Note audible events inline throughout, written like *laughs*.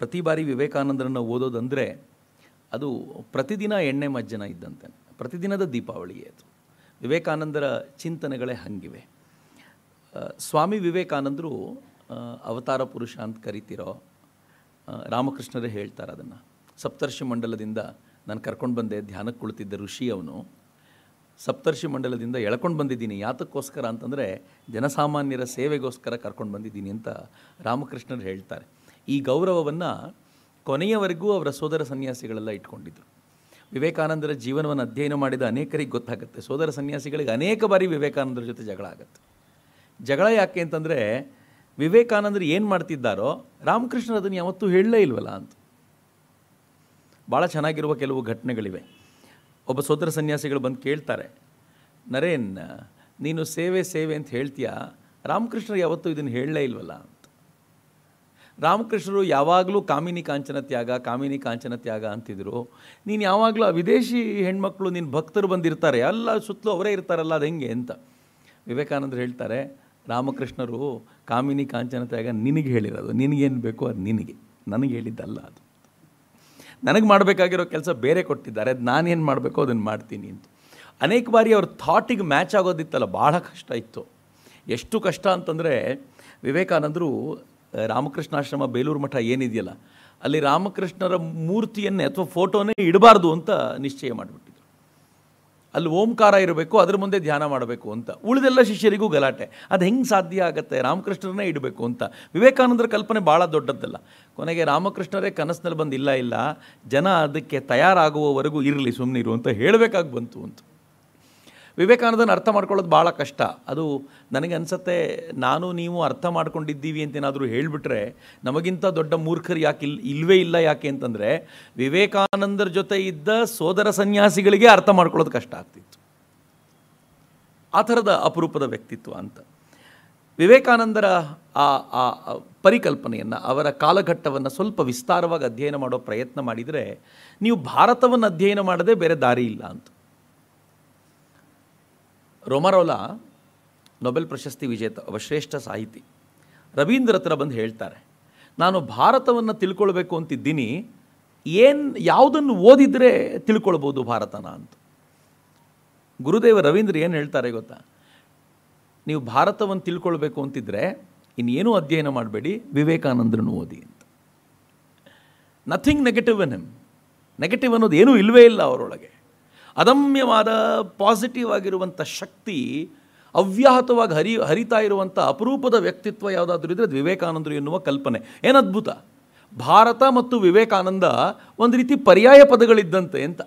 ಪ್ರತಿ ಬಾರಿ ವಿವೇಕಾನಂದರನ್ನು ಓದೋದಂದರೆ ಅದು ಪ್ರತಿದಿನ ಎಣ್ಣೆ ಮಜ್ಜನ ಇದ್ದಂತೆ ಪ್ರತಿದಿನದ ದೀಪಾವಳಿಯೇ ಅದು ವಿವೇಕಾನಂದರ ಚಿಂತನೆಗಳೇ ಹಂಗಿವೆ ಸ್ವಾಮಿ ವಿವೇಕಾನಂದರು ಅವತಾರ ಪುರುಷ ಅಂತ ಕರಿತಿರೋ ರಾಮಕೃಷ್ಣರೇ ಹೇಳ್ತಾರೆ ಅದನ್ನು ಸಪ್ತರ್ಷಿ ಮಂಡಲದಿಂದ ನಾನು ಕರ್ಕೊಂಡು ಬಂದೆ ಧ್ಯಾನಕ್ಕೆ ಕುಳಿತಿದ್ದ ಋಷಿ ಅವನು ಸಪ್ತರ್ಷಿ ಮಂಡಲದಿಂದ ಎಳ್ಕೊಂಡು ಬಂದಿದ್ದೀನಿ ಯಾತಕ್ಕೋಸ್ಕರ ಅಂತಂದರೆ ಜನಸಾಮಾನ್ಯರ ಸೇವೆಗೋಸ್ಕರ ಕರ್ಕೊಂಡು ಬಂದಿದ್ದೀನಿ ಅಂತ ರಾಮಕೃಷ್ಣರು ಹೇಳ್ತಾರೆ ಈ ಗೌರವವನ್ನು ಕೊನೆಯವರೆಗೂ ಅವರ ಸೋದರ ಸನ್ಯಾಸಿಗಳೆಲ್ಲ ಇಟ್ಕೊಂಡಿದ್ರು ವಿವೇಕಾನಂದರ ಜೀವನವನ್ನು ಅಧ್ಯಯನ ಮಾಡಿದ ಅನೇಕರಿಗೆ ಗೊತ್ತಾಗುತ್ತೆ ಸೋದರ ಸನ್ಯಾಸಿಗಳಿಗೆ ಅನೇಕ ಬಾರಿ ವಿವೇಕಾನಂದರ ಜೊತೆ ಜಗಳ ಆಗುತ್ತೆ ಜಗಳ ಯಾಕೆ ಅಂತಂದರೆ ವಿವೇಕಾನಂದರು ಏನು ಮಾಡ್ತಿದ್ದಾರೋ ರಾಮಕೃಷ್ಣರು ಅದನ್ನು ಯಾವತ್ತೂ ಹೇಳಲೇ ಇಲ್ವಲ್ಲ ಅಂತ ಭಾಳ ಚೆನ್ನಾಗಿರುವ ಕೆಲವು ಘಟನೆಗಳಿವೆ ಒಬ್ಬ ಸೋದರ ಸನ್ಯಾಸಿಗಳು ಬಂದು ಕೇಳ್ತಾರೆ ನರೇನ್ ನೀನು ಸೇವೆ ಸೇವೆ ಅಂತ ಹೇಳ್ತೀಯಾ ರಾಮಕೃಷ್ಣರು ಯಾವತ್ತೂ ಇದನ್ನು ಹೇಳಲೇ ಇಲ್ವಲ್ಲ ರಾಮಕೃಷ್ಣರು ಯಾವಾಗಲೂ ಕಾಮಿನಿ ಕಾಂಚನ ತ್ಯಾಗ ಕಾಮಿನಿ ಕಾಂಚನ ತ್ಯಾಗ ಅಂತಿದ್ರು ನೀನು ಯಾವಾಗಲೂ ಆ ವಿದೇಶಿ ಹೆಣ್ಮಕ್ಳು ನಿನ್ನ ಭಕ್ತರು ಬಂದಿರ್ತಾರೆ ಅಲ್ಲ ಸುತ್ತಲೂ ಅವರೇ ಇರ್ತಾರಲ್ಲ ಅದು ಹೆಂಗೆ ಅಂತ ವಿವೇಕಾನಂದರು ಹೇಳ್ತಾರೆ ರಾಮಕೃಷ್ಣರು ಕಾಮಿನಿ ಕಾಂಚನ ತ್ಯಾಗ ನಿನಗೆ ಹೇಳಿರೋದು ನಿನಗೇನು ಬೇಕೋ ಅದು ನಿನಗೆ ನನಗೆ ಹೇಳಿದ್ದಲ್ಲ ಅದು ನನಗೆ ಮಾಡಬೇಕಾಗಿರೋ ಕೆಲಸ ಬೇರೆ ಕೊಟ್ಟಿದ್ದಾರೆ ಅದು ನಾನೇನು ಮಾಡಬೇಕೋ ಅದನ್ನು ಮಾಡ್ತೀನಿ ಅಂತ ಅನೇಕ ಬಾರಿ ಅವ್ರ ಥಾಟಿಗೆ ಮ್ಯಾಚ್ ಆಗೋದಿತ್ತಲ್ಲ ಭಾಳ ಕಷ್ಟ ಇತ್ತು ಎಷ್ಟು ಕಷ್ಟ ಅಂತಂದರೆ ವಿವೇಕಾನಂದರು ರಾಮಕೃಷ್ಣಾಶ್ರಮ ಬೇಲೂರು ಮಠ ಏನಿದೆಯಲ್ಲ ಅಲ್ಲಿ ರಾಮಕೃಷ್ಣರ ಮೂರ್ತಿಯನ್ನೇ ಅಥವಾ ಫೋಟೋನೇ ಇಡಬಾರ್ದು ಅಂತ ನಿಶ್ಚಯ ಮಾಡಿಬಿಟ್ಟಿದ್ರು ಅಲ್ಲಿ ಓಂಕಾರ ಇರಬೇಕು ಅದ್ರ ಮುಂದೆ ಧ್ಯಾನ ಮಾಡಬೇಕು ಅಂತ ಉಳಿದೆಲ್ಲ ಶಿಷ್ಯರಿಗೂ ಗಲಾಟೆ ಅದು ಹೆಂಗೆ ಸಾಧ್ಯ ಆಗುತ್ತೆ ರಾಮಕೃಷ್ಣರನ್ನೇ ಇಡಬೇಕು ಅಂತ ವಿವೇಕಾನಂದರ ಕಲ್ಪನೆ ಭಾಳ ದೊಡ್ಡದ್ದಲ್ಲ ಕೊನೆಗೆ ರಾಮಕೃಷ್ಣರೇ ಕನಸಿನಲ್ಲಿ ಬಂದು ಇಲ್ಲ ಇಲ್ಲ ಜನ ಅದಕ್ಕೆ ತಯಾರಾಗುವವರೆಗೂ ಇರಲಿ ಸುಮ್ಮನಿರು ಅಂತ ಹೇಳಬೇಕಾಗಿ ಬಂತು ಅಂತ ವಿವೇಕಾನಂದನ ಅರ್ಥ ಮಾಡ್ಕೊಳ್ಳೋದು ಭಾಳ ಕಷ್ಟ ಅದು ನನಗೆ ಅನಿಸುತ್ತೆ ನಾನು ನೀವು ಅರ್ಥ ಮಾಡ್ಕೊಂಡಿದ್ದೀವಿ ಅಂತ ಏನಾದರೂ ಹೇಳಿಬಿಟ್ರೆ ನಮಗಿಂತ ದೊಡ್ಡ ಮೂರ್ಖರು ಯಾಕೆ ಇಲ್ ಇಲ್ಲವೇ ಇಲ್ಲ ಯಾಕೆ ಅಂತಂದರೆ ವಿವೇಕಾನಂದರ ಜೊತೆ ಇದ್ದ ಸೋದರ ಸನ್ಯಾಸಿಗಳಿಗೆ ಅರ್ಥ ಮಾಡ್ಕೊಳ್ಳೋದು ಕಷ್ಟ ಆಗ್ತಿತ್ತು ಆ ಥರದ ಅಪರೂಪದ ವ್ಯಕ್ತಿತ್ವ ಅಂತ ವಿವೇಕಾನಂದರ ಆ ಆ ಪರಿಕಲ್ಪನೆಯನ್ನು ಅವರ ಕಾಲಘಟ್ಟವನ್ನು ಸ್ವಲ್ಪ ವಿಸ್ತಾರವಾಗಿ ಅಧ್ಯಯನ ಮಾಡೋ ಪ್ರಯತ್ನ ಮಾಡಿದರೆ ನೀವು ಭಾರತವನ್ನು ಅಧ್ಯಯನ ಮಾಡದೆ ಬೇರೆ ದಾರಿ ಇಲ್ಲ ಅಂತ ರೋಮಾರೋಲಾ ನೊಬೆಲ್ ಪ್ರಶಸ್ತಿ ವಿಜೇತ ಒಬ್ಬ ಶ್ರೇಷ್ಠ ಸಾಹಿತಿ ರವೀಂದ್ರ ಹತ್ರ ಬಂದು ಹೇಳ್ತಾರೆ ನಾನು ಭಾರತವನ್ನು ತಿಳ್ಕೊಳ್ಬೇಕು ಅಂತಿದ್ದೀನಿ ಏನು ಯಾವುದನ್ನು ಓದಿದರೆ ತಿಳ್ಕೊಳ್ಬೋದು ಭಾರತನ ಅಂತ ಗುರುದೇವ ರವೀಂದ್ರ ಏನು ಹೇಳ್ತಾರೆ ಗೊತ್ತಾ ನೀವು ಭಾರತವನ್ನು ತಿಳ್ಕೊಳ್ಬೇಕು ಅಂತಿದ್ರೆ ಇನ್ನೇನು ಅಧ್ಯಯನ ಮಾಡಬೇಡಿ ವಿವೇಕಾನಂದರನ್ನು ಓದಿ ಅಂತ nothing negative in him negative ಅನ್ನೋದು ಏನೂ ಇಲ್ಲವೇ ಇಲ್ಲ ಅವರೊಳಗೆ ಅದಮ್ಯವಾದ ಪಾಸಿಟಿವ್ ಆಗಿರುವಂಥ ಶಕ್ತಿ ಅವ್ಯಾಹತವಾಗಿ ಹರಿ ಹರಿತಾ ಇರುವಂಥ ಅಪರೂಪದ ವ್ಯಕ್ತಿತ್ವ ಯಾವುದಾದ್ರೂ ಇದ್ದರೆ ವಿವೇಕಾನಂದರು ಎನ್ನುವ ಕಲ್ಪನೆ ಏನು ಅದ್ಭುತ ಭಾರತ ಮತ್ತು ವಿವೇಕಾನಂದ ಒಂದು ರೀತಿ ಪರ್ಯಾಯ ಪದಗಳಿದ್ದಂತೆ ಅಂತ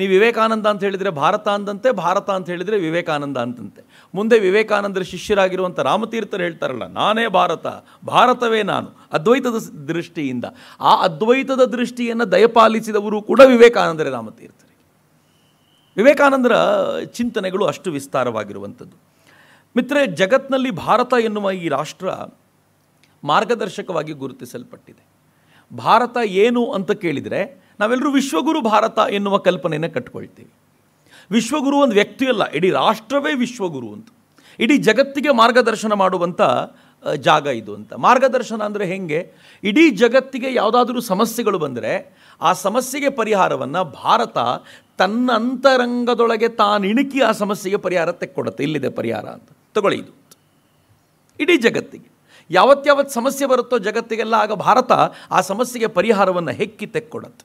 ನೀವು ವಿವೇಕಾನಂದ ಅಂತ ಹೇಳಿದರೆ ಭಾರತ ಅಂದಂತೆ ಭಾರತ ಅಂತ ಹೇಳಿದರೆ ವಿವೇಕಾನಂದ ಅಂತಂತೆ ಮುಂದೆ ವಿವೇಕಾನಂದರ ಶಿಷ್ಯರಾಗಿರುವಂಥ ರಾಮತೀರ್ಥರು ಹೇಳ್ತಾರಲ್ಲ ನಾನೇ ಭಾರತ ಭಾರತವೇ ನಾನು ಅದ್ವೈತದ ದೃಷ್ಟಿಯಿಂದ ಆ ಅದ್ವೈತದ ದೃಷ್ಟಿಯನ್ನು ದಯಪಾಲಿಸಿದವರು ಕೂಡ ವಿವೇಕಾನಂದರೇ ರಾಮತೀರ್ಥ ವಿವೇಕಾನಂದರ ಚಿಂತನೆಗಳು ಅಷ್ಟು ವಿಸ್ತಾರವಾಗಿರುವಂಥದ್ದು ಮಿತ್ರ ಜಗತ್ತಿನಲ್ಲಿ ಭಾರತ ಎನ್ನುವ ಈ ರಾಷ್ಟ್ರ ಮಾರ್ಗದರ್ಶಕವಾಗಿ ಗುರುತಿಸಲ್ಪಟ್ಟಿದೆ ಭಾರತ ಏನು ಅಂತ ಕೇಳಿದರೆ ನಾವೆಲ್ಲರೂ ವಿಶ್ವಗುರು ಭಾರತ ಎನ್ನುವ ಕಲ್ಪನೆಯನ್ನು ಕಟ್ಕೊಳ್ತೀವಿ ವಿಶ್ವಗುರು ಒಂದು ವ್ಯಕ್ತಿಯಲ್ಲ ಇಡೀ ರಾಷ್ಟ್ರವೇ ವಿಶ್ವಗುರು ಅಂತ ಇಡೀ ಜಗತ್ತಿಗೆ ಮಾರ್ಗದರ್ಶನ ಮಾಡುವಂಥ ಜಾಗ ಇದು ಅಂತ ಮಾರ್ಗದರ್ಶನ ಅಂದರೆ ಹೇಗೆ ಇಡೀ ಜಗತ್ತಿಗೆ ಯಾವುದಾದ್ರೂ ಸಮಸ್ಯೆಗಳು ಬಂದರೆ ಆ ಸಮಸ್ಯೆಗೆ ಪರಿಹಾರವನ್ನು ಭಾರತ ತನ್ನ ಅಂತರಂಗದೊಳಗೆ ಇಣುಕಿ ಆ ಸಮಸ್ಯೆಗೆ ಪರಿಹಾರ ತೆಕ್ಕೊಡುತ್ತೆ ಇಲ್ಲಿದೆ ಪರಿಹಾರ ಅಂತ ತಗೊಳ್ಳಿ ಇದು ಇಡೀ ಜಗತ್ತಿಗೆ ಯಾವತ್ತಾವತ್ತು ಸಮಸ್ಯೆ ಬರುತ್ತೋ ಜಗತ್ತಿಗೆಲ್ಲ ಆಗ ಭಾರತ ಆ ಸಮಸ್ಯೆಗೆ ಪರಿಹಾರವನ್ನು ಹೆಕ್ಕಿ ತೆಕ್ಕೊಡತ್ತೆ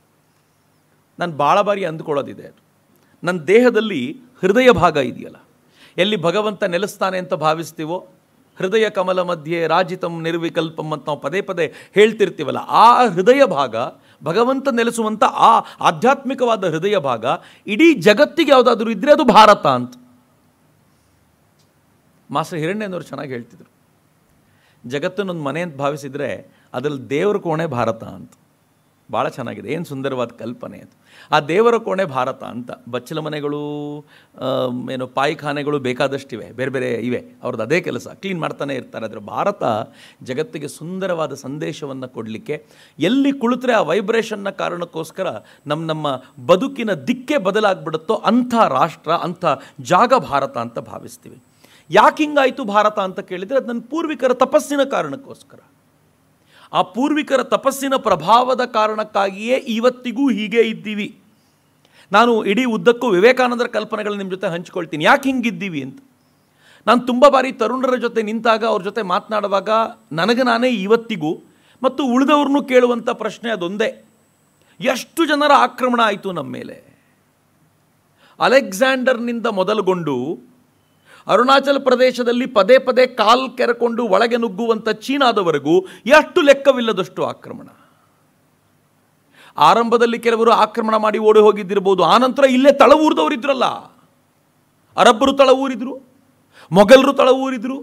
ನಾನು ಭಾಳ ಬಾರಿ ಅಂದ್ಕೊಳ್ಳೋದಿದೆ ಅದು ನನ್ನ ದೇಹದಲ್ಲಿ ಹೃದಯ ಭಾಗ ಇದೆಯಲ್ಲ ಎಲ್ಲಿ ಭಗವಂತ ನೆಲೆಸ್ತಾನೆ ಅಂತ ಭಾವಿಸ್ತೀವೋ ಹೃದಯ ಕಮಲ ಮಧ್ಯೆ ರಾಜಿತಂ ನಿರ್ವಿಕಲ್ಪಂ ಅಂತ ನಾವು ಪದೇ ಪದೇ ಹೇಳ್ತಿರ್ತೀವಲ್ಲ ಆ ಹೃದಯ ಭಾಗ ಭಗವಂತ ನೆಲೆಸುವಂಥ ಆ ಆಧ್ಯಾತ್ಮಿಕವಾದ ಹೃದಯ ಭಾಗ ಇಡೀ ಜಗತ್ತಿಗೆ ಯಾವುದಾದ್ರೂ ಇದ್ದರೆ ಅದು ಭಾರತ ಅಂತ ಮಾಸ್ಟರ್ ಹಿರಣ್ಯನವರು ಚೆನ್ನಾಗಿ ಹೇಳ್ತಿದ್ರು ಜಗತ್ತನ್ನೊಂದು ಮನೆ ಅಂತ ಭಾವಿಸಿದರೆ ಅದರಲ್ಲಿ ದೇವರ ಕೋಣೆ ಭಾರತ ಅಂತ ಭಾಳ ಚೆನ್ನಾಗಿದೆ ಏನು ಸುಂದರವಾದ ಕಲ್ಪನೆ ಅದು ಆ ದೇವರ ಕೋಣೆ ಭಾರತ ಅಂತ ಬಚ್ಚಲ ಮನೆಗಳು ಏನು ಪಾಯಿಖಾನೆಗಳು ಬೇಕಾದಷ್ಟಿವೆ ಬೇರೆ ಬೇರೆ ಇವೆ ಅವ್ರದ್ದು ಅದೇ ಕೆಲಸ ಕ್ಲೀನ್ ಮಾಡ್ತಾನೆ ಇರ್ತಾರೆ ಆದರೆ ಭಾರತ ಜಗತ್ತಿಗೆ ಸುಂದರವಾದ ಸಂದೇಶವನ್ನು ಕೊಡಲಿಕ್ಕೆ ಎಲ್ಲಿ ಕುಳಿತರೆ ಆ ವೈಬ್ರೇಷನ್ನ ಕಾರಣಕ್ಕೋಸ್ಕರ ನಮ್ಮ ನಮ್ಮ ಬದುಕಿನ ದಿಕ್ಕೆ ಬದಲಾಗ್ಬಿಡುತ್ತೋ ಅಂಥ ರಾಷ್ಟ್ರ ಅಂಥ ಜಾಗ ಭಾರತ ಅಂತ ಭಾವಿಸ್ತೀವಿ ಯಾಕೆ ಹಿಂಗಾಯಿತು ಭಾರತ ಅಂತ ಕೇಳಿದರೆ ಅದು ನನ್ನ ಪೂರ್ವಿಕರ ತಪಸ್ಸಿನ ಕಾರಣಕ್ಕೋಸ್ಕರ ಆ ಪೂರ್ವಿಕರ ತಪಸ್ಸಿನ ಪ್ರಭಾವದ ಕಾರಣಕ್ಕಾಗಿಯೇ ಇವತ್ತಿಗೂ ಹೀಗೆ ಇದ್ದೀವಿ ನಾನು ಇಡೀ ಉದ್ದಕ್ಕೂ ವಿವೇಕಾನಂದರ ಕಲ್ಪನೆಗಳನ್ನು ನಿಮ್ಮ ಜೊತೆ ಹಂಚಿಕೊಳ್ತೀನಿ ಯಾಕೆ ಹಿಂಗಿದ್ದೀವಿ ಅಂತ ನಾನು ತುಂಬ ಬಾರಿ ತರುಣರ ಜೊತೆ ನಿಂತಾಗ ಅವ್ರ ಜೊತೆ ಮಾತನಾಡುವಾಗ ನನಗೆ ನಾನೇ ಇವತ್ತಿಗೂ ಮತ್ತು ಉಳಿದವ್ರನ್ನೂ ಕೇಳುವಂಥ ಪ್ರಶ್ನೆ ಅದೊಂದೇ ಎಷ್ಟು ಜನರ ಆಕ್ರಮಣ ಆಯಿತು ನಮ್ಮ ಮೇಲೆ ಅಲೆಕ್ಸಾಂಡರ್ನಿಂದ ಮೊದಲುಗೊಂಡು ಅರುಣಾಚಲ ಪ್ರದೇಶದಲ್ಲಿ ಪದೇ ಪದೇ ಕಾಲ್ ಕೆರಕೊಂಡು ಒಳಗೆ ನುಗ್ಗುವಂಥ ಚೀನಾದವರೆಗೂ ಎಷ್ಟು ಲೆಕ್ಕವಿಲ್ಲದಷ್ಟು ಆಕ್ರಮಣ ಆರಂಭದಲ್ಲಿ ಕೆಲವರು ಆಕ್ರಮಣ ಮಾಡಿ ಓಡಿ ಹೋಗಿದ್ದಿರ್ಬೋದು ಆನಂತರ ಇಲ್ಲೇ ತಳ ಅರಬ್ಬರು ತಳ ಊರಿದ್ರು ಮೊಘಲರು ತಳ ಊರಿದ್ರು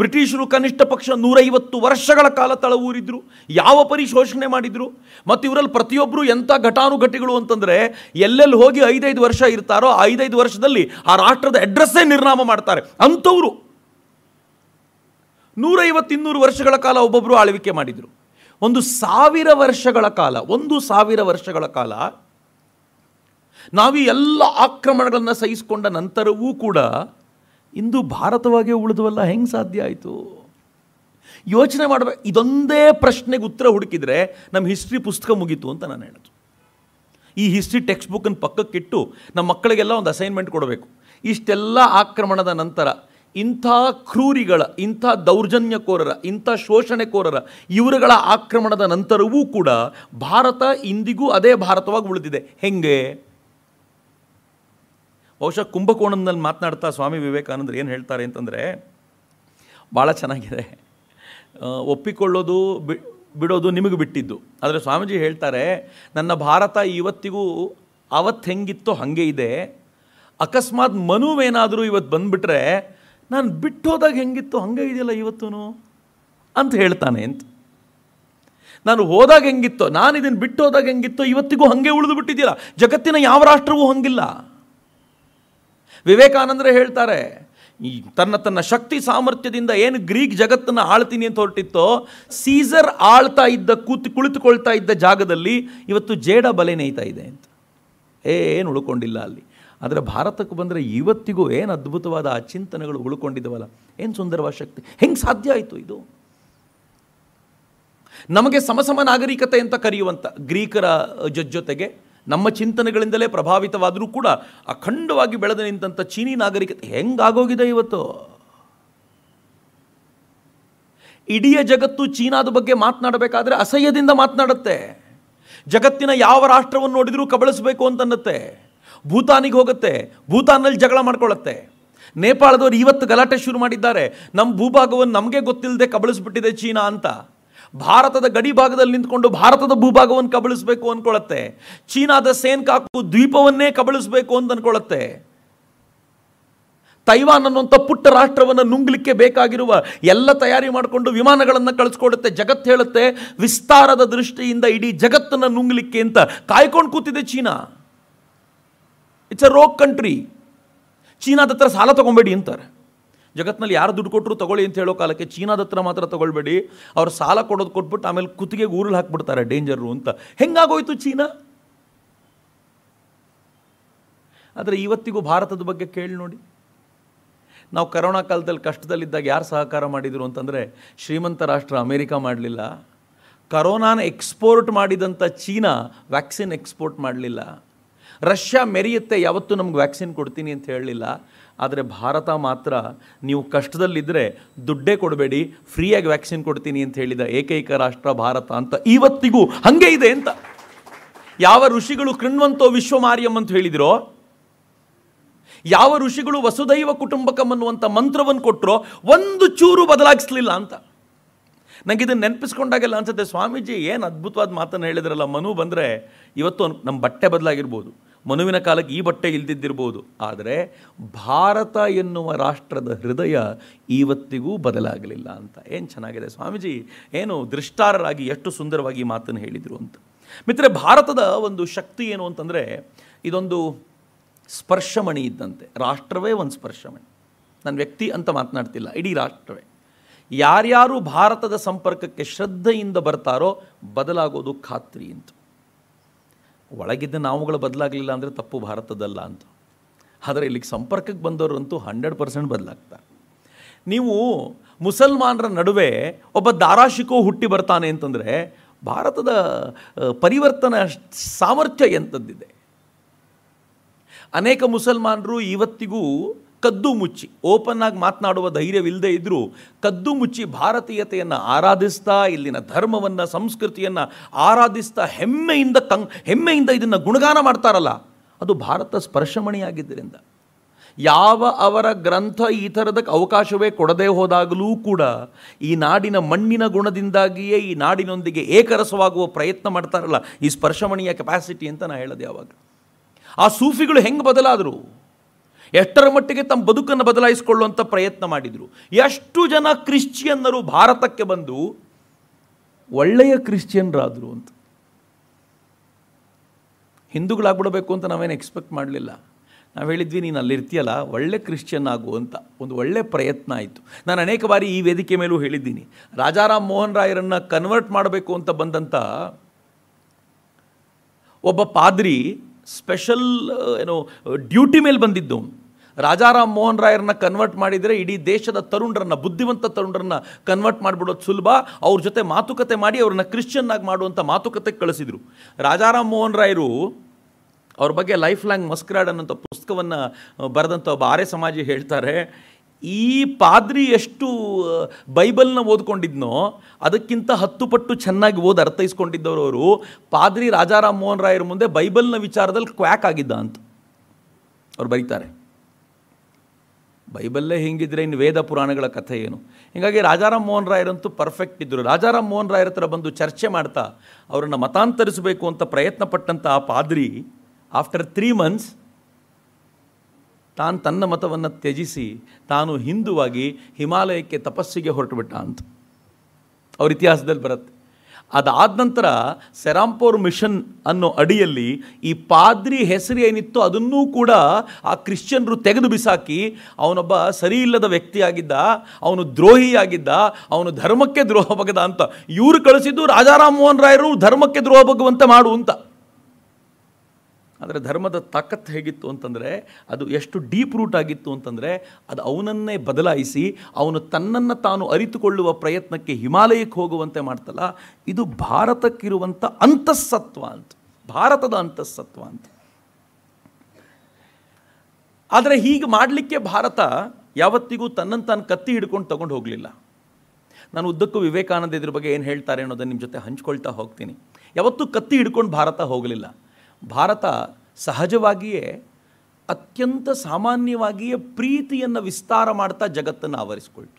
ಬ್ರಿಟಿಷರು ಕನಿಷ್ಠ ಪಕ್ಷ ನೂರೈವತ್ತು ವರ್ಷಗಳ ಕಾಲ ತಳವೂರಿದ್ರು ಯಾವ ಪರಿಶೋಷಣೆ ಮಾಡಿದರು ಮತ್ತು ಇವರಲ್ಲಿ ಪ್ರತಿಯೊಬ್ಬರು ಎಂಥ ಘಟಾನುಘಟಿಗಳು ಅಂತಂದರೆ ಎಲ್ಲೆಲ್ಲಿ ಹೋಗಿ ಐದೈದು ವರ್ಷ ಇರ್ತಾರೋ ಐದೈದು ವರ್ಷದಲ್ಲಿ ಆ ರಾಷ್ಟ್ರದ ಅಡ್ರೆಸ್ಸೇ ನಿರ್ನಾಮ ಮಾಡ್ತಾರೆ ಅಂಥವರು ನೂರೈವತ್ತು ಇನ್ನೂರು ವರ್ಷಗಳ ಕಾಲ ಒಬ್ಬೊಬ್ಬರು ಆಳ್ವಿಕೆ ಮಾಡಿದರು ಒಂದು ಸಾವಿರ ವರ್ಷಗಳ ಕಾಲ ಒಂದು ಸಾವಿರ ವರ್ಷಗಳ ಕಾಲ ನಾವು ಎಲ್ಲ ಆಕ್ರಮಣಗಳನ್ನು ಸಹಿಸಿಕೊಂಡ ನಂತರವೂ ಕೂಡ ಇಂದು ಭಾರತವಾಗೇ ಉಳಿದವಲ್ಲ ಹೆಂಗೆ ಸಾಧ್ಯ ಆಯಿತು ಯೋಚನೆ ಮಾಡಬೇಕು ಇದೊಂದೇ ಪ್ರಶ್ನೆಗೆ ಉತ್ತರ ಹುಡುಕಿದರೆ ನಮ್ಮ ಹಿಸ್ಟ್ರಿ ಪುಸ್ತಕ ಮುಗೀತು ಅಂತ ನಾನು ಹೇಳೋದು ಈ ಹಿಸ್ಟ್ರಿ ಟೆಕ್ಸ್ಟ್ ಬುಕ್ಕನ್ನು ಪಕ್ಕಕ್ಕಿಟ್ಟು ನಮ್ಮ ಮಕ್ಕಳಿಗೆಲ್ಲ ಒಂದು ಅಸೈನ್ಮೆಂಟ್ ಕೊಡಬೇಕು ಇಷ್ಟೆಲ್ಲ ಆಕ್ರಮಣದ ನಂತರ ಇಂಥ ಕ್ರೂರಿಗಳ ಇಂಥ ದೌರ್ಜನ್ಯಕೋರರ ಇಂಥ ಶೋಷಣೆಕೋರರ ಇವರುಗಳ ಆಕ್ರಮಣದ ನಂತರವೂ ಕೂಡ ಭಾರತ ಇಂದಿಗೂ ಅದೇ ಭಾರತವಾಗಿ ಉಳಿದಿದೆ ಹೆಂಗೆ ಬಹುಶಃ ಕುಂಭಕೋಣದಲ್ಲಿ ಮಾತನಾಡ್ತಾ ಸ್ವಾಮಿ ವಿವೇಕಾನಂದರು ಏನು ಹೇಳ್ತಾರೆ ಅಂತಂದರೆ ಭಾಳ ಚೆನ್ನಾಗಿದೆ ಒಪ್ಪಿಕೊಳ್ಳೋದು ಬಿ ಬಿಡೋದು ನಿಮಗೆ ಬಿಟ್ಟಿದ್ದು ಆದರೆ ಸ್ವಾಮೀಜಿ ಹೇಳ್ತಾರೆ ನನ್ನ ಭಾರತ ಇವತ್ತಿಗೂ ಅವತ್ತು ಹೆಂಗಿತ್ತೋ ಹಾಗೆ ಇದೆ ಅಕಸ್ಮಾತ್ ಮನುವೇನಾದರೂ ಇವತ್ತು ಬಂದುಬಿಟ್ರೆ ನಾನು ಬಿಟ್ಟೋದಾಗ ಹೆಂಗಿತ್ತು ಹಾಗೆ ಇದೆಯಲ್ಲ ಇವತ್ತೂ ಅಂತ ಹೇಳ್ತಾನೆ ಅಂತ ನಾನು ಹೋದಾಗ ಹೆಂಗಿತ್ತೋ ನಾನು ಇದನ್ನು ಬಿಟ್ಟೋದಾಗ ಹೆಂಗಿತ್ತೋ ಇವತ್ತಿಗೂ ಹಾಗೆ ಉಳಿದು ಬಿಟ್ಟಿದ್ದೀರಾ ಜಗತ್ತಿನ ಯಾವ ರಾಷ್ಟ್ರವೂ ಹಂಗಿಲ್ಲ ವಿವೇಕಾನಂದರು ಹೇಳ್ತಾರೆ ಈ ತನ್ನ ತನ್ನ ಶಕ್ತಿ ಸಾಮರ್ಥ್ಯದಿಂದ ಏನು ಗ್ರೀಕ್ ಜಗತ್ತನ್ನು ಆಳ್ತೀನಿ ಅಂತ ಹೊರಟಿತ್ತೋ ಸೀಸರ್ ಆಳ್ತಾ ಇದ್ದ ಕೂತು ಕುಳಿತುಕೊಳ್ತಾ ಇದ್ದ ಜಾಗದಲ್ಲಿ ಇವತ್ತು ಜೇಡ ಬಲೆ ನೇಯ್ತಾ ಇದೆ ಅಂತ ಏನು ಉಳ್ಕೊಂಡಿಲ್ಲ ಅಲ್ಲಿ ಆದರೆ ಭಾರತಕ್ಕೆ ಬಂದರೆ ಇವತ್ತಿಗೂ ಏನು ಅದ್ಭುತವಾದ ಆ ಚಿಂತನೆಗಳು ಉಳ್ಕೊಂಡಿದ್ದವಲ್ಲ ಏನು ಸುಂದರವಾದ ಶಕ್ತಿ ಹೆಂಗೆ ಸಾಧ್ಯ ಆಯಿತು ಇದು ನಮಗೆ ಸಮಸಮ ನಾಗರಿಕತೆ ಅಂತ ಕರೆಯುವಂಥ ಗ್ರೀಕರ ಜೊತೆಗೆ ನಮ್ಮ ಚಿಂತನೆಗಳಿಂದಲೇ ಪ್ರಭಾವಿತವಾದರೂ ಕೂಡ ಅಖಂಡವಾಗಿ ಬೆಳೆದು ನಿಂತಹ ಚೀನಿ ನಾಗರಿಕತೆ ಹೆಂಗಾಗೋಗಿದೆ ಇವತ್ತು ಇಡೀ ಜಗತ್ತು ಚೀನಾದ ಬಗ್ಗೆ ಮಾತನಾಡಬೇಕಾದ್ರೆ ಅಸಹ್ಯದಿಂದ ಮಾತನಾಡುತ್ತೆ ಜಗತ್ತಿನ ಯಾವ ರಾಷ್ಟ್ರವನ್ನು ನೋಡಿದರೂ ಕಬಳಿಸಬೇಕು ಅಂತನ್ನತ್ತೆ ಭೂತಾನಿಗೆ ಹೋಗುತ್ತೆ ಭೂತಾನಲ್ಲಿ ಜಗಳ ಮಾಡ್ಕೊಳ್ಳುತ್ತೆ ನೇಪಾಳದವರು ಇವತ್ತು ಗಲಾಟೆ ಶುರು ಮಾಡಿದ್ದಾರೆ ನಮ್ಮ ಭೂಭಾಗವನ್ನು ನಮಗೆ ಗೊತ್ತಿಲ್ಲದೆ ಕಬಳಿಸ್ಬಿಟ್ಟಿದೆ ಚೀನಾ ಅಂತ ಭಾರತದ ಗಡಿ ಭಾಗದಲ್ಲಿ ನಿಂತ್ಕೊಂಡು ಭಾರತದ ಭೂಭಾಗವನ್ನು ಕಬಳಿಸಬೇಕು ಅಂದ್ಕೊಳ್ಳುತ್ತೆ ಚೀನಾದ ಕಾಕು ದ್ವೀಪವನ್ನೇ ಕಬಳಿಸಬೇಕು ಅಂತ ಅನ್ಕೊಳ್ಳುತ್ತೆ ತೈವಾನ್ ಅನ್ನುವಂಥ ಪುಟ್ಟ ರಾಷ್ಟ್ರವನ್ನು ನುಂಗ್ಲಿಕ್ಕೆ ಬೇಕಾಗಿರುವ ಎಲ್ಲ ತಯಾರಿ ಮಾಡಿಕೊಂಡು ವಿಮಾನಗಳನ್ನು ಕಳಿಸ್ಕೊಡುತ್ತೆ ಜಗತ್ತು ಹೇಳುತ್ತೆ ವಿಸ್ತಾರದ ದೃಷ್ಟಿಯಿಂದ ಇಡೀ ಜಗತ್ತನ್ನು ನುಂಗ್ಲಿಕ್ಕೆ ಅಂತ ಕಾಯ್ಕೊಂಡು ಕೂತಿದೆ China it's a rogue country ಚೀನಾದ ಹತ್ರ ಸಾಲ ತೊಗೊಬೇಡಿ ಅಂತಾರೆ ಜಗತ್ತಿನಲ್ಲಿ ಯಾರು ದುಡ್ಡು ಕೊಟ್ಟರು ತಗೊಳ್ಳಿ ಅಂತ ಹೇಳೋ ಕಾಲಕ್ಕೆ ಚೀನಾದ ಹತ್ರ ಮಾತ್ರ ತಗೊಳ್ಬೇಡಿ ಅವ್ರು ಸಾಲ ಕೊಡೋದು ಕೊಟ್ಬಿಟ್ಟು ಆಮೇಲೆ ಕುತ್ತಿಗೆ ಊರಲ್ಲಿ ಹಾಕ್ಬಿಡ್ತಾರೆ ಡೇಂಜರು ಅಂತ ಹೆಂಗಾಗೋಯ್ತು ಚೀನಾ ಆದರೆ ಇವತ್ತಿಗೂ ಭಾರತದ ಬಗ್ಗೆ ಕೇಳಿ ನೋಡಿ ನಾವು ಕರೋನಾ ಕಾಲದಲ್ಲಿ ಕಷ್ಟದಲ್ಲಿದ್ದಾಗ ಯಾರು ಸಹಕಾರ ಮಾಡಿದರು ಅಂತಂದರೆ ಶ್ರೀಮಂತ ರಾಷ್ಟ್ರ ಅಮೇರಿಕಾ ಮಾಡಲಿಲ್ಲ ಕರೋನಾನ ಎಕ್ಸ್ಪೋರ್ಟ್ ಮಾಡಿದಂಥ ಚೀನಾ ವ್ಯಾಕ್ಸಿನ್ ಎಕ್ಸ್ಪೋರ್ಟ್ ಮಾಡಲಿಲ್ಲ ರಷ್ಯಾ ಮೆರೆಯುತ್ತೆ ಯಾವತ್ತೂ ನಮ್ಗೆ ವ್ಯಾಕ್ಸಿನ್ ಕೊಡ್ತೀನಿ ಅಂತ ಹೇಳಲಿಲ್ಲ ಆದರೆ ಭಾರತ ಮಾತ್ರ ನೀವು ಕಷ್ಟದಲ್ಲಿದ್ದರೆ ದುಡ್ಡೇ ಕೊಡಬೇಡಿ ಫ್ರೀಯಾಗಿ ವ್ಯಾಕ್ಸಿನ್ ಕೊಡ್ತೀನಿ ಅಂತ ಹೇಳಿದ ಏಕೈಕ ರಾಷ್ಟ್ರ ಭಾರತ ಅಂತ ಇವತ್ತಿಗೂ ಹಾಗೆ ಇದೆ ಅಂತ ಯಾವ ಋಷಿಗಳು ಕೃಣ್ವಂತೋ ವಿಶ್ವಮಾರ್ಯಂ ಅಂತ ಹೇಳಿದಿರೋ ಯಾವ ಋಷಿಗಳು ವಸುದೈವ ಕುಟುಂಬಕಂ ಅನ್ನುವಂಥ ಮಂತ್ರವನ್ನು ಕೊಟ್ಟರೋ ಒಂದು ಚೂರು ಬದಲಾಗಿಸ್ಲಿಲ್ಲ ಅಂತ ನನಗೆ ಇದನ್ನು ನೆನಪಿಸ್ಕೊಂಡಾಗೆಲ್ಲ ಅನ್ಸುತ್ತೆ ಸ್ವಾಮೀಜಿ ಏನು ಅದ್ಭುತವಾದ ಮಾತನ್ನು ಹೇಳಿದ್ರಲ್ಲ ಮನು ಬಂದರೆ ಇವತ್ತು ನಮ್ಮ ಬಟ್ಟೆ ಬದಲಾಗಿರ್ಬೋದು ಮನುವಿನ ಕಾಲಕ್ಕೆ ಈ ಬಟ್ಟೆ ಇಲ್ದಿದ್ದಿರ್ಬೋದು ಆದರೆ ಭಾರತ ಎನ್ನುವ ರಾಷ್ಟ್ರದ ಹೃದಯ ಇವತ್ತಿಗೂ ಬದಲಾಗಲಿಲ್ಲ ಅಂತ ಏನು ಚೆನ್ನಾಗಿದೆ ಸ್ವಾಮೀಜಿ ಏನು ದೃಷ್ಟಾರರಾಗಿ ಎಷ್ಟು ಸುಂದರವಾಗಿ ಮಾತನ್ನು ಹೇಳಿದರು ಅಂತ ಮಿತ್ರ ಭಾರತದ ಒಂದು ಶಕ್ತಿ ಏನು ಅಂತಂದರೆ ಇದೊಂದು ಸ್ಪರ್ಶಮಣಿ ಇದ್ದಂತೆ ರಾಷ್ಟ್ರವೇ ಒಂದು ಸ್ಪರ್ಶಮಣಿ ನಾನು ವ್ಯಕ್ತಿ ಅಂತ ಮಾತನಾಡ್ತಿಲ್ಲ ಇಡೀ ರಾಷ್ಟ್ರವೇ ಯಾರ್ಯಾರು ಭಾರತದ ಸಂಪರ್ಕಕ್ಕೆ ಶ್ರದ್ಧೆಯಿಂದ ಬರ್ತಾರೋ ಬದಲಾಗೋದು ಖಾತ್ರಿ ಅಂತ ಒಳಗಿದ್ದ ನಾವುಗಳು ಬದಲಾಗಲಿಲ್ಲ ಅಂದರೆ ತಪ್ಪು ಭಾರತದಲ್ಲ ಅಂತ ಆದರೆ ಇಲ್ಲಿಗೆ ಸಂಪರ್ಕಕ್ಕೆ ಬಂದವರಂತೂ ಹಂಡ್ರೆಡ್ ಪರ್ಸೆಂಟ್ ಬದಲಾಗ್ತಾರೆ ನೀವು ಮುಸಲ್ಮಾನರ ನಡುವೆ ಒಬ್ಬ ದಾರಾಶಿಕೋ ಹುಟ್ಟಿ ಬರ್ತಾನೆ ಅಂತಂದರೆ ಭಾರತದ ಪರಿವರ್ತನ ಸಾಮರ್ಥ್ಯ ಎಂಥದ್ದಿದೆ ಅನೇಕ ಮುಸಲ್ಮಾನರು ಇವತ್ತಿಗೂ ಕದ್ದು ಮುಚ್ಚಿ ಓಪನ್ ಆಗಿ ಮಾತನಾಡುವ ಧೈರ್ಯವಿಲ್ಲದೆ ಇದ್ದರೂ ಕದ್ದು ಮುಚ್ಚಿ ಭಾರತೀಯತೆಯನ್ನು ಆರಾಧಿಸ್ತಾ ಇಲ್ಲಿನ ಧರ್ಮವನ್ನು ಸಂಸ್ಕೃತಿಯನ್ನು ಆರಾಧಿಸ್ತಾ ಹೆಮ್ಮೆಯಿಂದ ಕಂ ಹೆಮ್ಮೆಯಿಂದ ಇದನ್ನು ಗುಣಗಾನ ಮಾಡ್ತಾರಲ್ಲ ಅದು ಭಾರತ ಸ್ಪರ್ಶಮಣಿಯಾಗಿದ್ದರಿಂದ ಯಾವ ಅವರ ಗ್ರಂಥ ಈ ಥರದಕ್ಕೆ ಅವಕಾಶವೇ ಕೊಡದೇ ಹೋದಾಗಲೂ ಕೂಡ ಈ ನಾಡಿನ ಮಣ್ಣಿನ ಗುಣದಿಂದಾಗಿಯೇ ಈ ನಾಡಿನೊಂದಿಗೆ ಏಕರಸವಾಗುವ ಪ್ರಯತ್ನ ಮಾಡ್ತಾರಲ್ಲ ಈ ಸ್ಪರ್ಶಮಣಿಯ ಕೆಪಾಸಿಟಿ ಅಂತ ನಾನು ಹೇಳೋದು ಯಾವಾಗ ಆ ಸೂಫಿಗಳು ಹೆಂಗೆ ಬದಲಾದರು ಎಷ್ಟರ ಮಟ್ಟಿಗೆ ತಮ್ಮ ಬದುಕನ್ನು ಬದಲಾಯಿಸಿಕೊಳ್ಳುವಂಥ ಪ್ರಯತ್ನ ಮಾಡಿದರು ಎಷ್ಟು ಜನ ಕ್ರಿಶ್ಚಿಯನ್ನರು ಭಾರತಕ್ಕೆ ಬಂದು ಒಳ್ಳೆಯ ಕ್ರಿಶ್ಚಿಯನ್ರಾದರು ಅಂತ ಹಿಂದೂಗಳಾಗ್ಬಿಡಬೇಕು ಅಂತ ನಾವೇನು ಎಕ್ಸ್ಪೆಕ್ಟ್ ಮಾಡಲಿಲ್ಲ ನಾವು ಹೇಳಿದ್ವಿ ನೀನು ಅಲ್ಲಿರ್ತೀಯಲ್ಲ ಒಳ್ಳೆ ಕ್ರಿಶ್ಚಿಯನ್ ಆಗು ಅಂತ ಒಂದು ಒಳ್ಳೆ ಪ್ರಯತ್ನ ಆಯಿತು ನಾನು ಅನೇಕ ಬಾರಿ ಈ ವೇದಿಕೆ ಮೇಲೂ ಹೇಳಿದ್ದೀನಿ ರಾಜಾರಾಮ್ ಮೋಹನ್ ರಾಯರನ್ನು ಕನ್ವರ್ಟ್ ಮಾಡಬೇಕು ಅಂತ ಬಂದಂಥ ಒಬ್ಬ ಪಾದ್ರಿ ಸ್ಪೆಷಲ್ ಏನೋ ಡ್ಯೂಟಿ ಮೇಲೆ ಬಂದಿದ್ದವನು ರಾಜಾರಾಮ್ ಮೋಹನ್ ರಾಯರನ್ನ ಕನ್ವರ್ಟ್ ಮಾಡಿದರೆ ಇಡೀ ದೇಶದ ತರುಣರನ್ನು ಬುದ್ಧಿವಂತ ತರುಣರನ್ನು ಕನ್ವರ್ಟ್ ಮಾಡಿಬಿಡೋದು ಸುಲಭ ಅವ್ರ ಜೊತೆ ಮಾತುಕತೆ ಮಾಡಿ ಅವ್ರನ್ನ ಕ್ರಿಶ್ಚಿಯನ್ ಆಗಿ ಮಾಡುವಂಥ ಮಾತುಕತೆ ಕಳಿಸಿದರು ರಾಜಾರಾಮ್ ಮೋಹನ್ ರಾಯರು ಅವ್ರ ಬಗ್ಗೆ ಲೈಫ್ ಲಾಂಗ್ ಮಸ್ಕ್ರಾಡ್ ಅನ್ನೋಂಥ ಪುಸ್ತಕವನ್ನು ಬರೆದಂಥ ಒಬ್ಬ ಆರ್ಯ ಸಮಾಜಿ ಹೇಳ್ತಾರೆ ಈ ಪಾದ್ರಿ ಎಷ್ಟು ಬೈಬಲ್ನ ಓದ್ಕೊಂಡಿದ್ನೋ ಅದಕ್ಕಿಂತ ಹತ್ತು ಪಟ್ಟು ಚೆನ್ನಾಗಿ ಓದಿ ಅರ್ಥೈಸ್ಕೊಂಡಿದ್ದವರು ಅವರು ಪಾದ್ರಿ ರಾಜಾರಾಮ್ ಮೋಹನ್ ರಾಯರ ಮುಂದೆ ಬೈಬಲ್ನ ವಿಚಾರದಲ್ಲಿ ಕ್ವ್ಯಾಕ್ ಆಗಿದ್ದ ಅಂತ ಅವ್ರು ಬರೀತಾರೆ ಬೈಬಲ್ಲೇ ಹಿಂಗಿದ್ರೆ ಇನ್ನು ವೇದ ಪುರಾಣಗಳ ಕಥೆ ಏನು ಹೀಗಾಗಿ ರಾಜಾರಾಮ್ ಮೋಹನ್ ರಾಯರಂತೂ ಪರ್ಫೆಕ್ಟ್ ಇದ್ದರು ರಾಜಾರಾಮ್ ಮೋಹನ್ ರಾಯರ ಹತ್ರ ಬಂದು ಚರ್ಚೆ ಮಾಡ್ತಾ ಅವರನ್ನು ಮತಾಂತರಿಸಬೇಕು ಅಂತ ಪ್ರಯತ್ನ ಪಟ್ಟಂಥ ಆ ಪಾದ್ರಿ ಆಫ್ಟರ್ ತ್ರೀ ಮಂತ್ಸ್ ತಾನು ತನ್ನ ಮತವನ್ನು ತ್ಯಜಿಸಿ ತಾನು ಹಿಂದುವಾಗಿ ಹಿಮಾಲಯಕ್ಕೆ ತಪಸ್ಸಿಗೆ ಹೊರಟುಬಿಟ್ಟ ಅಂತ ಅವ್ರ ಇತಿಹಾಸದಲ್ಲಿ ಬರುತ್ತೆ ಅದಾದ ನಂತರ ಸೆರಾಂಪೋರ್ ಮಿಷನ್ ಅನ್ನೋ ಅಡಿಯಲ್ಲಿ ಈ ಪಾದ್ರಿ ಹೆಸರು ಏನಿತ್ತು ಅದನ್ನೂ ಕೂಡ ಆ ಕ್ರಿಶ್ಚಿಯನ್ರು ತೆಗೆದು ಬಿಸಾಕಿ ಅವನೊಬ್ಬ ಸರಿ ಇಲ್ಲದ ವ್ಯಕ್ತಿಯಾಗಿದ್ದ ಅವನು ದ್ರೋಹಿಯಾಗಿದ್ದ ಅವನು ಧರ್ಮಕ್ಕೆ ದ್ರೋಹ ಬಗದ ಅಂತ ಇವರು ಕಳಿಸಿದ್ದು ರಾಜಾರಾಮ್ ಮೋಹನ್ ರಾಯರು ಧರ್ಮಕ್ಕೆ ದ್ರೋಹ ಬಗ್ಗುವಂತೆ ಮಾಡು ಅಂತ ಆದರೆ ಧರ್ಮದ ತಾಕತ್ತು ಹೇಗಿತ್ತು ಅಂತಂದರೆ ಅದು ಎಷ್ಟು ಡೀಪ್ ರೂಟ್ ಆಗಿತ್ತು ಅಂತಂದರೆ ಅದು ಅವನನ್ನೇ ಬದಲಾಯಿಸಿ ಅವನು ತನ್ನನ್ನು ತಾನು ಅರಿತುಕೊಳ್ಳುವ ಪ್ರಯತ್ನಕ್ಕೆ ಹಿಮಾಲಯಕ್ಕೆ ಹೋಗುವಂತೆ ಮಾಡ್ತಲ್ಲ ಇದು ಭಾರತಕ್ಕಿರುವಂಥ ಅಂತಸ್ಸತ್ವ ಅಂತ ಭಾರತದ ಅಂತಸ್ಸತ್ವ ಅಂತ ಆದರೆ ಹೀಗೆ ಮಾಡಲಿಕ್ಕೆ ಭಾರತ ಯಾವತ್ತಿಗೂ ತನ್ನನ್ನು ತಾನು ಕತ್ತಿ ಹಿಡ್ಕೊಂಡು ತಗೊಂಡು ಹೋಗಲಿಲ್ಲ ನಾನು ಉದ್ದಕ್ಕೂ ವಿವೇಕಾನಂದ ಇದ್ರ ಬಗ್ಗೆ ಏನು ಹೇಳ್ತಾರೆ ಅನ್ನೋದನ್ನು ನಿಮ್ಮ ಜೊತೆ ಹಂಚ್ಕೊಳ್ತಾ ಹೋಗ್ತೀನಿ ಯಾವತ್ತೂ ಕತ್ತಿ ಹಿಡ್ಕೊಂಡು ಭಾರತ ಹೋಗಲಿಲ್ಲ ಭಾರತ ಸಹಜವಾಗಿಯೇ ಅತ್ಯಂತ ಸಾಮಾನ್ಯವಾಗಿಯೇ ಪ್ರೀತಿಯನ್ನು ವಿಸ್ತಾರ ಮಾಡ್ತಾ ಜಗತ್ತನ್ನು ಆವರಿಸಿಕೊಳ್ತು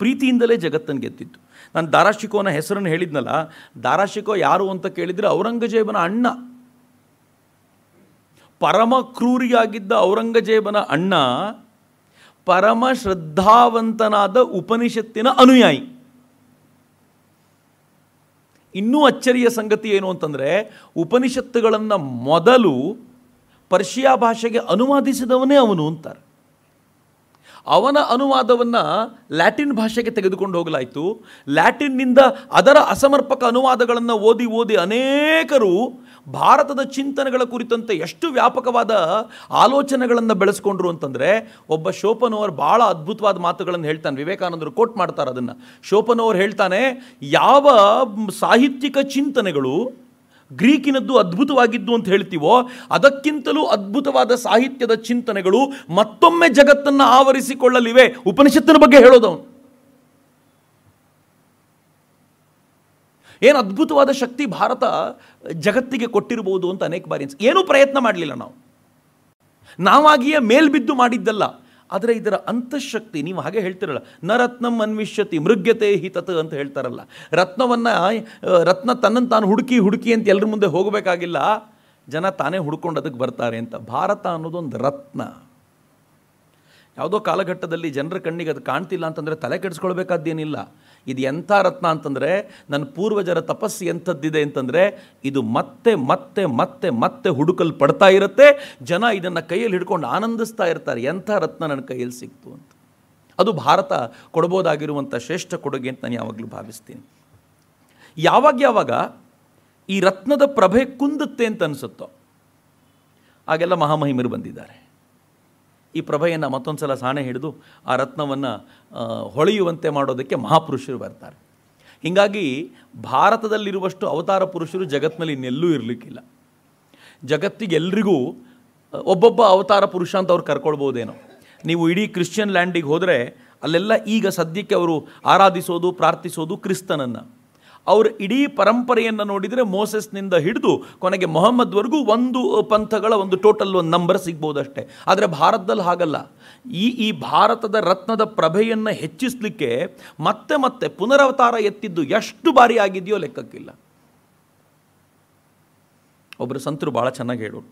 ಪ್ರೀತಿಯಿಂದಲೇ ಜಗತ್ತನ್ನು ಗೆದ್ದಿತ್ತು ನಾನು ದಾರಾಶಿಕೋನ ಹೆಸರನ್ನು ಹೇಳಿದ್ನಲ್ಲ ದಾರಾಶಿಕೋ ಯಾರು ಅಂತ ಕೇಳಿದರೆ ಔರಂಗಜೇಬನ ಅಣ್ಣ ಪರಮ ಕ್ರೂರಿಯಾಗಿದ್ದ ಔರಂಗಜೇಬನ ಅಣ್ಣ ಪರಮ ಶ್ರದ್ಧಾವಂತನಾದ ಉಪನಿಷತ್ತಿನ ಅನುಯಾಯಿ ಇನ್ನೂ ಅಚ್ಚರಿಯ ಸಂಗತಿ ಏನು ಅಂತಂದರೆ ಉಪನಿಷತ್ತುಗಳನ್ನು ಮೊದಲು ಪರ್ಷಿಯಾ ಭಾಷೆಗೆ ಅನುವಾದಿಸಿದವನೇ ಅವನು ಅಂತಾರೆ ಅವನ ಅನುವಾದವನ್ನು ಲ್ಯಾಟಿನ್ ಭಾಷೆಗೆ ತೆಗೆದುಕೊಂಡು ಹೋಗಲಾಯಿತು ಲ್ಯಾಟಿನ್ನಿಂದ ಅದರ ಅಸಮರ್ಪಕ ಅನುವಾದಗಳನ್ನು ಓದಿ ಓದಿ ಅನೇಕರು ಭಾರತದ ಚಿಂತನೆಗಳ ಕುರಿತಂತೆ ಎಷ್ಟು ವ್ಯಾಪಕವಾದ ಆಲೋಚನೆಗಳನ್ನು ಬೆಳೆಸ್ಕೊಂಡ್ರು ಅಂತಂದರೆ ಒಬ್ಬ ಶೋಪನೋವರ್ ಭಾಳ ಅದ್ಭುತವಾದ ಮಾತುಗಳನ್ನು ಹೇಳ್ತಾನೆ ವಿವೇಕಾನಂದರು ಕೋಟ್ ಮಾಡ್ತಾರೆ ಅದನ್ನು ಶೋಪನವರು ಹೇಳ್ತಾನೆ ಯಾವ ಸಾಹಿತ್ಯಿಕ ಚಿಂತನೆಗಳು ಗ್ರೀಕಿನದ್ದು ಅದ್ಭುತವಾಗಿದ್ದು ಅಂತ ಹೇಳ್ತೀವೋ ಅದಕ್ಕಿಂತಲೂ ಅದ್ಭುತವಾದ ಸಾಹಿತ್ಯದ ಚಿಂತನೆಗಳು ಮತ್ತೊಮ್ಮೆ ಜಗತ್ತನ್ನು ಆವರಿಸಿಕೊಳ್ಳಲಿವೆ ಉಪನಿಷತ್ತಿನ ಬಗ್ಗೆ ಹೇಳೋದವನು ಏನು ಅದ್ಭುತವಾದ ಶಕ್ತಿ ಭಾರತ ಜಗತ್ತಿಗೆ ಕೊಟ್ಟಿರ್ಬೋದು ಅಂತ ಅನೇಕ ಬಾರಿ ಅನ್ಸ್ ಏನೂ ಪ್ರಯತ್ನ ಮಾಡಲಿಲ್ಲ ನಾವು ನಾವಾಗಿಯೇ ಮೇಲ್ಬಿದ್ದು ಮಾಡಿದ್ದಲ್ಲ ಆದರೆ ಇದರ ಅಂತಃಶಕ್ತಿ ನೀವು ಹಾಗೆ ಹೇಳ್ತಿರಲ್ಲ ನ ರತ್ನಂ ಅನ್ವಿಷ್ಯತಿ ಮೃಗ್ಯತೆ ಹಿತತ ಅಂತ ಹೇಳ್ತಾರಲ್ಲ ರತ್ನವನ್ನು ರತ್ನ ತನ್ನನ್ನು ತಾನು ಹುಡುಕಿ ಹುಡುಕಿ ಅಂತ ಎಲ್ಲರ ಮುಂದೆ ಹೋಗಬೇಕಾಗಿಲ್ಲ ಜನ ತಾನೇ ಹುಡ್ಕೊಂಡು ಅದಕ್ಕೆ ಬರ್ತಾರೆ ಅಂತ ಭಾರತ ಅನ್ನೋದೊಂದು ರತ್ನ ಯಾವುದೋ ಕಾಲಘಟ್ಟದಲ್ಲಿ ಜನರ ಕಣ್ಣಿಗೆ ಅದು ಕಾಣ್ತಿಲ್ಲ ಅಂತಂದರೆ ತಲೆ ಕೆಡಿಸ್ಕೊಳ್ಬೇಕಾದ್ದೇನಿಲ್ಲ ಇದು ಎಂಥ ರತ್ನ ಅಂತಂದರೆ ನನ್ನ ಪೂರ್ವಜರ ತಪಸ್ಸು ಎಂಥದ್ದಿದೆ ಅಂತಂದರೆ ಇದು ಮತ್ತೆ ಮತ್ತೆ ಮತ್ತೆ ಮತ್ತೆ ಹುಡುಕಲು ಪಡ್ತಾ ಇರುತ್ತೆ ಜನ ಇದನ್ನು ಕೈಯಲ್ಲಿ ಹಿಡ್ಕೊಂಡು ಆನಂದಿಸ್ತಾ ಇರ್ತಾರೆ ಎಂಥ ರತ್ನ ನನ್ನ ಕೈಯಲ್ಲಿ ಸಿಕ್ತು ಅಂತ ಅದು ಭಾರತ ಕೊಡ್ಬೋದಾಗಿರುವಂಥ ಶ್ರೇಷ್ಠ ಕೊಡುಗೆ ಅಂತ ನಾನು ಯಾವಾಗಲೂ ಭಾವಿಸ್ತೀನಿ ಯಾವಾಗ ಯಾವಾಗ ಈ ರತ್ನದ ಪ್ರಭೆ ಕುಂದುತ್ತೆ ಅಂತ ಅನಿಸುತ್ತೋ ಆಗೆಲ್ಲ ಮಹಾಮಹಿಮರು ಬಂದಿದ್ದಾರೆ ಈ ಪ್ರಭೆಯನ್ನು ಮತ್ತೊಂದು ಸಲ ಸಾಣೆ ಹಿಡಿದು ಆ ರತ್ನವನ್ನು ಹೊಳೆಯುವಂತೆ ಮಾಡೋದಕ್ಕೆ ಮಹಾಪುರುಷರು ಬರ್ತಾರೆ ಹೀಗಾಗಿ ಭಾರತದಲ್ಲಿರುವಷ್ಟು ಅವತಾರ ಪುರುಷರು ಜಗತ್ತಿನಲ್ಲಿ ಇನ್ನೆಲ್ಲೂ ಇರಲಿಕ್ಕಿಲ್ಲ ಜಗತ್ತಿಗೆಲ್ಲರಿಗೂ ಒಬ್ಬೊಬ್ಬ ಅವತಾರ ಪುರುಷ ಅಂತ ಅವ್ರು ಕರ್ಕೊಳ್ಬೋದೇನೋ ನೀವು ಇಡೀ ಕ್ರಿಶ್ಚಿಯನ್ ಲ್ಯಾಂಡಿಗೆ ಹೋದರೆ ಅಲ್ಲೆಲ್ಲ ಈಗ ಸದ್ಯಕ್ಕೆ ಅವರು ಆರಾಧಿಸೋದು ಪ್ರಾರ್ಥಿಸೋದು ಕ್ರಿಸ್ತನನ್ನು ಅವರು ಇಡೀ ಪರಂಪರೆಯನ್ನು ನೋಡಿದರೆ ಮೋಸಸ್ನಿಂದ ಹಿಡಿದು ಕೊನೆಗೆ ಮೊಹಮ್ಮದ್ವರೆಗೂ ಒಂದು ಪಂಥಗಳ ಒಂದು ಟೋಟಲ್ ಒಂದು ನಂಬರ್ ಸಿಗ್ಬೋದಷ್ಟೇ ಆದರೆ ಭಾರತದಲ್ಲಿ ಹಾಗಲ್ಲ ಈ ಈ ಭಾರತದ ರತ್ನದ ಪ್ರಭೆಯನ್ನು ಹೆಚ್ಚಿಸಲಿಕ್ಕೆ ಮತ್ತೆ ಮತ್ತೆ ಪುನರವತಾರ ಎತ್ತಿದ್ದು ಎಷ್ಟು ಬಾರಿ ಆಗಿದೆಯೋ ಲೆಕ್ಕಕ್ಕಿಲ್ಲ ಒಬ್ಬರು ಸಂತರು ಭಾಳ ಚೆನ್ನಾಗಿ ಹೇಳೋರು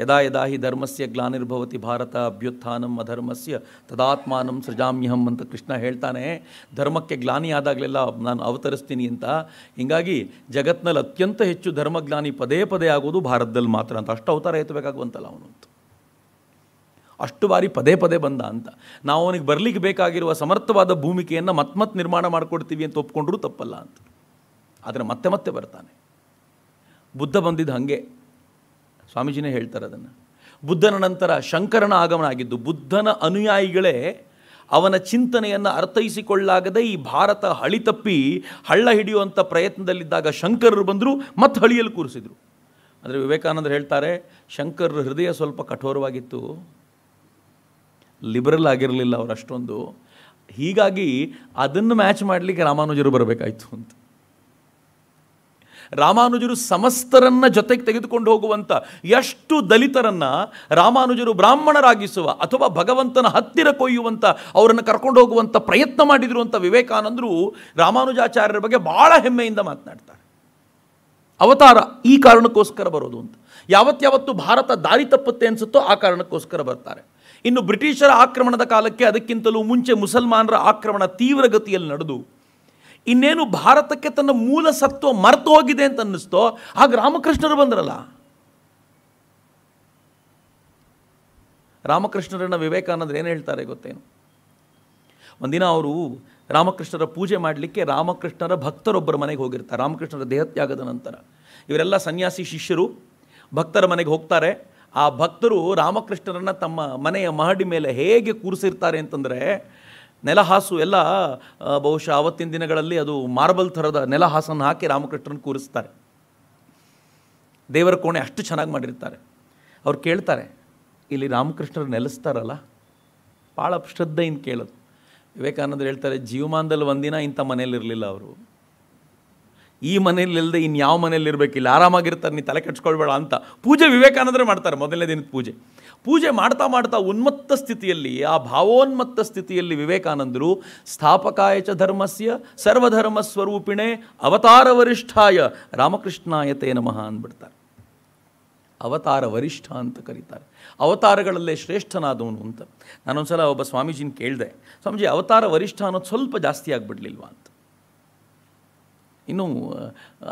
ಯದಾ ಯದಾ ಹಿ ಧರ್ಮಸ್ಯ ಗ್ಲಾನಿರ್ಭವತಿ ಭಾರತ ಅಭ್ಯುತ್ಥಾನಂ ಅಧರ್ಮಸ್ಯ ತದಾತ್ಮಾನಂ ಸೃಜಾಮ್ಯಹಂ ಅಂತ ಕೃಷ್ಣ ಹೇಳ್ತಾನೆ ಧರ್ಮಕ್ಕೆ ಗ್ಲಾನಿ ಆದಾಗಲೆಲ್ಲ ನಾನು ಅವತರಿಸ್ತೀನಿ ಅಂತ ಹೀಗಾಗಿ ಜಗತ್ನಲ್ಲಿ ಅತ್ಯಂತ ಹೆಚ್ಚು ಧರ್ಮಗ್ಲಾನಿ ಪದೇ ಪದೇ ಆಗೋದು ಭಾರತದಲ್ಲಿ ಮಾತ್ರ ಅಂತ ಅಷ್ಟು ಅವತಾರ ಎತ್ತಬೇಕಾಗುವಂತಲ್ಲ ಅವನು ಅಂತ ಅಷ್ಟು ಬಾರಿ ಪದೇ ಪದೇ ಬಂದ ಅಂತ ನಾವು ಅವನಿಗೆ ಬರಲಿಕ್ಕೆ ಬೇಕಾಗಿರುವ ಸಮರ್ಥವಾದ ಭೂಮಿಕೆಯನ್ನು ಮತ್ಮತ್ ನಿರ್ಮಾಣ ಮಾಡಿಕೊಡ್ತೀವಿ ಅಂತ ಒಪ್ಕೊಂಡ್ರೂ ತಪ್ಪಲ್ಲ ಅಂತ ಆದರೆ ಮತ್ತೆ ಮತ್ತೆ ಬರ್ತಾನೆ ಬುದ್ಧ ಬಂದಿದ್ದು ಹಾಗೆ ಸ್ವಾಮೀಜಿನೇ ಹೇಳ್ತಾರೆ ಅದನ್ನು ಬುದ್ಧನ ನಂತರ ಶಂಕರನ ಆಗಮನ ಆಗಿದ್ದು ಬುದ್ಧನ ಅನುಯಾಯಿಗಳೇ ಅವನ ಚಿಂತನೆಯನ್ನು ಅರ್ಥೈಸಿಕೊಳ್ಳಾಗದೆ ಈ ಭಾರತ ಹಳಿತಪ್ಪಿ ಹಳ್ಳ ಹಿಡಿಯುವಂಥ ಪ್ರಯತ್ನದಲ್ಲಿದ್ದಾಗ ಶಂಕರರು ಬಂದರು ಮತ್ತು ಹಳಿಯಲ್ಲಿ ಕೂರಿಸಿದರು ಅಂದರೆ ವಿವೇಕಾನಂದರು ಹೇಳ್ತಾರೆ ಶಂಕರ ಹೃದಯ ಸ್ವಲ್ಪ ಕಠೋರವಾಗಿತ್ತು ಲಿಬರಲ್ ಆಗಿರಲಿಲ್ಲ ಅವರಷ್ಟೊಂದು ಹೀಗಾಗಿ ಅದನ್ನು ಮ್ಯಾಚ್ ಮಾಡಲಿಕ್ಕೆ ರಾಮಾನುಜರು ಬರಬೇಕಾಯಿತು ಅಂತ ರಾಮಾನುಜರು ಸಮಸ್ತರನ್ನ ಜೊತೆಗೆ ತೆಗೆದುಕೊಂಡು ಹೋಗುವಂಥ ಎಷ್ಟು ದಲಿತರನ್ನು ರಾಮಾನುಜರು ಬ್ರಾಹ್ಮಣರಾಗಿಸುವ ಅಥವಾ ಭಗವಂತನ ಹತ್ತಿರ ಕೊಯ್ಯುವಂಥ ಅವರನ್ನು ಕರ್ಕೊಂಡು ಹೋಗುವಂಥ ಪ್ರಯತ್ನ ಮಾಡಿದರು ಅಂತ ವಿವೇಕಾನಂದರು ರಾಮಾನುಜಾಚಾರ್ಯರ ಬಗ್ಗೆ ಭಾಳ ಹೆಮ್ಮೆಯಿಂದ ಮಾತನಾಡ್ತಾರೆ ಅವತಾರ ಈ ಕಾರಣಕ್ಕೋಸ್ಕರ ಬರೋದು ಅಂತ ಯಾವತ್ತಾವತ್ತು ಭಾರತ ದಾರಿ ತಪ್ಪುತ್ತೆ ಅನಿಸುತ್ತೋ ಆ ಕಾರಣಕ್ಕೋಸ್ಕರ ಬರ್ತಾರೆ ಇನ್ನು ಬ್ರಿಟಿಷರ ಆಕ್ರಮಣದ ಕಾಲಕ್ಕೆ ಅದಕ್ಕಿಂತಲೂ ಮುಂಚೆ ಮುಸಲ್ಮಾನರ ಆಕ್ರಮಣ ತೀವ್ರಗತಿಯಲ್ಲಿ ನಡೆದು ಇನ್ನೇನು ಭಾರತಕ್ಕೆ ತನ್ನ ಮೂಲ ಸತ್ವ ಮರೆತು ಹೋಗಿದೆ ಅಂತ ಅನ್ನಿಸ್ತೋ ಆಗ ರಾಮಕೃಷ್ಣರು ಬಂದ್ರಲ್ಲ ರಾಮಕೃಷ್ಣರನ್ನ ವಿವೇಕಾನಂದರು ಏನು ಹೇಳ್ತಾರೆ ಗೊತ್ತೇನು ಒಂದಿನ ಅವರು ರಾಮಕೃಷ್ಣರ ಪೂಜೆ ಮಾಡಲಿಕ್ಕೆ ರಾಮಕೃಷ್ಣರ ಭಕ್ತರೊಬ್ಬರ ಮನೆಗೆ ಹೋಗಿರ್ತಾರೆ ರಾಮಕೃಷ್ಣರ ದೇಹತ್ಯಾಗದ ನಂತರ ಇವರೆಲ್ಲ ಸನ್ಯಾಸಿ ಶಿಷ್ಯರು ಭಕ್ತರ ಮನೆಗೆ ಹೋಗ್ತಾರೆ ಆ ಭಕ್ತರು ರಾಮಕೃಷ್ಣರನ್ನು ತಮ್ಮ ಮನೆಯ ಮಹಡಿ ಮೇಲೆ ಹೇಗೆ ಕೂರಿಸಿರ್ತಾರೆ ಅಂತಂದರೆ ನೆಲಹಾಸು ಎಲ್ಲ ಬಹುಶಃ ಆವತ್ತಿನ ದಿನಗಳಲ್ಲಿ ಅದು ಮಾರ್ಬಲ್ ಥರದ ನೆಲಹಾಸನ್ನು ಹಾಕಿ ರಾಮಕೃಷ್ಣನ ಕೂರಿಸ್ತಾರೆ ದೇವರ ಕೋಣೆ ಅಷ್ಟು ಚೆನ್ನಾಗಿ ಮಾಡಿರ್ತಾರೆ ಅವ್ರು ಕೇಳ್ತಾರೆ ಇಲ್ಲಿ ರಾಮಕೃಷ್ಣರು ನೆಲೆಸ್ತಾರಲ್ಲ ಭಾಳ ಶ್ರದ್ಧೆಯಿಂದ ಕೇಳೋದು ವಿವೇಕಾನಂದರು ಹೇಳ್ತಾರೆ ಜೀವಮಾನದಲ್ಲಿ ಒಂದಿನ ಇಂಥ ಮನೇಲಿರಲಿಲ್ಲ ಅವರು ಈ ಮನೇಲಿಲ್ಲದೆ ಇನ್ಯಾವ ಮನೇಲಿರಬೇಕಿಲ್ಲ ಆರಾಮಾಗಿರ್ತಾರೆ ನೀ ತಲೆ ಕೆಡ್ಸ್ಕೊಳ್ಬೇಡ ಅಂತ ಪೂಜೆ ವಿವೇಕಾನಂದರೇ ಮಾಡ್ತಾರೆ ಮೊದಲನೇ ದಿನದ ಪೂಜೆ ಪೂಜೆ ಮಾಡ್ತಾ ಮಾಡ್ತಾ ಉನ್ಮತ್ತ ಸ್ಥಿತಿಯಲ್ಲಿ ಆ ಭಾವೋನ್ಮತ್ತ ಸ್ಥಿತಿಯಲ್ಲಿ ವಿವೇಕಾನಂದರು ಸ್ಥಾಪಕಾಯಚ ಧರ್ಮಸ್ಯ ಸರ್ವಧರ್ಮ ಸ್ವರೂಪಿಣೇ ಅವತಾರ ವರಿಷ್ಠಾಯ ತೇ ನಮಃ ಅಂದ್ಬಿಡ್ತಾರೆ ಅವತಾರ ವರಿಷ್ಠ ಅಂತ ಕರೀತಾರೆ ಅವತಾರಗಳಲ್ಲೇ ಶ್ರೇಷ್ಠನಾದವನು ಅಂತ ನಾನೊಂದು ಸಲ ಒಬ್ಬ ಸ್ವಾಮೀಜಿನ ಕೇಳಿದೆ ಸ್ವಾಮೀಜಿ ಅವತಾರ ವರಿಷ್ಠ ಅನ್ನೋದು ಸ್ವಲ್ಪ ಜಾಸ್ತಿ ಆಗಿಬಿಡ್ಲಿಲ್ವಾ ಅಂತ ಇನ್ನು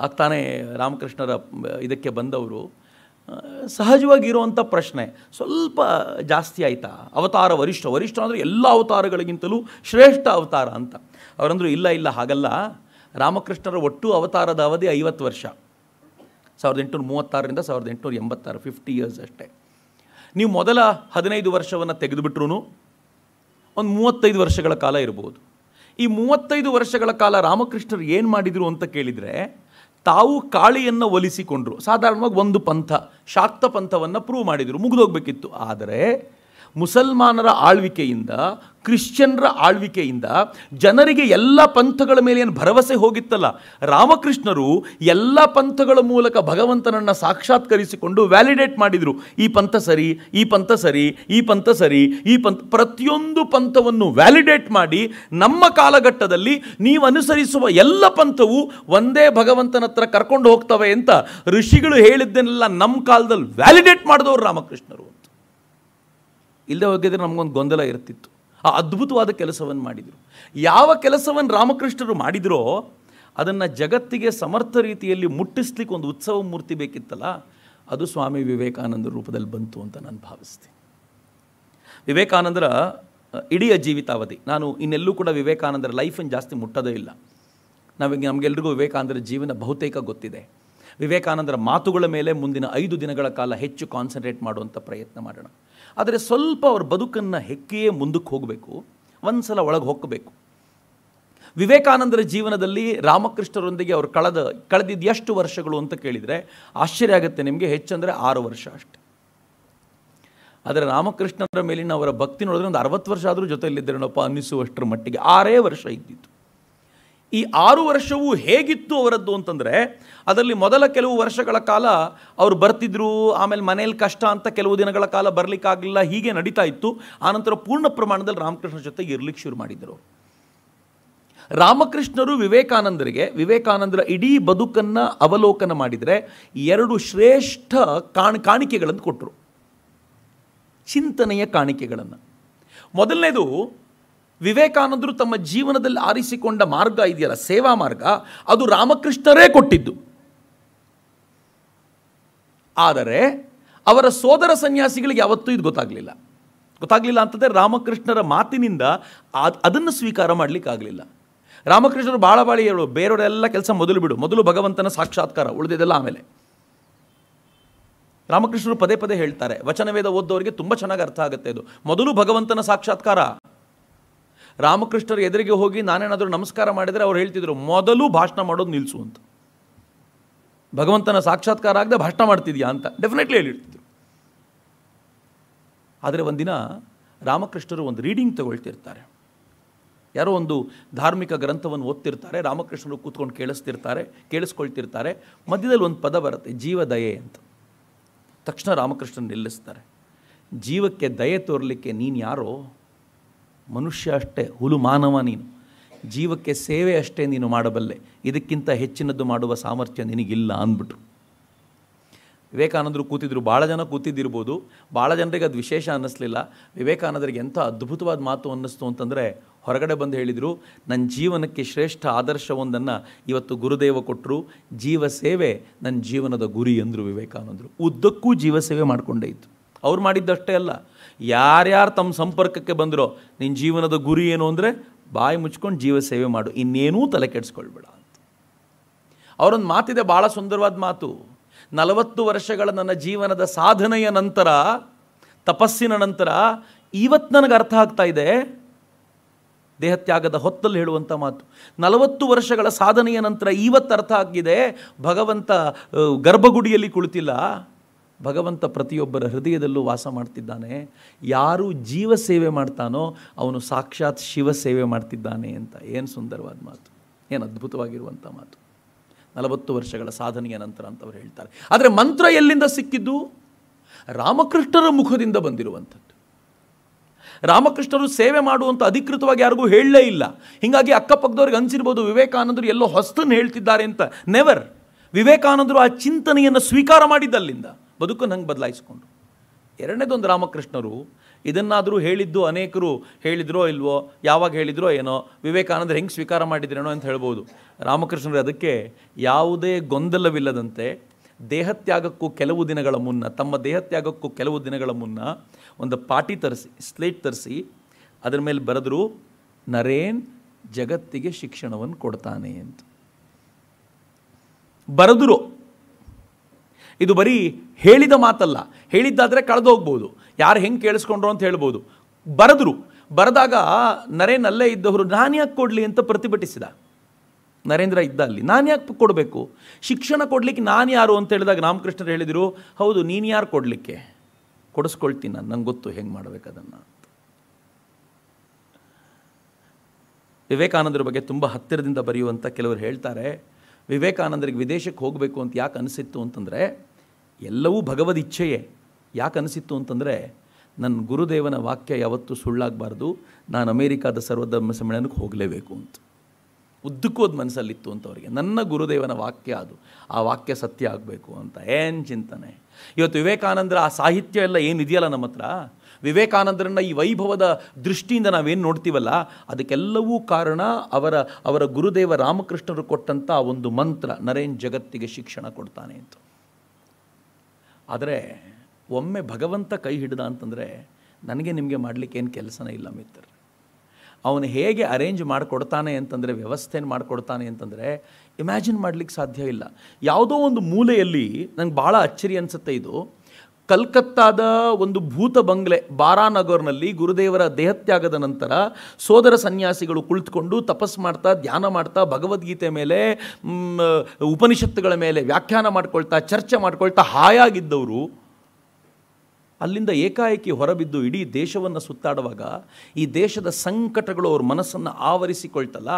ಆಗ್ತಾನೆ ರಾಮಕೃಷ್ಣರ ಇದಕ್ಕೆ ಬಂದವರು ಸಹಜವಾಗಿರುವಂಥ ಪ್ರಶ್ನೆ ಸ್ವಲ್ಪ ಜಾಸ್ತಿ ಆಯಿತಾ ಅವತಾರ ವರಿಷ್ಠ ವರಿಷ್ಠ ಅಂದರೆ ಎಲ್ಲ ಅವತಾರಗಳಿಗಿಂತಲೂ ಶ್ರೇಷ್ಠ ಅವತಾರ ಅಂತ ಅವರಂದರು ಇಲ್ಲ ಇಲ್ಲ ಹಾಗಲ್ಲ ರಾಮಕೃಷ್ಣರ ಒಟ್ಟು ಅವತಾರದ ಅವಧಿ ಐವತ್ತು ವರ್ಷ ಸಾವಿರದ ಎಂಟುನೂರ ಮೂವತ್ತಾರರಿಂದ ಸಾವಿರದ ಎಂಟುನೂರ ಎಂಬತ್ತಾರು ಫಿಫ್ಟಿ ಇಯರ್ಸ್ ಅಷ್ಟೇ ನೀವು ಮೊದಲ ಹದಿನೈದು ವರ್ಷವನ್ನು ತೆಗೆದುಬಿಟ್ರು ಒಂದು ಮೂವತ್ತೈದು ವರ್ಷಗಳ ಕಾಲ ಇರ್ಬೋದು ಈ ಮೂವತ್ತೈದು ವರ್ಷಗಳ ಕಾಲ ರಾಮಕೃಷ್ಣರು ಏನು ಮಾಡಿದರು ಅಂತ ಕೇಳಿದರೆ ತಾವು ಕಾಳಿಯನ್ನು ಒಲಿಸಿಕೊಂಡರು ಸಾಧಾರಣವಾಗಿ ಒಂದು ಪಂಥ ಶಾಕ್ತ ಪಂಥವನ್ನು ಪ್ರೂವ್ ಮಾಡಿದರು ಮುಗಿದೋಗ್ಬೇಕಿತ್ತು ಆದರೆ ಮುಸಲ್ಮಾನರ ಆಳ್ವಿಕೆಯಿಂದ ಕ್ರಿಶ್ಚಿಯನ್ರ ಆಳ್ವಿಕೆಯಿಂದ ಜನರಿಗೆ ಎಲ್ಲ ಪಂಥಗಳ ಮೇಲೆ ಏನು ಭರವಸೆ ಹೋಗಿತ್ತಲ್ಲ ರಾಮಕೃಷ್ಣರು ಎಲ್ಲ ಪಂಥಗಳ ಮೂಲಕ ಭಗವಂತನನ್ನು ಸಾಕ್ಷಾತ್ಕರಿಸಿಕೊಂಡು ವ್ಯಾಲಿಡೇಟ್ ಮಾಡಿದರು ಈ ಪಂಥ ಸರಿ ಈ ಪಂಥ ಸರಿ ಈ ಪಂಥ ಸರಿ ಈ ಪಂಥ ಪ್ರತಿಯೊಂದು ಪಂಥವನ್ನು ವ್ಯಾಲಿಡೇಟ್ ಮಾಡಿ ನಮ್ಮ ಕಾಲಘಟ್ಟದಲ್ಲಿ ನೀವು ಅನುಸರಿಸುವ ಎಲ್ಲ ಪಂಥವು ಒಂದೇ ಭಗವಂತನ ಹತ್ರ ಕರ್ಕೊಂಡು ಹೋಗ್ತವೆ ಅಂತ ಋಷಿಗಳು ಹೇಳಿದ್ದನ್ನೆಲ್ಲ ನಮ್ಮ ಕಾಲದಲ್ಲಿ ವ್ಯಾಲಿಡೇಟ್ ಮಾಡಿದವರು ರಾಮಕೃಷ್ಣರು ಇಲ್ಲದೆ ಹೋಗಿದ್ರೆ ನಮಗೊಂದು ಗೊಂದಲ ಇರ್ತಿತ್ತು ಆ ಅದ್ಭುತವಾದ ಕೆಲಸವನ್ನು ಮಾಡಿದರು ಯಾವ ಕೆಲಸವನ್ನು ರಾಮಕೃಷ್ಣರು ಮಾಡಿದರೋ ಅದನ್ನು ಜಗತ್ತಿಗೆ ಸಮರ್ಥ ರೀತಿಯಲ್ಲಿ ಮುಟ್ಟಿಸ್ಲಿಕ್ಕೆ ಒಂದು ಉತ್ಸವ ಮೂರ್ತಿ ಬೇಕಿತ್ತಲ್ಲ ಅದು ಸ್ವಾಮಿ ವಿವೇಕಾನಂದರ ರೂಪದಲ್ಲಿ ಬಂತು ಅಂತ ನಾನು ಭಾವಿಸ್ತೀನಿ ವಿವೇಕಾನಂದರ ಇಡೀ ಜೀವಿತಾವಧಿ ನಾನು ಇನ್ನೆಲ್ಲೂ ಕೂಡ ವಿವೇಕಾನಂದರ ಲೈಫನ್ನು ಜಾಸ್ತಿ ಮುಟ್ಟೋದೇ ಇಲ್ಲ ನಮಗೆ ನಮಗೆಲ್ರಿಗೂ ವಿವೇಕಾನಂದರ ಜೀವನ ಬಹುತೇಕ ಗೊತ್ತಿದೆ ವಿವೇಕಾನಂದರ ಮಾತುಗಳ ಮೇಲೆ ಮುಂದಿನ ಐದು ದಿನಗಳ ಕಾಲ ಹೆಚ್ಚು ಕಾನ್ಸಂಟ್ರೇಟ್ ಮಾಡುವಂಥ ಪ್ರಯತ್ನ ಮಾಡೋಣ ಆದರೆ ಸ್ವಲ್ಪ ಅವ್ರ ಬದುಕನ್ನು ಹೆಕ್ಕಿಯೇ ಮುಂದಕ್ಕೆ ಹೋಗಬೇಕು ಒಂದು ಸಲ ಒಳಗೆ ಹೋಗಬೇಕು ವಿವೇಕಾನಂದರ ಜೀವನದಲ್ಲಿ ರಾಮಕೃಷ್ಣರೊಂದಿಗೆ ಅವರು ಕಳೆದ ಕಳೆದಿದ್ದು ಎಷ್ಟು ವರ್ಷಗಳು ಅಂತ ಕೇಳಿದರೆ ಆಶ್ಚರ್ಯ ಆಗುತ್ತೆ ನಿಮಗೆ ಹೆಚ್ಚಂದರೆ ಆರು ವರ್ಷ ಅಷ್ಟೆ ಆದರೆ ರಾಮಕೃಷ್ಣರ ಮೇಲಿನ ಅವರ ಭಕ್ತಿ ನೋಡಿದ್ರೆ ಒಂದು ಅರವತ್ತು ವರ್ಷ ಆದರೂ ಜೊತೆಯಲ್ಲಿದ್ದರೇನಪ್ಪ ಅನ್ನಿಸುವಷ್ಟರ ಮಟ್ಟಿಗೆ ಆರೇ ವರ್ಷ ಇದ್ದಿತ್ತು ಈ ಆರು ವರ್ಷವೂ ಹೇಗಿತ್ತು ಅವರದ್ದು ಅಂತಂದರೆ ಅದರಲ್ಲಿ ಮೊದಲ ಕೆಲವು ವರ್ಷಗಳ ಕಾಲ ಅವರು ಬರ್ತಿದ್ರು ಆಮೇಲೆ ಮನೆಯಲ್ಲಿ ಕಷ್ಟ ಅಂತ ಕೆಲವು ದಿನಗಳ ಕಾಲ ಬರಲಿಕ್ಕಾಗಲಿಲ್ಲ ಹೀಗೆ ನಡೀತಾ ಇತ್ತು ಆನಂತರ ಪೂರ್ಣ ಪ್ರಮಾಣದಲ್ಲಿ ರಾಮಕೃಷ್ಣ ಜೊತೆ ಇರಲಿಕ್ಕೆ ಶುರು ಮಾಡಿದರು ರಾಮಕೃಷ್ಣರು ವಿವೇಕಾನಂದರಿಗೆ ವಿವೇಕಾನಂದರ ಇಡೀ ಬದುಕನ್ನು ಅವಲೋಕನ ಮಾಡಿದರೆ ಎರಡು ಶ್ರೇಷ್ಠ ಕಾಣ್ ಕಾಣಿಕೆಗಳನ್ನು ಕೊಟ್ಟರು ಚಿಂತನೆಯ ಕಾಣಿಕೆಗಳನ್ನು ಮೊದಲನೇದು ವಿವೇಕಾನಂದರು ತಮ್ಮ ಜೀವನದಲ್ಲಿ ಆರಿಸಿಕೊಂಡ ಮಾರ್ಗ ಇದೆಯಲ್ಲ ಸೇವಾ ಮಾರ್ಗ ಅದು ರಾಮಕೃಷ್ಣರೇ ಕೊಟ್ಟಿದ್ದು ಆದರೆ ಅವರ ಸೋದರ ಸನ್ಯಾಸಿಗಳಿಗೆ ಯಾವತ್ತೂ ಇದು ಗೊತ್ತಾಗಲಿಲ್ಲ ಗೊತ್ತಾಗಲಿಲ್ಲ ಅಂತಂದರೆ ರಾಮಕೃಷ್ಣರ ಮಾತಿನಿಂದ ಅದನ್ನು ಸ್ವೀಕಾರ ಮಾಡಲಿಕ್ಕಾಗಲಿಲ್ಲ ರಾಮಕೃಷ್ಣರು ಭಾಳ ಭಾಳ ಹೇಳು ಬೇರೆಯವರೆಲ್ಲ ಕೆಲಸ ಮೊದಲು ಬಿಡು ಮೊದಲು ಭಗವಂತನ ಸಾಕ್ಷಾತ್ಕಾರ ಉಳಿದಿದೆಲ್ಲ ಆಮೇಲೆ ರಾಮಕೃಷ್ಣರು ಪದೇ ಪದೇ ಹೇಳ್ತಾರೆ ವಚನವೇದ ಓದೋರಿಗೆ ತುಂಬ ಚೆನ್ನಾಗಿ ಅರ್ಥ ಆಗುತ್ತೆ ಅದು ಮೊದಲು ಭಗವಂತನ ಸಾಕ್ಷಾತ್ಕಾರ ರಾಮಕೃಷ್ಣರ ಎದುರಿಗೆ ಹೋಗಿ ನಾನೇನಾದರೂ ನಮಸ್ಕಾರ ಮಾಡಿದರೆ ಅವ್ರು ಹೇಳ್ತಿದ್ರು ಮೊದಲು ಭಾಷಣ ಮಾಡೋದು ನಿಲ್ಲಿಸು ಅಂತ ಭಗವಂತನ ಸಾಕ್ಷಾತ್ಕಾರ ಆಗದೆ ಭಾಷಣ ಮಾಡ್ತಿದ್ಯಾ ಅಂತ ಡೆಫಿನೆಟ್ಲಿ ಹೇಳಿರ್ತಿದ್ರು ಆದರೆ ಒಂದಿನ ರಾಮಕೃಷ್ಣರು ಒಂದು ರೀಡಿಂಗ್ ತಗೊಳ್ತಿರ್ತಾರೆ ಯಾರೋ ಒಂದು ಧಾರ್ಮಿಕ ಗ್ರಂಥವನ್ನು ಓದ್ತಿರ್ತಾರೆ ರಾಮಕೃಷ್ಣರು ಕೂತ್ಕೊಂಡು ಕೇಳಿಸ್ತಿರ್ತಾರೆ ಕೇಳಿಸ್ಕೊಳ್ತಿರ್ತಾರೆ ಮಧ್ಯದಲ್ಲಿ ಒಂದು ಪದ ಬರುತ್ತೆ ಜೀವ ದಯೆ ಅಂತ ತಕ್ಷಣ ರಾಮಕೃಷ್ಣ ನಿಲ್ಲಿಸ್ತಾರೆ ಜೀವಕ್ಕೆ ದಯೆ ತೋರಲಿಕ್ಕೆ ನೀನು ಯಾರೋ ಮನುಷ್ಯ ಅಷ್ಟೇ ಹುಲು ಮಾನವ ನೀನು ಜೀವಕ್ಕೆ ಸೇವೆ ಅಷ್ಟೇ ನೀನು ಮಾಡಬಲ್ಲೆ ಇದಕ್ಕಿಂತ ಹೆಚ್ಚಿನದ್ದು ಮಾಡುವ ಸಾಮರ್ಥ್ಯ ನಿನಗಿಲ್ಲ ಅಂದ್ಬಿಟ್ರು ವಿವೇಕಾನಂದರು ಕೂತಿದ್ರು ಭಾಳ ಜನ ಕೂತಿದ್ದಿರ್ಬೋದು ಭಾಳ ಜನರಿಗೆ ಅದು ವಿಶೇಷ ಅನ್ನಿಸ್ಲಿಲ್ಲ ವಿವೇಕಾನಂದರಿಗೆ ಎಂಥ ಅದ್ಭುತವಾದ ಮಾತು ಅನ್ನಿಸ್ತು ಅಂತಂದರೆ ಹೊರಗಡೆ ಬಂದು ಹೇಳಿದರು ನನ್ನ ಜೀವನಕ್ಕೆ ಶ್ರೇಷ್ಠ ಆದರ್ಶವೊಂದನ್ನು ಇವತ್ತು ಗುರುದೇವ ಕೊಟ್ಟರು ಜೀವ ಸೇವೆ ನನ್ನ ಜೀವನದ ಗುರಿ ಅಂದರು ವಿವೇಕಾನಂದರು ಉದ್ದಕ್ಕೂ ಜೀವ ಸೇವೆ ಮಾಡಿಕೊಂಡೇ ಇತ್ತು ಅವ್ರು ಮಾಡಿದ್ದಷ್ಟೇ ಅಲ್ಲ ಯಾರ್ಯಾರು ತಮ್ಮ ಸಂಪರ್ಕಕ್ಕೆ ಬಂದರೋ ನಿನ್ನ ಜೀವನದ ಗುರಿ ಏನು ಅಂದರೆ ಬಾಯಿ ಮುಚ್ಕೊಂಡು ಜೀವ ಸೇವೆ ಮಾಡು ಇನ್ನೇನೂ ತಲೆ ಕೆಡಿಸ್ಕೊಳ್ಬೇಡ ಅಂತ ಅವರೊಂದು ಮಾತಿದೆ ಭಾಳ ಸುಂದರವಾದ ಮಾತು ನಲವತ್ತು ವರ್ಷಗಳ ನನ್ನ ಜೀವನದ ಸಾಧನೆಯ ನಂತರ ತಪಸ್ಸಿನ ನಂತರ ಇವತ್ತು ನನಗೆ ಅರ್ಥ ಆಗ್ತಾ ಇದೆ ದೇಹತ್ಯಾಗದ ಹೊತ್ತಲ್ಲಿ ಹೇಳುವಂಥ ಮಾತು ನಲವತ್ತು ವರ್ಷಗಳ ಸಾಧನೆಯ ನಂತರ ಇವತ್ತು ಅರ್ಥ ಆಗಿದೆ ಭಗವಂತ ಗರ್ಭಗುಡಿಯಲ್ಲಿ ಕುಳಿತಿಲ್ಲ ಭಗವಂತ ಪ್ರತಿಯೊಬ್ಬರ ಹೃದಯದಲ್ಲೂ ವಾಸ ಮಾಡ್ತಿದ್ದಾನೆ ಯಾರು ಜೀವ ಸೇವೆ ಮಾಡ್ತಾನೋ ಅವನು ಸಾಕ್ಷಾತ್ ಶಿವ ಸೇವೆ ಮಾಡ್ತಿದ್ದಾನೆ ಅಂತ ಏನು ಸುಂದರವಾದ ಮಾತು ಏನು ಅದ್ಭುತವಾಗಿರುವಂಥ ಮಾತು ನಲವತ್ತು ವರ್ಷಗಳ ಸಾಧನೆಯ ನಂತರ ಅಂತ ಅವ್ರು ಹೇಳ್ತಾರೆ ಆದರೆ ಮಂತ್ರ ಎಲ್ಲಿಂದ ಸಿಕ್ಕಿದ್ದು ರಾಮಕೃಷ್ಣರ ಮುಖದಿಂದ ಬಂದಿರುವಂಥದ್ದು ರಾಮಕೃಷ್ಣರು ಸೇವೆ ಮಾಡುವಂಥ ಅಧಿಕೃತವಾಗಿ ಯಾರಿಗೂ ಹೇಳಲೇ ಇಲ್ಲ ಹೀಗಾಗಿ ಅಕ್ಕಪಕ್ಕದವ್ರಿಗೆ ಅನಿಸಿರ್ಬೋದು ವಿವೇಕಾನಂದರು ಎಲ್ಲೋ ಹೊಸ್ತನ್ನು ಹೇಳ್ತಿದ್ದಾರೆ ಅಂತ ನೆವರ್ ವಿವೇಕಾನಂದರು ಆ ಚಿಂತನೆಯನ್ನು ಸ್ವೀಕಾರ ಮಾಡಿದ್ದಲ್ಲಿಂದ ಬದುಕು ನಂಗೆ ಬದಲಾಯಿಸ್ಕೊಂಡು ಎರಡನೇದೊಂದು ರಾಮಕೃಷ್ಣರು ಇದನ್ನಾದರೂ ಹೇಳಿದ್ದು ಅನೇಕರು ಹೇಳಿದ್ರೋ ಇಲ್ವೋ ಯಾವಾಗ ಹೇಳಿದ್ರೋ ಏನೋ ವಿವೇಕಾನಂದರು ಹೆಂಗೆ ಸ್ವೀಕಾರ ಮಾಡಿದ್ರೇನೋ ಅಂತ ಹೇಳ್ಬೋದು ರಾಮಕೃಷ್ಣರು ಅದಕ್ಕೆ ಯಾವುದೇ ಗೊಂದಲವಿಲ್ಲದಂತೆ ದೇಹತ್ಯಾಗಕ್ಕೂ ಕೆಲವು ದಿನಗಳ ಮುನ್ನ ತಮ್ಮ ದೇಹತ್ಯಾಗಕ್ಕೂ ಕೆಲವು ದಿನಗಳ ಮುನ್ನ ಒಂದು ಪಾಟಿ ತರಿಸಿ ಸ್ಲೇಟ್ ತರಿಸಿ ಅದರ ಮೇಲೆ ಬರೆದ್ರು ನರೇನ್ ಜಗತ್ತಿಗೆ ಶಿಕ್ಷಣವನ್ನು ಕೊಡ್ತಾನೆ ಅಂತ ಬರೆದ್ರು ಇದು ಬರೀ ಹೇಳಿದ ಮಾತಲ್ಲ ಹೇಳಿದ್ದಾದರೆ ಕಳೆದು ಹೋಗ್ಬೋದು ಯಾರು ಹೆಂಗೆ ಕೇಳಿಸ್ಕೊಂಡ್ರು ಅಂತ ಹೇಳ್ಬೋದು ಬರೆದ್ರು ಬರೆದಾಗ ನರೇನ್ ಅಲ್ಲೇ ಇದ್ದವರು ನಾನು ಯಾಕೆ ಕೊಡಲಿ ಅಂತ ಪ್ರತಿಭಟಿಸಿದ ನರೇಂದ್ರ ಇದ್ದ ಅಲ್ಲಿ ನಾನು ಯಾಕೆ ಕೊಡಬೇಕು ಶಿಕ್ಷಣ ಕೊಡಲಿಕ್ಕೆ ನಾನು ಯಾರು ಅಂತ ಹೇಳಿದಾಗ ರಾಮಕೃಷ್ಣರು ಹೇಳಿದರು ಹೌದು ನೀನು ಯಾರು ಕೊಡಲಿಕ್ಕೆ ಕೊಡಿಸ್ಕೊಳ್ತೀನಿ ನಾನು ನಂಗೆ ಗೊತ್ತು ಹೆಂಗೆ ಮಾಡಬೇಕು ಅದನ್ನು ವಿವೇಕಾನಂದರ ಬಗ್ಗೆ ತುಂಬ ಹತ್ತಿರದಿಂದ ಬರೆಯುವಂಥ ಕೆಲವರು ಹೇಳ್ತಾರೆ ವಿವೇಕಾನಂದರಿಗೆ ವಿದೇಶಕ್ಕೆ ಹೋಗಬೇಕು ಅಂತ ಯಾಕೆ ಅನಿಸಿತ್ತು ಅಂತಂದರೆ ಎಲ್ಲವೂ ಇಚ್ಛೆಯೇ ಭಗವದ್ ಯಾಕೆ ಅನಿಸಿತ್ತು ಅಂತಂದರೆ ನನ್ನ ಗುರುದೇವನ ವಾಕ್ಯ ಯಾವತ್ತೂ ಸುಳ್ಳಾಗಬಾರ್ದು ನಾನು ಅಮೇರಿಕಾದ ಸರ್ವಧರ್ಮ ಸಮ್ಮೇಳನಕ್ಕೆ ಹೋಗಲೇಬೇಕು ಅಂತ ಉದ್ದಕ್ಕೋದು ಮನಸ್ಸಲ್ಲಿತ್ತು ಅಂತ ಅವರಿಗೆ ನನ್ನ ಗುರುದೇವನ ವಾಕ್ಯ ಅದು ಆ ವಾಕ್ಯ ಸತ್ಯ ಆಗಬೇಕು ಅಂತ ಏನು ಚಿಂತನೆ ಇವತ್ತು ವಿವೇಕಾನಂದರ ಆ ಸಾಹಿತ್ಯ ಎಲ್ಲ ಏನಿದೆಯಲ್ಲ ನಮ್ಮ ಹತ್ರ ವಿವೇಕಾನಂದರನ್ನ ಈ ವೈಭವದ ದೃಷ್ಟಿಯಿಂದ ನಾವೇನು ನೋಡ್ತೀವಲ್ಲ ಅದಕ್ಕೆಲ್ಲವೂ ಕಾರಣ ಅವರ ಅವರ ಗುರುದೇವ ರಾಮಕೃಷ್ಣರು ಕೊಟ್ಟಂಥ ಒಂದು ಮಂತ್ರ ನರೇನ್ ಜಗತ್ತಿಗೆ ಶಿಕ್ಷಣ ಕೊಡ್ತಾನೆ ಅಂತ ಆದರೆ ಒಮ್ಮೆ ಭಗವಂತ ಕೈ ಹಿಡಿದ ಅಂತಂದರೆ ನನಗೆ ನಿಮಗೆ ಮಾಡಲಿಕ್ಕೆ ಏನು ಕೆಲಸನೇ ಇಲ್ಲ ಮಿತ್ರ ಅವನು ಹೇಗೆ ಅರೇಂಜ್ ಮಾಡಿಕೊಡ್ತಾನೆ ಅಂತಂದರೆ ವ್ಯವಸ್ಥೆನ ಮಾಡಿಕೊಡ್ತಾನೆ ಅಂತಂದರೆ ಇಮ್ಯಾಜಿನ್ ಮಾಡಲಿಕ್ಕೆ ಸಾಧ್ಯ ಇಲ್ಲ ಯಾವುದೋ ಒಂದು ಮೂಲೆಯಲ್ಲಿ ನನಗೆ ಭಾಳ ಅಚ್ಚರಿ ಅನಿಸುತ್ತೆ ಇದು ಕಲ್ಕತ್ತಾದ ಒಂದು ಭೂತ ಬಂಗ್ಲೆ ಬಾರಾನಗರ್ನಲ್ಲಿ ಗುರುದೇವರ ದೇಹತ್ಯಾಗದ ನಂತರ ಸೋದರ ಸನ್ಯಾಸಿಗಳು ಕುಳಿತುಕೊಂಡು ತಪಸ್ ಮಾಡ್ತಾ ಧ್ಯಾನ ಮಾಡ್ತಾ ಭಗವದ್ಗೀತೆ ಮೇಲೆ ಉಪನಿಷತ್ತುಗಳ ಮೇಲೆ ವ್ಯಾಖ್ಯಾನ ಮಾಡ್ಕೊಳ್ತಾ ಚರ್ಚೆ ಮಾಡ್ಕೊಳ್ತಾ ಹಾಯಾಗಿದ್ದವರು ಅಲ್ಲಿಂದ ಏಕಾಏಕಿ ಹೊರಬಿದ್ದು ಇಡೀ ದೇಶವನ್ನು ಸುತ್ತಾಡುವಾಗ ಈ ದೇಶದ ಸಂಕಟಗಳು ಅವ್ರ ಮನಸ್ಸನ್ನು ಆವರಿಸಿಕೊಳ್ತಲ್ಲ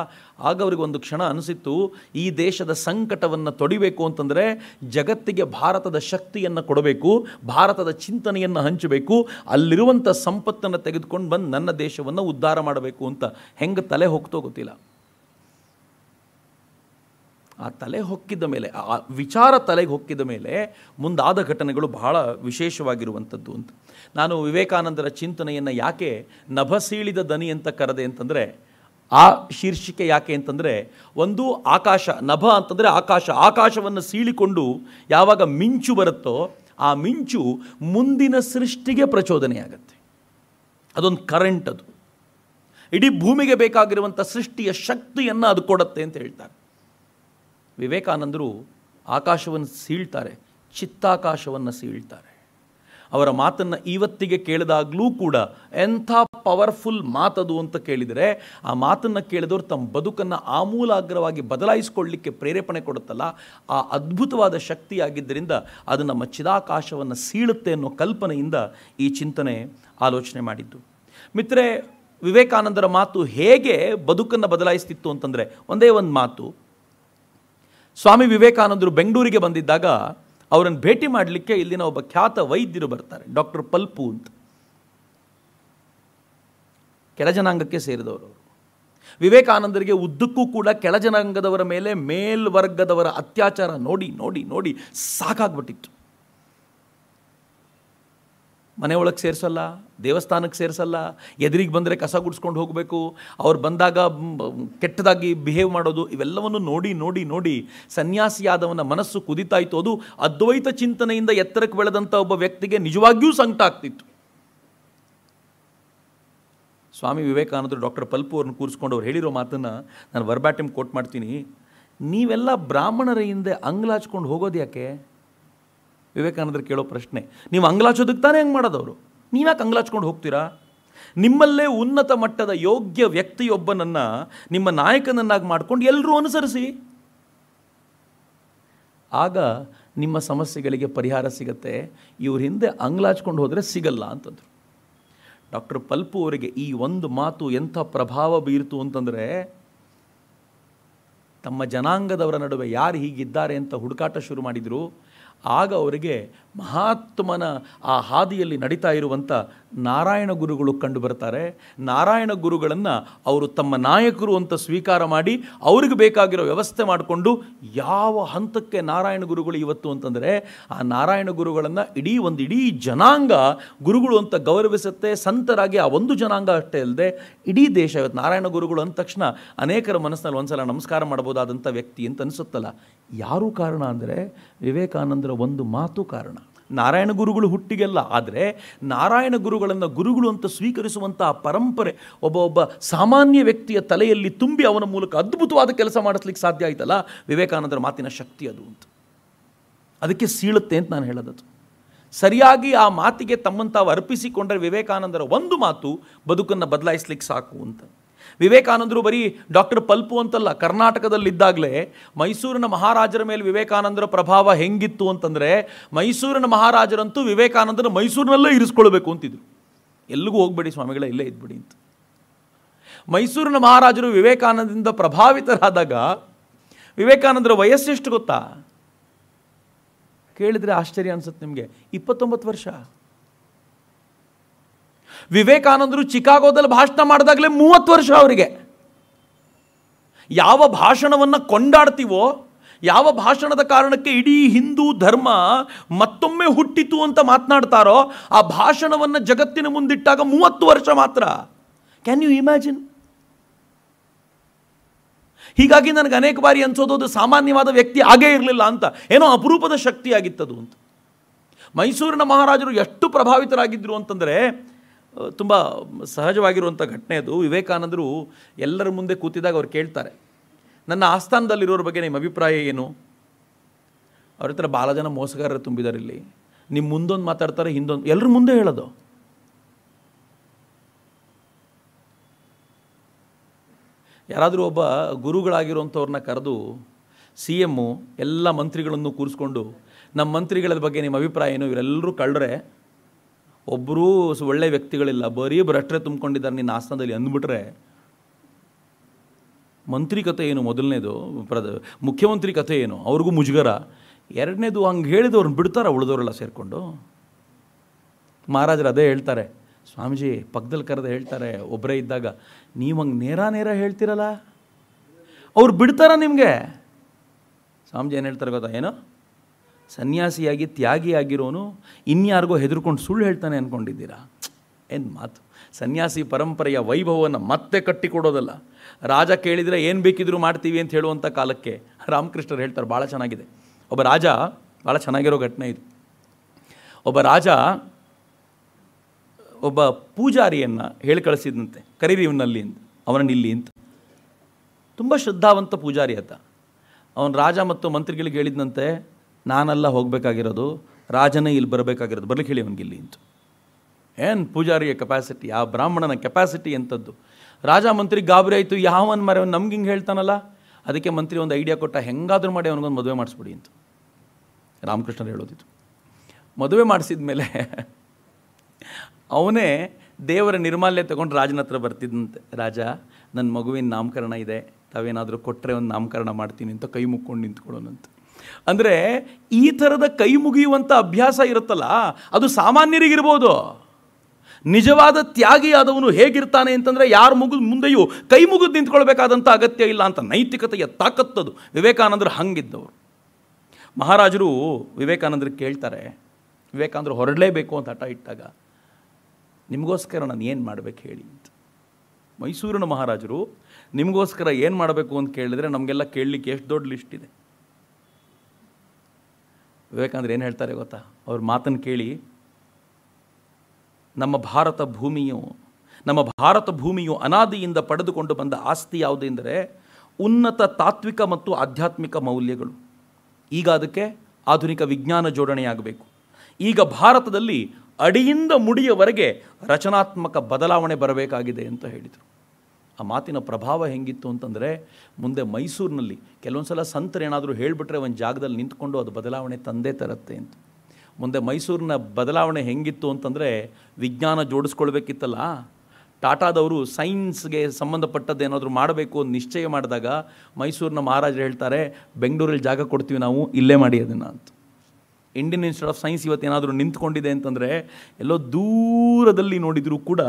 ಆಗ ಅವ್ರಿಗೆ ಒಂದು ಕ್ಷಣ ಅನಿಸಿತ್ತು ಈ ದೇಶದ ಸಂಕಟವನ್ನು ತೊಡಿಬೇಕು ಅಂತಂದರೆ ಜಗತ್ತಿಗೆ ಭಾರತದ ಶಕ್ತಿಯನ್ನು ಕೊಡಬೇಕು ಭಾರತದ ಚಿಂತನೆಯನ್ನು ಹಂಚಬೇಕು ಅಲ್ಲಿರುವಂಥ ಸಂಪತ್ತನ್ನು ತೆಗೆದುಕೊಂಡು ಬಂದು ನನ್ನ ದೇಶವನ್ನು ಉದ್ಧಾರ ಮಾಡಬೇಕು ಅಂತ ಹೆಂಗೆ ತಲೆ ಹೋಗ್ತೋ ಗೊತ್ತಿಲ್ಲ ಆ ತಲೆ ಹೊಕ್ಕಿದ ಮೇಲೆ ಆ ವಿಚಾರ ತಲೆಗೆ ಹೊಕ್ಕಿದ ಮೇಲೆ ಮುಂದಾದ ಘಟನೆಗಳು ಬಹಳ ವಿಶೇಷವಾಗಿರುವಂಥದ್ದು ಅಂತ ನಾನು ವಿವೇಕಾನಂದರ ಚಿಂತನೆಯನ್ನು ಯಾಕೆ ನಭಸೀಳಿದ ದನಿ ಅಂತ ಕರೆದೆ ಅಂತಂದರೆ ಆ ಶೀರ್ಷಿಕೆ ಯಾಕೆ ಅಂತಂದರೆ ಒಂದು ಆಕಾಶ ನಭ ಅಂತಂದರೆ ಆಕಾಶ ಆಕಾಶವನ್ನು ಸೀಳಿಕೊಂಡು ಯಾವಾಗ ಮಿಂಚು ಬರುತ್ತೋ ಆ ಮಿಂಚು ಮುಂದಿನ ಸೃಷ್ಟಿಗೆ ಪ್ರಚೋದನೆಯಾಗತ್ತೆ ಅದೊಂದು ಕರೆಂಟ್ ಅದು ಇಡೀ ಭೂಮಿಗೆ ಬೇಕಾಗಿರುವಂಥ ಸೃಷ್ಟಿಯ ಶಕ್ತಿಯನ್ನು ಅದು ಕೊಡುತ್ತೆ ಅಂತ ಹೇಳ್ತಾರೆ ವಿವೇಕಾನಂದರು ಆಕಾಶವನ್ನು ಸೀಳ್ತಾರೆ ಚಿತ್ತಾಕಾಶವನ್ನು ಸೀಳ್ತಾರೆ ಅವರ ಮಾತನ್ನು ಇವತ್ತಿಗೆ ಕೇಳಿದಾಗಲೂ ಕೂಡ ಎಂಥ ಪವರ್ಫುಲ್ ಮಾತದು ಅಂತ ಕೇಳಿದರೆ ಆ ಮಾತನ್ನು ಕೇಳಿದವರು ತಮ್ಮ ಬದುಕನ್ನು ಆಮೂಲಾಗ್ರವಾಗಿ ಬದಲಾಯಿಸಿಕೊಳ್ಳಲಿಕ್ಕೆ ಪ್ರೇರೇಪಣೆ ಕೊಡುತ್ತಲ್ಲ ಆ ಅದ್ಭುತವಾದ ಶಕ್ತಿಯಾಗಿದ್ದರಿಂದ ಅದು ನಮ್ಮ ಚಿದಾಕಾಶವನ್ನು ಸೀಳುತ್ತೆ ಅನ್ನೋ ಕಲ್ಪನೆಯಿಂದ ಈ ಚಿಂತನೆ ಆಲೋಚನೆ ಮಾಡಿದ್ದು ಮಿತ್ರೆ ವಿವೇಕಾನಂದರ ಮಾತು ಹೇಗೆ ಬದುಕನ್ನು ಬದಲಾಯಿಸ್ತಿತ್ತು ಅಂತಂದರೆ ಒಂದೇ ಒಂದು ಮಾತು ಸ್ವಾಮಿ ವಿವೇಕಾನಂದರು ಬೆಂಗಳೂರಿಗೆ ಬಂದಿದ್ದಾಗ ಅವರನ್ನು ಭೇಟಿ ಮಾಡಲಿಕ್ಕೆ ಇಲ್ಲಿನ ಒಬ್ಬ ಖ್ಯಾತ ವೈದ್ಯರು ಬರ್ತಾರೆ ಡಾಕ್ಟರ್ ಪಲ್ಪು ಅಂತ ಕೆಳಜನಾಂಗಕ್ಕೆ ಸೇರಿದವರು ವಿವೇಕಾನಂದರಿಗೆ ಉದ್ದಕ್ಕೂ ಕೂಡ ಕೆಳಜನಾಂಗದವರ ಮೇಲೆ ಮೇಲ್ವರ್ಗದವರ ಅತ್ಯಾಚಾರ ನೋಡಿ ನೋಡಿ ನೋಡಿ ಸಾಕಾಗ್ಬಿಟ್ಟಿತ್ತು ಮನೆ ಒಳಗೆ ಸೇರಿಸಲ್ಲ ದೇವಸ್ಥಾನಕ್ಕೆ ಸೇರಿಸಲ್ಲ ಎದುರಿಗೆ ಬಂದರೆ ಕಸ ಗುಡಿಸ್ಕೊಂಡು ಹೋಗಬೇಕು ಅವ್ರು ಬಂದಾಗ ಕೆಟ್ಟದಾಗಿ ಬಿಹೇವ್ ಮಾಡೋದು ಇವೆಲ್ಲವನ್ನು ನೋಡಿ ನೋಡಿ ನೋಡಿ ಸನ್ಯಾಸಿಯಾದವನ ಮನಸ್ಸು ಕುದಿತಾಯಿತು ಅದು ಅದ್ವೈತ ಚಿಂತನೆಯಿಂದ ಎತ್ತರಕ್ಕೆ ಬೆಳೆದಂಥ ಒಬ್ಬ ವ್ಯಕ್ತಿಗೆ ನಿಜವಾಗಿಯೂ ಸಂಕಟ ಆಗ್ತಿತ್ತು ಸ್ವಾಮಿ ವಿವೇಕಾನಂದರು ಡಾಕ್ಟರ್ ಪಲ್ಪು ಅವ್ರನ್ನ ಕೂರಿಸ್ಕೊಂಡು ಅವ್ರು ಹೇಳಿರೋ ಮಾತನ್ನು ನಾನು ವರ್ಬ್ಯಾಟಿಮ್ ಕೋಟ್ ಮಾಡ್ತೀನಿ ನೀವೆಲ್ಲ ಬ್ರಾಹ್ಮಣರ ಹಿಂದೆ ಅಂಗ್ಲಾಚ್ಕೊಂಡು ಹೋಗೋದು ಯಾಕೆ ವಿವೇಕಾನಂದರು ಕೇಳೋ ಪ್ರಶ್ನೆ ನೀವು ಅಂಗ್ಲಾಚೋದಕ್ಕೆ ತಾನೇ ಹೆಂಗೆ ಮಾಡೋದವರು ನೀವ್ಯಾಕೆ ಅಂಗ್ಲಾಚ್ಕೊಂಡು ಹೋಗ್ತೀರಾ ನಿಮ್ಮಲ್ಲೇ ಉನ್ನತ ಮಟ್ಟದ ಯೋಗ್ಯ ವ್ಯಕ್ತಿಯೊಬ್ಬನನ್ನು ನಿಮ್ಮ ನಾಯಕನನ್ನಾಗಿ ಮಾಡ್ಕೊಂಡು ಎಲ್ಲರೂ ಅನುಸರಿಸಿ ಆಗ ನಿಮ್ಮ ಸಮಸ್ಯೆಗಳಿಗೆ ಪರಿಹಾರ ಸಿಗತ್ತೆ ಇವ್ರ ಹಿಂದೆ ಅಂಗ್ಲಾಚ್ಕೊಂಡು ಹೋದರೆ ಸಿಗಲ್ಲ ಅಂತಂದರು ಡಾಕ್ಟರ್ ಪಲ್ಪು ಅವರಿಗೆ ಈ ಒಂದು ಮಾತು ಎಂಥ ಪ್ರಭಾವ ಬೀರಿತು ಅಂತಂದರೆ ತಮ್ಮ ಜನಾಂಗದವರ ನಡುವೆ ಯಾರು ಹೀಗಿದ್ದಾರೆ ಅಂತ ಹುಡುಕಾಟ ಶುರು ಮಾಡಿದರು ಆಗ ಅವರಿಗೆ ಮಹಾತ್ಮನ ಆ ಹಾದಿಯಲ್ಲಿ ನಡೀತಾ ಇರುವಂಥ ನಾರಾಯಣ ಗುರುಗಳು ಕಂಡು ಬರ್ತಾರೆ ನಾರಾಯಣ ಗುರುಗಳನ್ನು ಅವರು ತಮ್ಮ ನಾಯಕರು ಅಂತ ಸ್ವೀಕಾರ ಮಾಡಿ ಅವ್ರಿಗೆ ಬೇಕಾಗಿರೋ ವ್ಯವಸ್ಥೆ ಮಾಡಿಕೊಂಡು ಯಾವ ಹಂತಕ್ಕೆ ನಾರಾಯಣ ಗುರುಗಳು ಇವತ್ತು ಅಂತಂದರೆ ಆ ನಾರಾಯಣ ಗುರುಗಳನ್ನು ಇಡೀ ಒಂದು ಇಡೀ ಜನಾಂಗ ಗುರುಗಳು ಅಂತ ಗೌರವಿಸುತ್ತೆ ಸಂತರಾಗಿ ಆ ಒಂದು ಜನಾಂಗ ಅಷ್ಟೇ ಅಲ್ಲದೆ ಇಡೀ ದೇಶ ಇವತ್ತು ನಾರಾಯಣ ಗುರುಗಳು ಅಂದ ತಕ್ಷಣ ಅನೇಕರ ಮನಸ್ಸಿನಲ್ಲಿ ಒಂದು ಸಲ ನಮಸ್ಕಾರ ಮಾಡ್ಬೋದಾದಂಥ ವ್ಯಕ್ತಿ ಅಂತ ಅನಿಸುತ್ತಲ್ಲ ಯಾರು ಕಾರಣ ಅಂದರೆ ವಿವೇಕಾನಂದರ ಒಂದು ಮಾತು ಕಾರಣ ನಾರಾಯಣ ಗುರುಗಳು ಹುಟ್ಟಿಗೆಲ್ಲ ಆದರೆ ನಾರಾಯಣ ಗುರುಗಳನ್ನು ಗುರುಗಳು ಅಂತ ಸ್ವೀಕರಿಸುವಂತಹ ಪರಂಪರೆ ಒಬ್ಬ ಒಬ್ಬ ಸಾಮಾನ್ಯ ವ್ಯಕ್ತಿಯ ತಲೆಯಲ್ಲಿ ತುಂಬಿ ಅವನ ಮೂಲಕ ಅದ್ಭುತವಾದ ಕೆಲಸ ಮಾಡಿಸ್ಲಿಕ್ಕೆ ಸಾಧ್ಯ ಆಯ್ತಲ್ಲ ವಿವೇಕಾನಂದರ ಮಾತಿನ ಶಕ್ತಿ ಅದು ಅಂತ ಅದಕ್ಕೆ ಸೀಳುತ್ತೆ ಅಂತ ನಾನು ಹೇಳೋದದು ಸರಿಯಾಗಿ ಆ ಮಾತಿಗೆ ತಮ್ಮನ್ನು ತಾವು ಅರ್ಪಿಸಿಕೊಂಡರೆ ವಿವೇಕಾನಂದರ ಒಂದು ಮಾತು ಬದುಕನ್ನು ಬದಲಾಯಿಸ್ಲಿಕ್ಕೆ ಸಾಕು ಅಂತ ವಿವೇಕಾನಂದರು ಬರೀ ಡಾಕ್ಟರ್ ಪಲ್ಪು ಅಂತಲ್ಲ ಕರ್ನಾಟಕದಲ್ಲಿದ್ದಾಗಲೇ ಮೈಸೂರಿನ ಮಹಾರಾಜರ ಮೇಲೆ ವಿವೇಕಾನಂದರ ಪ್ರಭಾವ ಹೆಂಗಿತ್ತು ಅಂತಂದರೆ ಮೈಸೂರಿನ ಮಹಾರಾಜರಂತೂ ವಿವೇಕಾನಂದರ ಮೈಸೂರಿನಲ್ಲೇ ಇರಿಸ್ಕೊಳ್ಬೇಕು ಅಂತಿದ್ರು ಎಲ್ಲಿಗೂ ಹೋಗಬೇಡಿ ಸ್ವಾಮಿಗಳೇ ಇಲ್ಲೇ ಇದ್ಬಿಡಿ ಅಂತ ಮೈಸೂರಿನ ಮಹಾರಾಜರು ವಿವೇಕಾನಂದದಿಂದ ಪ್ರಭಾವಿತರಾದಾಗ ವಿವೇಕಾನಂದರ ವಯಸ್ಸೆಷ್ಟು ಗೊತ್ತಾ ಕೇಳಿದರೆ ಆಶ್ಚರ್ಯ ಅನಿಸುತ್ತೆ ನಿಮಗೆ ಇಪ್ಪತ್ತೊಂಬತ್ತು ವರ್ಷ ವಿವೇಕಾನಂದರು ಚಿಕಾಗೋದಲ್ಲಿ ಭಾಷಣ ಮಾಡಿದಾಗಲೇ ಮೂವತ್ತು ವರ್ಷ ಅವರಿಗೆ ಯಾವ ಭಾಷಣವನ್ನು ಕೊಂಡಾಡ್ತೀವೋ ಯಾವ ಭಾಷಣದ ಕಾರಣಕ್ಕೆ ಇಡೀ ಹಿಂದೂ ಧರ್ಮ ಮತ್ತೊಮ್ಮೆ ಹುಟ್ಟಿತು ಅಂತ ಮಾತನಾಡ್ತಾರೋ ಆ ಭಾಷಣವನ್ನು ಜಗತ್ತಿನ ಮುಂದಿಟ್ಟಾಗ ಮೂವತ್ತು ವರ್ಷ ಮಾತ್ರ ಕ್ಯಾನ್ ಯು ಇಮ್ಯಾಜಿನ್ ಹೀಗಾಗಿ ನನಗೆ ಅನೇಕ ಬಾರಿ ಅನಿಸೋದು ಅದು ಸಾಮಾನ್ಯವಾದ ವ್ಯಕ್ತಿ ಆಗೇ ಇರಲಿಲ್ಲ ಅಂತ ಏನೋ ಅಪರೂಪದ ಶಕ್ತಿಯಾಗಿತ್ತದು ಅಂತ ಮೈಸೂರಿನ ಮಹಾರಾಜರು ಎಷ್ಟು ಪ್ರಭಾವಿತರಾಗಿದ್ದರು ಅಂತಂದರೆ ತುಂಬ ಸಹಜವಾಗಿರುವಂಥ ಘಟನೆ ಅದು ವಿವೇಕಾನಂದರು ಎಲ್ಲರ ಮುಂದೆ ಕೂತಿದಾಗ ಅವ್ರು ಕೇಳ್ತಾರೆ ನನ್ನ ಆಸ್ಥಾನದಲ್ಲಿರೋರ ಬಗ್ಗೆ ನಿಮ್ಮ ಅಭಿಪ್ರಾಯ ಏನು ಅವ್ರ ಹತ್ರ ಭಾಳ ಜನ ಮೋಸಗಾರರು ತುಂಬಿದಾರೆ ಇಲ್ಲಿ ನಿಮ್ಮ ಮುಂದೊಂದು ಮಾತಾಡ್ತಾರೆ ಹಿಂದೊಂದು ಎಲ್ಲರ ಮುಂದೆ ಹೇಳೋದು ಯಾರಾದರೂ ಒಬ್ಬ ಗುರುಗಳಾಗಿರುವಂಥವ್ರನ್ನ ಕರೆದು ಸಿ ಎಮ್ಮು ಎಲ್ಲ ಮಂತ್ರಿಗಳನ್ನು ಕೂರಿಸ್ಕೊಂಡು ನಮ್ಮ ಮಂತ್ರಿಗಳ ಬಗ್ಗೆ ನಿಮ್ಮ ಅಭಿಪ್ರಾಯ ಏನು ಇವರೆಲ್ಲರೂ ಕಳ್ಳರೆ ಒಬ್ಬರೂ ಒಳ್ಳೆ ವ್ಯಕ್ತಿಗಳಿಲ್ಲ ಬರೀ ಭ್ರಷ್ಟ್ರೆ ತುಂಬಿಕೊಂಡಿದ್ದಾರೆ ನಿನ್ನ ಆಸನದಲ್ಲಿ ಅಂದ್ಬಿಟ್ರೆ ಮಂತ್ರಿ ಕಥೆ ಏನು ಮೊದಲನೇದು ಪ್ರದ ಮುಖ್ಯಮಂತ್ರಿ ಕಥೆ ಏನು ಅವ್ರಿಗೂ ಮುಜುಗರ ಎರಡನೇದು ಹಂಗೆ ಹೇಳಿದವ್ರನ್ನ ಬಿಡ್ತಾರ ಉಳಿದವರೆಲ್ಲ ಸೇರಿಕೊಂಡು ಮಹಾರಾಜರು ಅದೇ ಹೇಳ್ತಾರೆ ಸ್ವಾಮೀಜಿ ಪಕ್ಕದಲ್ಲಿ ಕರೆದು ಹೇಳ್ತಾರೆ ಒಬ್ಬರೇ ಇದ್ದಾಗ ನೀವು ಹಂಗೆ ನೇರ ನೇರ ಹೇಳ್ತೀರಲ್ಲ ಅವ್ರು ಬಿಡ್ತಾರ ನಿಮಗೆ ಸ್ವಾಮೀಜಿ ಏನು ಹೇಳ್ತಾರೆ ಗೊತ್ತಾ ಏನೋ ಸನ್ಯಾಸಿಯಾಗಿ ತ್ಯಾಗಿಯಾಗಿರೋನು ಇನ್ಯಾರಿಗೋ ಹೆದರ್ಕೊಂಡು ಸುಳ್ಳು ಹೇಳ್ತಾನೆ ಅಂದ್ಕೊಂಡಿದ್ದೀರಾ ಏನು ಮಾತು ಸನ್ಯಾಸಿ ಪರಂಪರೆಯ ವೈಭವವನ್ನು ಮತ್ತೆ ಕಟ್ಟಿಕೊಡೋದಲ್ಲ ರಾಜ ಕೇಳಿದರೆ ಏನು ಬೇಕಿದ್ರೂ ಮಾಡ್ತೀವಿ ಅಂತ ಹೇಳುವಂಥ ಕಾಲಕ್ಕೆ ರಾಮಕೃಷ್ಣರು ಹೇಳ್ತಾರೆ ಭಾಳ ಚೆನ್ನಾಗಿದೆ ಒಬ್ಬ ರಾಜ ಭಾಳ ಚೆನ್ನಾಗಿರೋ ಘಟನೆ ಇದು ಒಬ್ಬ ರಾಜ ಒಬ್ಬ ಪೂಜಾರಿಯನ್ನು ಹೇಳಿ ಕಳಿಸಿದಂತೆ ಕರೀರಿ ಇವನಲ್ಲಿ ಅಂತ ಅವನನ್ನು ಇಲ್ಲಿ ಅಂತ ತುಂಬ ಶ್ರದ್ಧಾವಂತ ಪೂಜಾರಿ ಆತ ಅವನು ರಾಜ ಮತ್ತು ಮಂತ್ರಿಗಳಿಗೆ ಹೇಳಿದಂತೆ ನಾನೆಲ್ಲ ಹೋಗಬೇಕಾಗಿರೋದು ರಾಜನೇ ಇಲ್ಲಿ ಬರಬೇಕಾಗಿರೋದು ಬರ್ಲಿಕ್ಕೆ ಹೇಳಿ ಇಲ್ಲಿ ಅಂತ ಏನು ಪೂಜಾರಿಯ ಕೆಪಾಸಿಟಿ ಆ ಬ್ರಾಹ್ಮಣನ ಕೆಪಾಸಿಟಿ ಎಂಥದ್ದು ರಾಜ ಮಂತ್ರಿ ಗಾಬರಿ ಆಯಿತು ಯಾವನ್ ಮರೆ ಅವ್ನು ನಮ್ಗೆ ಹಿಂಗೆ ಹೇಳ್ತಾನಲ್ಲ ಅದಕ್ಕೆ ಮಂತ್ರಿ ಒಂದು ಐಡಿಯಾ ಕೊಟ್ಟ ಹೆಂಗಾದರೂ ಮಾಡಿ ಅವನಿಗೊಂದು ಮದುವೆ ಮಾಡಿಸ್ಬಿಡಿ ಅಂತ ರಾಮಕೃಷ್ಣರು ಹೇಳೋದಿತ್ತು ಮದುವೆ ಮಾಡಿಸಿದ ಮೇಲೆ *laughs* ಅವನೇ ದೇವರ ನಿರ್ಮಾಲ್ಯ ತಗೊಂಡು ರಾಜನ ಹತ್ರ ಬರ್ತಿದ್ದಂತೆ ರಾಜ ನನ್ನ ಮಗುವಿನ ನಾಮಕರಣ ಇದೆ ತಾವೇನಾದರೂ ಕೊಟ್ಟರೆ ಒಂದು ನಾಮಕರಣ ಮಾಡ್ತೀನಿ ಅಂತ ಕೈ ಮುಕ್ಕೊಂಡು ನಿಂತ್ಕೊಳ್ಳೋನಂತೆ ಅಂದರೆ ಈ ಥರದ ಕೈ ಮುಗಿಯುವಂಥ ಅಭ್ಯಾಸ ಇರುತ್ತಲ್ಲ ಅದು ಸಾಮಾನ್ಯರಿಗಿರ್ಬೋದು ನಿಜವಾದ ತ್ಯಾಗಿಯಾದವನು ಹೇಗಿರ್ತಾನೆ ಅಂತಂದರೆ ಯಾರು ಮುಗಿದ ಮುಂದೆಯೂ ಕೈ ಮುಗಿದು ನಿಂತ್ಕೊಳ್ಬೇಕಾದಂಥ ಅಗತ್ಯ ಇಲ್ಲ ಅಂತ ನೈತಿಕತೆಯ ತಾಕತ್ತದು ವಿವೇಕಾನಂದರು ಹಂಗಿದ್ದವರು ಮಹಾರಾಜರು ವಿವೇಕಾನಂದರು ಕೇಳ್ತಾರೆ ವಿವೇಕಾನಂದರು ಹೊರಡಲೇಬೇಕು ಅಂತ ಹಠ ಇಟ್ಟಾಗ ನಿಮಗೋಸ್ಕರ ನಾನು ಏನು ಮಾಡಬೇಕು ಹೇಳಿ ಅಂತ ಮೈಸೂರಿನ ಮಹಾರಾಜರು ನಿಮಗೋಸ್ಕರ ಏನು ಮಾಡಬೇಕು ಅಂತ ಕೇಳಿದರೆ ನಮಗೆಲ್ಲ ಕೇಳಲಿಕ್ಕೆ ಎಷ್ಟು ದೊಡ್ಡ ಲಿಸ್ಟ್ ಇದೆ ವಿವೇಕಾನಂದ್ರ ಏನು ಹೇಳ್ತಾರೆ ಗೊತ್ತಾ ಅವ್ರ ಮಾತನ್ನು ಕೇಳಿ ನಮ್ಮ ಭಾರತ ಭೂಮಿಯು ನಮ್ಮ ಭಾರತ ಭೂಮಿಯು ಅನಾದಿಯಿಂದ ಪಡೆದುಕೊಂಡು ಬಂದ ಆಸ್ತಿ ಯಾವುದು ಎಂದರೆ ಉನ್ನತ ತಾತ್ವಿಕ ಮತ್ತು ಆಧ್ಯಾತ್ಮಿಕ ಮೌಲ್ಯಗಳು ಈಗ ಅದಕ್ಕೆ ಆಧುನಿಕ ವಿಜ್ಞಾನ ಜೋಡಣೆಯಾಗಬೇಕು ಈಗ ಭಾರತದಲ್ಲಿ ಅಡಿಯಿಂದ ಮುಡಿಯವರೆಗೆ ರಚನಾತ್ಮಕ ಬದಲಾವಣೆ ಬರಬೇಕಾಗಿದೆ ಅಂತ ಹೇಳಿದರು ಆ ಮಾತಿನ ಪ್ರಭಾವ ಹೆಂಗಿತ್ತು ಅಂತಂದರೆ ಮುಂದೆ ಮೈಸೂರಿನಲ್ಲಿ ಕೆಲವೊಂದು ಸಲ ಸಂತರು ಏನಾದರೂ ಹೇಳಿಬಿಟ್ರೆ ಒಂದು ಜಾಗದಲ್ಲಿ ನಿಂತ್ಕೊಂಡು ಅದು ಬದಲಾವಣೆ ತಂದೇ ತರುತ್ತೆ ಅಂತ ಮುಂದೆ ಮೈಸೂರಿನ ಬದಲಾವಣೆ ಹೆಂಗಿತ್ತು ಅಂತಂದರೆ ವಿಜ್ಞಾನ ಜೋಡಿಸ್ಕೊಳ್ಬೇಕಿತ್ತಲ್ಲ ಟಾಟಾದವರು ಸೈನ್ಸ್ಗೆ ಸಂಬಂಧಪಟ್ಟದ್ದು ಏನಾದರೂ ಮಾಡಬೇಕು ಅಂತ ನಿಶ್ಚಯ ಮಾಡಿದಾಗ ಮೈಸೂರಿನ ಮಹಾರಾಜರು ಹೇಳ್ತಾರೆ ಬೆಂಗಳೂರಲ್ಲಿ ಜಾಗ ಕೊಡ್ತೀವಿ ನಾವು ಇಲ್ಲೇ ಮಾಡಿ ಅದನ್ನು ಅಂತ ಇಂಡಿಯನ್ ಇನ್ಸ್ಟಿಟ್ಯೂಟ್ ಆಫ್ ಸೈನ್ಸ್ ಏನಾದರೂ ನಿಂತ್ಕೊಂಡಿದೆ ಅಂತಂದರೆ ಎಲ್ಲೋ ದೂರದಲ್ಲಿ ನೋಡಿದರೂ ಕೂಡ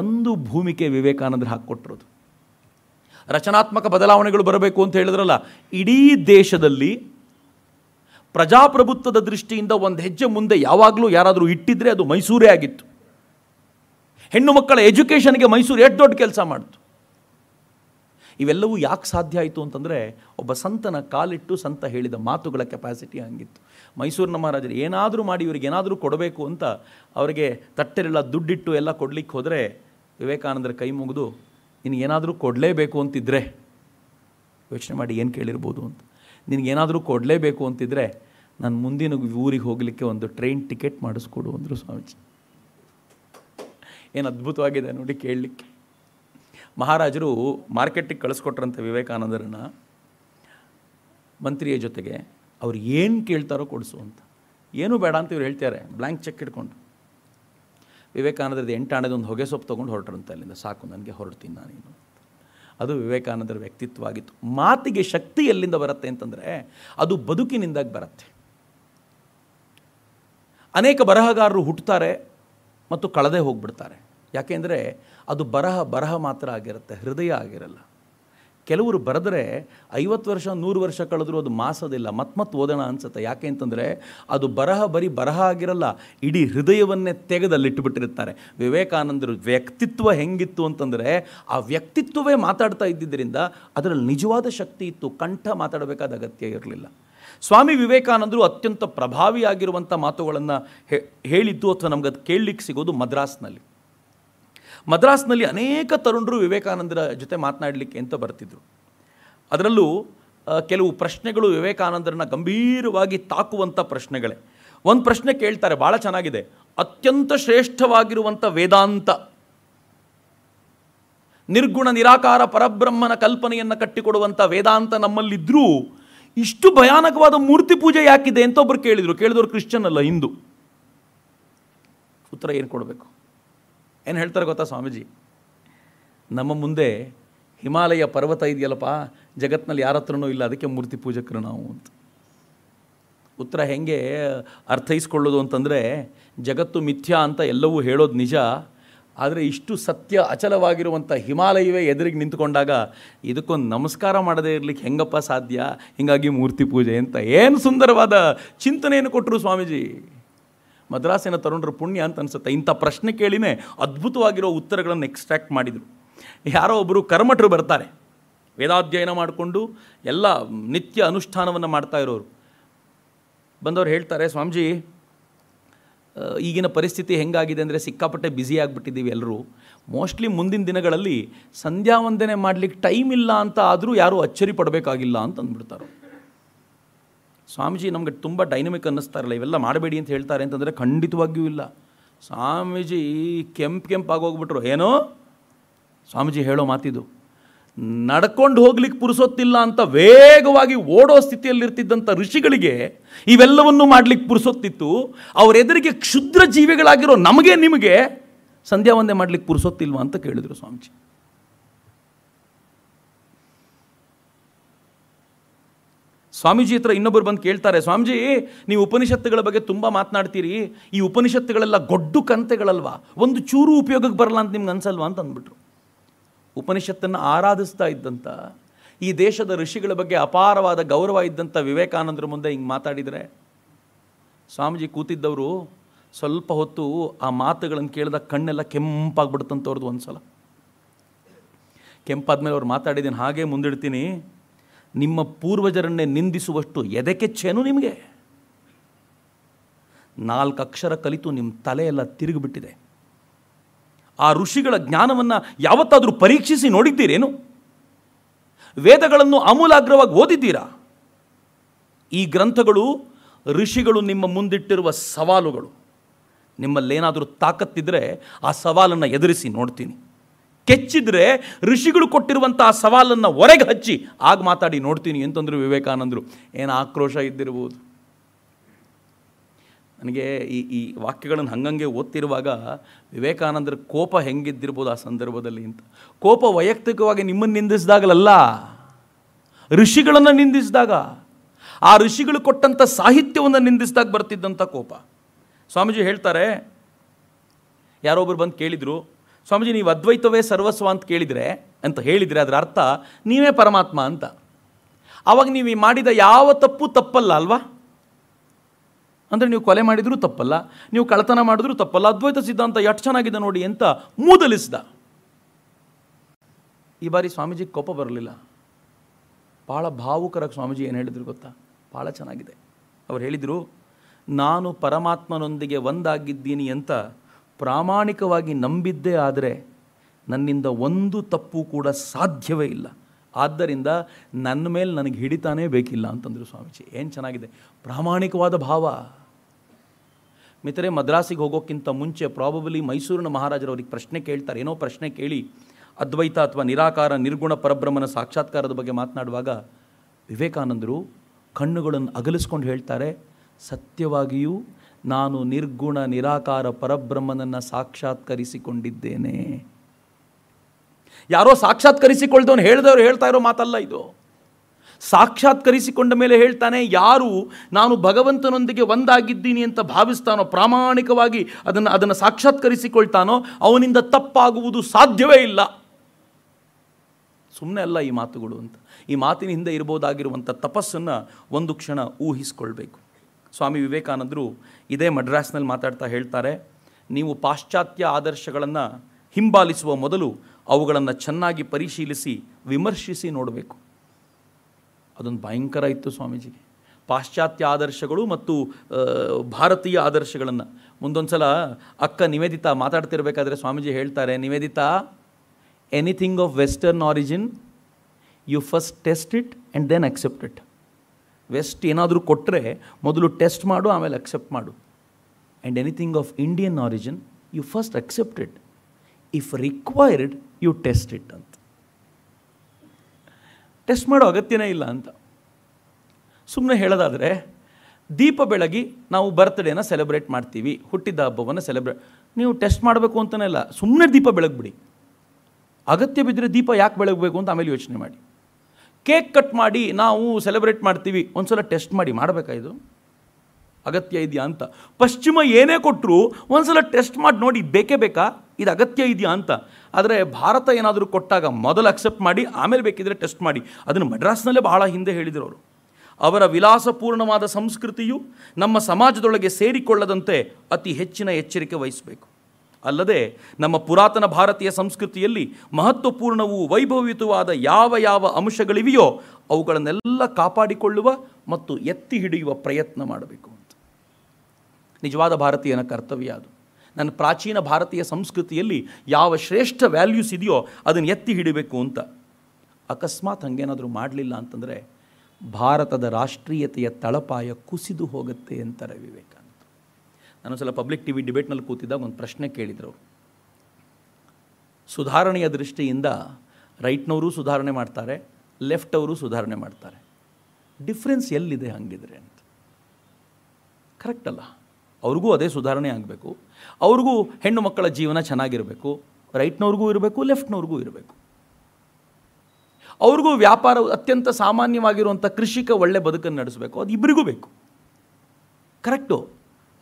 ಒಂದು ಭೂಮಿಕೆ ವಿವೇಕಾನಂದರು ಹಾಕ್ಕೊಟ್ಟಿರೋದು ರಚನಾತ್ಮಕ ಬದಲಾವಣೆಗಳು ಬರಬೇಕು ಅಂತ ಹೇಳಿದ್ರಲ್ಲ ಇಡೀ ದೇಶದಲ್ಲಿ ಪ್ರಜಾಪ್ರಭುತ್ವದ ದೃಷ್ಟಿಯಿಂದ ಒಂದು ಹೆಜ್ಜೆ ಮುಂದೆ ಯಾವಾಗಲೂ ಯಾರಾದರೂ ಇಟ್ಟಿದ್ರೆ ಅದು ಮೈಸೂರೇ ಆಗಿತ್ತು ಹೆಣ್ಣು ಮಕ್ಕಳ ಎಜುಕೇಷನ್ಗೆ ಮೈಸೂರು ಎಷ್ಟು ದೊಡ್ಡ ಕೆಲಸ ಮಾಡ್ತು ಇವೆಲ್ಲವೂ ಯಾಕೆ ಸಾಧ್ಯ ಆಯಿತು ಅಂತಂದರೆ ಒಬ್ಬ ಸಂತನ ಕಾಲಿಟ್ಟು ಸಂತ ಹೇಳಿದ ಮಾತುಗಳ ಕೆಪಾಸಿಟಿ ಹಂಗಿತ್ತು ಮೈಸೂರಿನ ಮಹಾರಾಜರು ಏನಾದರೂ ಮಾಡಿ ಇವರಿಗೆ ಏನಾದರೂ ಕೊಡಬೇಕು ಅಂತ ಅವರಿಗೆ ತಟ್ಟೆರೆಲ್ಲ ದುಡ್ಡಿಟ್ಟು ಎಲ್ಲ ಕೊಡಲಿಕ್ಕೆ ಹೋದರೆ ವಿವೇಕಾನಂದರ ಕೈ ಮುಗಿದು ನಿನಗೇನಾದರೂ ಕೊಡಲೇಬೇಕು ಅಂತಿದ್ದರೆ ಯೋಚನೆ ಮಾಡಿ ಏನು ಕೇಳಿರ್ಬೋದು ಅಂತ ನಿನಗೇನಾದರೂ ಕೊಡಲೇಬೇಕು ಅಂತಿದ್ದರೆ ನಾನು ಮುಂದಿನ ಊರಿಗೆ ಹೋಗಲಿಕ್ಕೆ ಒಂದು ಟ್ರೈನ್ ಟಿಕೆಟ್ ಮಾಡಿಸ್ಕೊಡು ಅಂದರು ಸ್ವಾಮೀಜಿ ಏನು ಅದ್ಭುತವಾಗಿದೆ ನೋಡಿ ಕೇಳಲಿಕ್ಕೆ ಮಹಾರಾಜರು ಮಾರ್ಕೆಟಿಗೆ ಕಳಿಸ್ಕೊಟ್ರಂಥ ವಿವೇಕಾನಂದರನ್ನು ಮಂತ್ರಿಯ ಜೊತೆಗೆ ಅವ್ರು ಏನು ಕೇಳ್ತಾರೋ ಕೊಡಿಸು ಅಂತ ಏನೂ ಬೇಡ ಅಂತ ಇವ್ರು ಹೇಳ್ತಾರೆ ಬ್ಲ್ಯಾಂಕ್ ಚೆಕ್ ಇಟ್ಕೊಂಡು ವಿವೇಕಾನಂದರದ್ದು ಎಂಟು ಒಂದು ಹೊಗೆ ಸೊಪ್ಪು ತೊಗೊಂಡು ಹೊರಟ್ರಂತೆ ಅಲ್ಲಿಂದ ಸಾಕು ನನಗೆ ಹೊರಡ್ತೀನಿ ನಾನೇನು ಅದು ವಿವೇಕಾನಂದರ ವ್ಯಕ್ತಿತ್ವ ಆಗಿತ್ತು ಮಾತಿಗೆ ಶಕ್ತಿ ಎಲ್ಲಿಂದ ಬರುತ್ತೆ ಅಂತಂದರೆ ಅದು ಬದುಕಿನಿಂದಾಗಿ ಬರುತ್ತೆ ಅನೇಕ ಬರಹಗಾರರು ಹುಟ್ಟುತ್ತಾರೆ ಮತ್ತು ಕಳೆದೇ ಹೋಗ್ಬಿಡ್ತಾರೆ ಯಾಕೆಂದರೆ ಅದು ಬರಹ ಬರಹ ಮಾತ್ರ ಆಗಿರುತ್ತೆ ಹೃದಯ ಆಗಿರಲ್ಲ ಕೆಲವರು ಬರೆದ್ರೆ ಐವತ್ತು ವರ್ಷ ನೂರು ವರ್ಷ ಕಳೆದ್ರೂ ಅದು ಮಾಸೋದಿಲ್ಲ ಮತ್ಮತ್ ಓದೋಣ ಅನ್ಸುತ್ತೆ ಯಾಕೆ ಅಂತಂದರೆ ಅದು ಬರಹ ಬರೀ ಬರಹ ಆಗಿರಲ್ಲ ಇಡೀ ಹೃದಯವನ್ನೇ ತೆಗೆದಲ್ಲಿಟ್ಟುಬಿಟ್ಟಿರ್ತಾರೆ ವಿವೇಕಾನಂದರು ವ್ಯಕ್ತಿತ್ವ ಹೆಂಗಿತ್ತು ಅಂತಂದರೆ ಆ ವ್ಯಕ್ತಿತ್ವವೇ ಮಾತಾಡ್ತಾ ಇದ್ದಿದ್ದರಿಂದ ಅದರಲ್ಲಿ ನಿಜವಾದ ಶಕ್ತಿ ಇತ್ತು ಕಂಠ ಮಾತಾಡಬೇಕಾದ ಅಗತ್ಯ ಇರಲಿಲ್ಲ ಸ್ವಾಮಿ ವಿವೇಕಾನಂದರು ಅತ್ಯಂತ ಪ್ರಭಾವಿಯಾಗಿರುವಂಥ ಮಾತುಗಳನ್ನು ಹೇಳಿದ್ದು ಅಥವಾ ನಮಗದು ಕೇಳಲಿಕ್ಕೆ ಸಿಗೋದು ಮದ್ರಾಸ್ನಲ್ಲಿ ಮದ್ರಾಸ್ನಲ್ಲಿ ಅನೇಕ ತರುಣರು ವಿವೇಕಾನಂದರ ಜೊತೆ ಮಾತನಾಡಲಿಕ್ಕೆ ಅಂತ ಬರ್ತಿದ್ರು ಅದರಲ್ಲೂ ಕೆಲವು ಪ್ರಶ್ನೆಗಳು ವಿವೇಕಾನಂದರನ್ನ ಗಂಭೀರವಾಗಿ ತಾಕುವಂಥ ಪ್ರಶ್ನೆಗಳೇ ಒಂದು ಪ್ರಶ್ನೆ ಕೇಳ್ತಾರೆ ಭಾಳ ಚೆನ್ನಾಗಿದೆ ಅತ್ಯಂತ ಶ್ರೇಷ್ಠವಾಗಿರುವಂಥ ವೇದಾಂತ ನಿರ್ಗುಣ ನಿರಾಕಾರ ಪರಬ್ರಹ್ಮನ ಕಲ್ಪನೆಯನ್ನು ಕಟ್ಟಿಕೊಡುವಂಥ ವೇದಾಂತ ನಮ್ಮಲ್ಲಿದ್ದರೂ ಇಷ್ಟು ಭಯಾನಕವಾದ ಮೂರ್ತಿ ಪೂಜೆ ಯಾಕಿದೆ ಅಂತ ಒಬ್ಬರು ಕೇಳಿದರು ಕೇಳಿದವರು ಕ್ರಿಶ್ಚಿಯನ್ ಅಲ್ಲ ಹಿಂದೂ ಉತ್ತರ ಏನು ಕೊಡಬೇಕು ಏನು ಹೇಳ್ತಾರೆ ಗೊತ್ತಾ ಸ್ವಾಮೀಜಿ ನಮ್ಮ ಮುಂದೆ ಹಿಮಾಲಯ ಪರ್ವತ ಇದೆಯಲ್ಲಪ್ಪ ಜಗತ್ತಿನಲ್ಲಿ ಯಾರ ಹತ್ರನೂ ಇಲ್ಲ ಅದಕ್ಕೆ ಮೂರ್ತಿ ಪೂಜಕರು ನಾವು ಅಂತ ಉತ್ತರ ಹೆಂಗೆ ಅರ್ಥೈಸ್ಕೊಳ್ಳೋದು ಅಂತಂದರೆ ಜಗತ್ತು ಮಿಥ್ಯಾ ಅಂತ ಎಲ್ಲವೂ ಹೇಳೋದು ನಿಜ ಆದರೆ ಇಷ್ಟು ಸತ್ಯ ಅಚಲವಾಗಿರುವಂಥ ಹಿಮಾಲಯವೇ ಎದುರಿಗೆ ನಿಂತ್ಕೊಂಡಾಗ ಇದಕ್ಕೊಂದು ನಮಸ್ಕಾರ ಮಾಡದೇ ಇರಲಿಕ್ಕೆ ಹೆಂಗಪ್ಪ ಸಾಧ್ಯ ಹೀಗಾಗಿ ಮೂರ್ತಿ ಪೂಜೆ ಅಂತ ಏನು ಸುಂದರವಾದ ಚಿಂತನೆಯನ್ನು ಕೊಟ್ಟರು ಸ್ವಾಮೀಜಿ ಮದ್ರಾಸಿನ ತರುಣರ ಪುಣ್ಯ ಅಂತ ಅನಿಸುತ್ತೆ ಇಂಥ ಪ್ರಶ್ನೆ ಕೇಳಿನೇ ಅದ್ಭುತವಾಗಿರೋ ಉತ್ತರಗಳನ್ನು ಎಕ್ಸ್ಟ್ರಾಕ್ಟ್ ಮಾಡಿದರು ಯಾರೋ ಒಬ್ಬರು ಕರ್ಮಠರು ಬರ್ತಾರೆ ವೇದಾಧ್ಯಯನ ಮಾಡಿಕೊಂಡು ಎಲ್ಲ ನಿತ್ಯ ಅನುಷ್ಠಾನವನ್ನು ಮಾಡ್ತಾ ಇರೋರು ಬಂದವರು ಹೇಳ್ತಾರೆ ಸ್ವಾಮೀಜಿ ಈಗಿನ ಪರಿಸ್ಥಿತಿ ಹೆಂಗಾಗಿದೆ ಅಂದರೆ ಸಿಕ್ಕಾಪಟ್ಟೆ ಬ್ಯುಸಿ ಆಗಿಬಿಟ್ಟಿದ್ದೀವಿ ಎಲ್ಲರೂ ಮೋಸ್ಟ್ಲಿ ಮುಂದಿನ ದಿನಗಳಲ್ಲಿ ಸಂಧ್ಯಾ ವಂದನೆ ಮಾಡಲಿಕ್ಕೆ ಟೈಮ್ ಇಲ್ಲ ಅಂತ ಆದರೂ ಯಾರೂ ಅಚ್ಚರಿ ಪಡಬೇಕಾಗಿಲ್ಲ ಅಂತ ಅಂದ್ಬಿಡ್ತಾರೆ ಸ್ವಾಮೀಜಿ ನಮಗೆ ತುಂಬ ಡೈನಮಿಕ್ ಅನ್ನಿಸ್ತಾರಲ್ಲ ಇವೆಲ್ಲ ಮಾಡಬೇಡಿ ಅಂತ ಹೇಳ್ತಾರೆ ಅಂತಂದರೆ ಖಂಡಿತವಾಗಿಯೂ ಇಲ್ಲ ಸ್ವಾಮೀಜಿ ಕೆಂಪು ಕೆಂಪಾಗಿ ಹೋಗ್ಬಿಟ್ರು ಏನೋ ಸ್ವಾಮೀಜಿ ಹೇಳೋ ಮಾತಿದು ನಡ್ಕೊಂಡು ಹೋಗ್ಲಿಕ್ಕೆ ಪುರುಸೊತ್ತಿಲ್ಲ ಅಂತ ವೇಗವಾಗಿ ಓಡೋ ಸ್ಥಿತಿಯಲ್ಲಿರ್ತಿದ್ದಂಥ ಋಷಿಗಳಿಗೆ ಇವೆಲ್ಲವನ್ನು ಮಾಡಲಿಕ್ಕೆ ಪುರುಸೊತ್ತಿತ್ತು ಎದುರಿಗೆ ಕ್ಷುದ್ರ ಜೀವಿಗಳಾಗಿರೋ ನಮಗೆ ನಿಮಗೆ ಸಂಧ್ಯಾ ಒಂದೇ ಮಾಡಲಿಕ್ಕೆ ಪುರುಸೊತ್ತಿಲ್ವಾ ಅಂತ ಕೇಳಿದರು ಸ್ವಾಮೀಜಿ ಸ್ವಾಮೀಜಿ ಹತ್ರ ಇನ್ನೊಬ್ಬರು ಬಂದು ಕೇಳ್ತಾರೆ ಸ್ವಾಮೀಜಿ ನೀವು ಉಪನಿಷತ್ತುಗಳ ಬಗ್ಗೆ ತುಂಬ ಮಾತನಾಡ್ತೀರಿ ಈ ಉಪನಿಷತ್ತುಗಳೆಲ್ಲ ಗೊಡ್ಡು ಕಂತೆಗಳಲ್ವಾ ಒಂದು ಚೂರು ಉಪಯೋಗಕ್ಕೆ ಬರಲ್ಲ ಅಂತ ನಿಮ್ಗೆ ಅನ್ಸಲ್ವಾ ಅಂತ ಅಂದ್ಬಿಟ್ರು ಉಪನಿಷತ್ತನ್ನು ಆರಾಧಿಸ್ತಾ ಇದ್ದಂಥ ಈ ದೇಶದ ಋಷಿಗಳ ಬಗ್ಗೆ ಅಪಾರವಾದ ಗೌರವ ಇದ್ದಂಥ ವಿವೇಕಾನಂದರ ಮುಂದೆ ಹಿಂಗೆ ಮಾತಾಡಿದರೆ ಸ್ವಾಮೀಜಿ ಕೂತಿದ್ದವರು ಸ್ವಲ್ಪ ಹೊತ್ತು ಆ ಮಾತುಗಳನ್ನು ಕೇಳಿದ ಕಣ್ಣೆಲ್ಲ ಕೆಂಪಾಗ್ಬಿಡ್ತಂಥವ್ರದ್ದು ಒಂದು ಸಲ ಕೆಂಪಾದ ಮೇಲೆ ಅವ್ರು ಮಾತಾಡಿದ್ದೀನಿ ಹಾಗೆ ಮುಂದಿಡ್ತೀನಿ ನಿಮ್ಮ ಪೂರ್ವಜರನ್ನೇ ನಿಂದಿಸುವಷ್ಟು ಎದೆಕೆಚ್ಚೇನು ನಿಮಗೆ ನಾಲ್ಕು ಅಕ್ಷರ ಕಲಿತು ನಿಮ್ಮ ತಲೆಯೆಲ್ಲ ತಿರುಗಿಬಿಟ್ಟಿದೆ ಆ ಋಷಿಗಳ ಜ್ಞಾನವನ್ನು ಯಾವತ್ತಾದರೂ ಪರೀಕ್ಷಿಸಿ ನೋಡಿದ್ದೀರೇನು ವೇದಗಳನ್ನು ಅಮೂಲಾಗ್ರವಾಗಿ ಓದಿದ್ದೀರಾ ಈ ಗ್ರಂಥಗಳು ಋಷಿಗಳು ನಿಮ್ಮ ಮುಂದಿಟ್ಟಿರುವ ಸವಾಲುಗಳು ನಿಮ್ಮಲ್ಲೇನಾದರೂ ತಾಕತ್ತಿದ್ದರೆ ಆ ಸವಾಲನ್ನು ಎದುರಿಸಿ ನೋಡ್ತೀನಿ ಕೆಚ್ಚಿದ್ರೆ ಋಷಿಗಳು ಕೊಟ್ಟಿರುವಂತಹ ಸವಾಲನ್ನು ಹೊರಗೆ ಹಚ್ಚಿ ಆಗ ಮಾತಾಡಿ ನೋಡ್ತೀನಿ ಅಂತಂದರು ವಿವೇಕಾನಂದರು ಏನು ಆಕ್ರೋಶ ಇದ್ದಿರ್ಬೋದು ನನಗೆ ಈ ಈ ವಾಕ್ಯಗಳನ್ನು ಹಂಗಂಗೆ ಓದ್ತಿರುವಾಗ ವಿವೇಕಾನಂದರ ಕೋಪ ಹೆಂಗಿದ್ದಿರ್ಬೋದು ಆ ಸಂದರ್ಭದಲ್ಲಿ ಅಂತ ಕೋಪ ವೈಯಕ್ತಿಕವಾಗಿ ನಿಮ್ಮನ್ನು ನಿಂದಿಸಿದಾಗಲಲ್ಲ ಋಷಿಗಳನ್ನು ನಿಂದಿಸಿದಾಗ ಆ ಋಷಿಗಳು ಕೊಟ್ಟಂಥ ಸಾಹಿತ್ಯವನ್ನು ನಿಂದಿಸಿದಾಗ ಬರ್ತಿದ್ದಂಥ ಕೋಪ ಸ್ವಾಮೀಜಿ ಹೇಳ್ತಾರೆ ಯಾರೊಬ್ಬರು ಬಂದು ಕೇಳಿದರು ಸ್ವಾಮೀಜಿ ನೀವು ಅದ್ವೈತವೇ ಸರ್ವಸ್ವ ಅಂತ ಕೇಳಿದರೆ ಅಂತ ಹೇಳಿದರೆ ಅದರ ಅರ್ಥ ನೀವೇ ಪರಮಾತ್ಮ ಅಂತ ಆವಾಗ ನೀವು ಮಾಡಿದ ಯಾವ ತಪ್ಪು ತಪ್ಪಲ್ಲ ಅಲ್ವಾ ಅಂದರೆ ನೀವು ಕೊಲೆ ಮಾಡಿದರೂ ತಪ್ಪಲ್ಲ ನೀವು ಕಳತನ ಮಾಡಿದ್ರೂ ತಪ್ಪಲ್ಲ ಅದ್ವೈತ ಸಿದ್ಧಾಂತ ಎಷ್ಟು ಚೆನ್ನಾಗಿದೆ ನೋಡಿ ಅಂತ ಮೂದಲಿಸಿದ ಈ ಬಾರಿ ಸ್ವಾಮೀಜಿಗೆ ಕೋಪ ಬರಲಿಲ್ಲ ಭಾಳ ಭಾವುಕರ ಸ್ವಾಮೀಜಿ ಏನು ಹೇಳಿದ್ರು ಗೊತ್ತಾ ಭಾಳ ಚೆನ್ನಾಗಿದೆ ಅವ್ರು ಹೇಳಿದರು ನಾನು ಪರಮಾತ್ಮನೊಂದಿಗೆ ಒಂದಾಗಿದ್ದೀನಿ ಅಂತ ಪ್ರಾಮಾಣಿಕವಾಗಿ ನಂಬಿದ್ದೇ ಆದರೆ ನನ್ನಿಂದ ಒಂದು ತಪ್ಪು ಕೂಡ ಸಾಧ್ಯವೇ ಇಲ್ಲ ಆದ್ದರಿಂದ ನನ್ನ ಮೇಲೆ ನನಗೆ ಹಿಡಿತಾನೇ ಬೇಕಿಲ್ಲ ಅಂತಂದರು ಸ್ವಾಮೀಜಿ ಏನು ಚೆನ್ನಾಗಿದೆ ಪ್ರಾಮಾಣಿಕವಾದ ಭಾವ ಮಿತರೆ ಮದ್ರಾಸಿಗೆ ಹೋಗೋಕ್ಕಿಂತ ಮುಂಚೆ ಪ್ರಾಬಬಲಿ ಮೈಸೂರಿನ ಮಹಾರಾಜರವರಿಗೆ ಪ್ರಶ್ನೆ ಕೇಳ್ತಾರೆ ಏನೋ ಪ್ರಶ್ನೆ ಕೇಳಿ ಅದ್ವೈತ ಅಥವಾ ನಿರಾಕಾರ ನಿರ್ಗುಣ ಪರಬ್ರಹ್ಮನ ಸಾಕ್ಷಾತ್ಕಾರದ ಬಗ್ಗೆ ಮಾತನಾಡುವಾಗ ವಿವೇಕಾನಂದರು ಕಣ್ಣುಗಳನ್ನು ಅಗಲಿಸ್ಕೊಂಡು ಹೇಳ್ತಾರೆ ಸತ್ಯವಾಗಿಯೂ ನಾನು ನಿರ್ಗುಣ ನಿರಾಕಾರ ಪರಬ್ರಹ್ಮನನ್ನು ಸಾಕ್ಷಾತ್ಕರಿಸಿಕೊಂಡಿದ್ದೇನೆ ಯಾರೋ ಸಾಕ್ಷಾತ್ಕರಿಸಿಕೊಳ್ದವನು ಹೇಳಿದವರು ಹೇಳ್ತಾ ಇರೋ ಮಾತಲ್ಲ ಇದು ಸಾಕ್ಷಾತ್ಕರಿಸಿಕೊಂಡ ಮೇಲೆ ಹೇಳ್ತಾನೆ ಯಾರು ನಾನು ಭಗವಂತನೊಂದಿಗೆ ಒಂದಾಗಿದ್ದೀನಿ ಅಂತ ಭಾವಿಸ್ತಾನೋ ಪ್ರಾಮಾಣಿಕವಾಗಿ ಅದನ್ನು ಅದನ್ನು ಸಾಕ್ಷಾತ್ಕರಿಸಿಕೊಳ್ತಾನೋ ಅವನಿಂದ ತಪ್ಪಾಗುವುದು ಸಾಧ್ಯವೇ ಇಲ್ಲ ಸುಮ್ಮನೆ ಅಲ್ಲ ಈ ಮಾತುಗಳು ಅಂತ ಈ ಮಾತಿನ ಹಿಂದೆ ಇರ್ಬೋದಾಗಿರುವಂಥ ತಪಸ್ಸನ್ನು ಒಂದು ಕ್ಷಣ ಊಹಿಸಿಕೊಳ್ಬೇಕು ಸ್ವಾಮಿ ವಿವೇಕಾನಂದರು ಇದೇ ಮಡ್ರಾಸ್ನಲ್ಲಿ ಮಾತಾಡ್ತಾ ಹೇಳ್ತಾರೆ ನೀವು ಪಾಶ್ಚಾತ್ಯ ಆದರ್ಶಗಳನ್ನು ಹಿಂಬಾಲಿಸುವ ಮೊದಲು ಅವುಗಳನ್ನು ಚೆನ್ನಾಗಿ ಪರಿಶೀಲಿಸಿ ವಿಮರ್ಶಿಸಿ ನೋಡಬೇಕು ಅದೊಂದು ಭಯಂಕರ ಇತ್ತು ಸ್ವಾಮೀಜಿಗೆ ಪಾಶ್ಚಾತ್ಯ ಆದರ್ಶಗಳು ಮತ್ತು ಭಾರತೀಯ ಆದರ್ಶಗಳನ್ನು ಮುಂದೊಂದು ಸಲ ಅಕ್ಕ ನಿವೇದಿತ ಮಾತಾಡ್ತಿರ್ಬೇಕಾದ್ರೆ ಸ್ವಾಮೀಜಿ ಹೇಳ್ತಾರೆ Nivedita anything of western origin you first test it and then accept it west ಏನಾದರೂ ಕೊಟ್ಟರೆ ಮೊದಲು ಟೆಸ್ಟ್ ಮಾಡು ಆಮೇಲೆ ಅಕ್ಸೆಪ್ಟ್ ಮಾಡು and anything of Indian origin you first accepted if required you test it ಅಂತ ಟೆಸ್ಟ್ ಮಾಡೋ ಅಗತ್ಯನೇ ಇಲ್ಲ ಅಂತ ಸುಮ್ಮನೆ ಹೇಳೋದಾದರೆ ದೀಪ ಬೆಳಗಿ ನಾವು ಬರ್ತ್ಡೇನ ಸೆಲೆಬ್ರೇಟ್ ಮಾಡ್ತೀವಿ ಹುಟ್ಟಿದ ಹಬ್ಬವನ್ನು ಸೆಲೆಬ್ರೇಟ್ ನೀವು ಟೆಸ್ಟ್ ಮಾಡಬೇಕು ಅಂತಲೇ ಇಲ್ಲ ಸುಮ್ಮನೆ ದೀಪ ಬೆಳಗ್ಬಿಡಿ ಅಗತ್ಯ ಬಿದ್ದರೆ ದೀಪ ಯಾಕೆ ಬೆಳಗಬೇಕು ಅಂತ ಆಮೇಲೆ ಯೋಚನೆ ಮಾಡಿ ಕೇಕ್ ಕಟ್ ಮಾಡಿ ನಾವು ಸೆಲೆಬ್ರೇಟ್ ಮಾಡ್ತೀವಿ ಒಂದು ಸಲ ಟೆಸ್ಟ್ ಮಾಡಿ ಮಾಡಬೇಕಾ ಇದು ಅಗತ್ಯ ಇದೆಯಾ ಅಂತ ಪಶ್ಚಿಮ ಏನೇ ಕೊಟ್ಟರು ಒಂದು ಸಲ ಟೆಸ್ಟ್ ಮಾಡಿ ನೋಡಿ ಬೇಕೇ ಬೇಕಾ ಇದು ಅಗತ್ಯ ಇದೆಯಾ ಅಂತ ಆದರೆ ಭಾರತ ಏನಾದರೂ ಕೊಟ್ಟಾಗ ಮೊದಲು ಅಕ್ಸೆಪ್ಟ್ ಮಾಡಿ ಆಮೇಲೆ ಬೇಕಿದ್ರೆ ಟೆಸ್ಟ್ ಮಾಡಿ ಅದನ್ನು ಮಡ್ರಾಸ್ನಲ್ಲೇ ಬಹಳ ಹಿಂದೆ ಹೇಳಿದರು ಅವರು ಅವರ ವಿಲಾಸಪೂರ್ಣವಾದ ಸಂಸ್ಕೃತಿಯು ನಮ್ಮ ಸಮಾಜದೊಳಗೆ ಸೇರಿಕೊಳ್ಳದಂತೆ ಅತಿ ಹೆಚ್ಚಿನ ಎಚ್ಚರಿಕೆ ವಹಿಸಬೇಕು ಅಲ್ಲದೆ ನಮ್ಮ ಪುರಾತನ ಭಾರತೀಯ ಸಂಸ್ಕೃತಿಯಲ್ಲಿ ಮಹತ್ವಪೂರ್ಣವು ವೈಭವಯುತವಾದ ಯಾವ ಯಾವ ಅಂಶಗಳಿವೆಯೋ ಅವುಗಳನ್ನೆಲ್ಲ ಕಾಪಾಡಿಕೊಳ್ಳುವ ಮತ್ತು ಎತ್ತಿ ಹಿಡಿಯುವ ಪ್ರಯತ್ನ ಮಾಡಬೇಕು ಅಂತ ನಿಜವಾದ ಭಾರತೀಯನ ಕರ್ತವ್ಯ ಅದು ನನ್ನ ಪ್ರಾಚೀನ ಭಾರತೀಯ ಸಂಸ್ಕೃತಿಯಲ್ಲಿ ಯಾವ ಶ್ರೇಷ್ಠ ವ್ಯಾಲ್ಯೂಸ್ ಇದೆಯೋ ಅದನ್ನು ಎತ್ತಿ ಹಿಡಿಬೇಕು ಅಂತ ಅಕಸ್ಮಾತ್ ಹಾಗೇನಾದರೂ ಮಾಡಲಿಲ್ಲ ಅಂತಂದರೆ ಭಾರತದ ರಾಷ್ಟ್ರೀಯತೆಯ ತಳಪಾಯ ಕುಸಿದು ಹೋಗುತ್ತೆ ಅಂತಾರೆ ವಿವೇಕ ನಾನು ಸಲ ಪಬ್ಲಿಕ್ ಟಿ ವಿ ಡಿಬೇಟ್ನಲ್ಲಿ ಕೂತಿದ್ದಾಗ ಒಂದು ಪ್ರಶ್ನೆ ಕೇಳಿದರು ಸುಧಾರಣೆಯ ದೃಷ್ಟಿಯಿಂದ ರೈಟ್ನವರು ಸುಧಾರಣೆ ಮಾಡ್ತಾರೆ ಲೆಫ್ಟ್ ಅವರು ಸುಧಾರಣೆ ಮಾಡ್ತಾರೆ ಡಿಫ್ರೆನ್ಸ್ ಎಲ್ಲಿದೆ ಹಂಗಿದ್ರೆ ಅಂತ ಕರೆಕ್ಟ್ ಅಲ್ಲ ಅವ್ರಿಗೂ ಅದೇ ಸುಧಾರಣೆ ಆಗಬೇಕು ಅವ್ರಿಗೂ ಹೆಣ್ಣು ಮಕ್ಕಳ ಜೀವನ ಚೆನ್ನಾಗಿರಬೇಕು ರೈಟ್ನವ್ರಿಗೂ ಇರಬೇಕು ಲೆಫ್ಟ್ನವ್ರಿಗೂ ಇರಬೇಕು ಅವ್ರಿಗೂ ವ್ಯಾಪಾರ ಅತ್ಯಂತ ಸಾಮಾನ್ಯವಾಗಿರುವಂಥ ಕೃಷಿಕ ಒಳ್ಳೆ ಬದುಕನ್ನು ನಡೆಸಬೇಕು ಅದು ಇಬ್ಬರಿಗೂ ಬೇಕು ಕರೆಕ್ಟು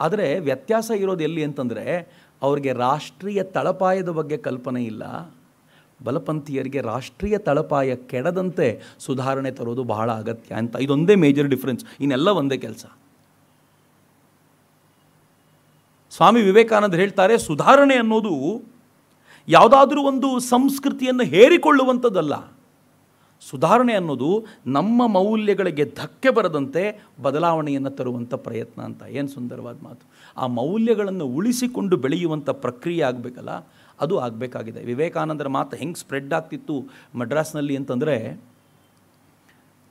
ಆದರೆ ವ್ಯತ್ಯಾಸ ಇರೋದು ಎಲ್ಲಿ ಅಂತಂದರೆ ಅವ್ರಿಗೆ ರಾಷ್ಟ್ರೀಯ ತಳಪಾಯದ ಬಗ್ಗೆ ಕಲ್ಪನೆ ಇಲ್ಲ ಬಲಪಂಥೀಯರಿಗೆ ರಾಷ್ಟ್ರೀಯ ತಳಪಾಯ ಕೆಡದಂತೆ ಸುಧಾರಣೆ ತರೋದು ಬಹಳ ಅಗತ್ಯ ಅಂತ ಇದೊಂದೇ ಮೇಜರ್ ಡಿಫ್ರೆನ್ಸ್ ಇನ್ನೆಲ್ಲ ಒಂದೇ ಕೆಲಸ ಸ್ವಾಮಿ ವಿವೇಕಾನಂದರು ಹೇಳ್ತಾರೆ ಸುಧಾರಣೆ ಅನ್ನೋದು ಯಾವುದಾದ್ರೂ ಒಂದು ಸಂಸ್ಕೃತಿಯನ್ನು ಹೇರಿಕೊಳ್ಳುವಂಥದ್ದಲ್ಲ ಸುಧಾರಣೆ ಅನ್ನೋದು ನಮ್ಮ ಮೌಲ್ಯಗಳಿಗೆ ಧಕ್ಕೆ ಬರದಂತೆ ಬದಲಾವಣೆಯನ್ನು ತರುವಂಥ ಪ್ರಯತ್ನ ಅಂತ ಏನು ಸುಂದರವಾದ ಮಾತು ಆ ಮೌಲ್ಯಗಳನ್ನು ಉಳಿಸಿಕೊಂಡು ಬೆಳೆಯುವಂಥ ಪ್ರಕ್ರಿಯೆ ಆಗಬೇಕಲ್ಲ ಅದು ಆಗಬೇಕಾಗಿದೆ ವಿವೇಕಾನಂದರ ಮಾತು ಹೆಂಗೆ ಸ್ಪ್ರೆಡ್ ಆಗ್ತಿತ್ತು ಮಡ್ರಾಸ್ನಲ್ಲಿ ಅಂತಂದರೆ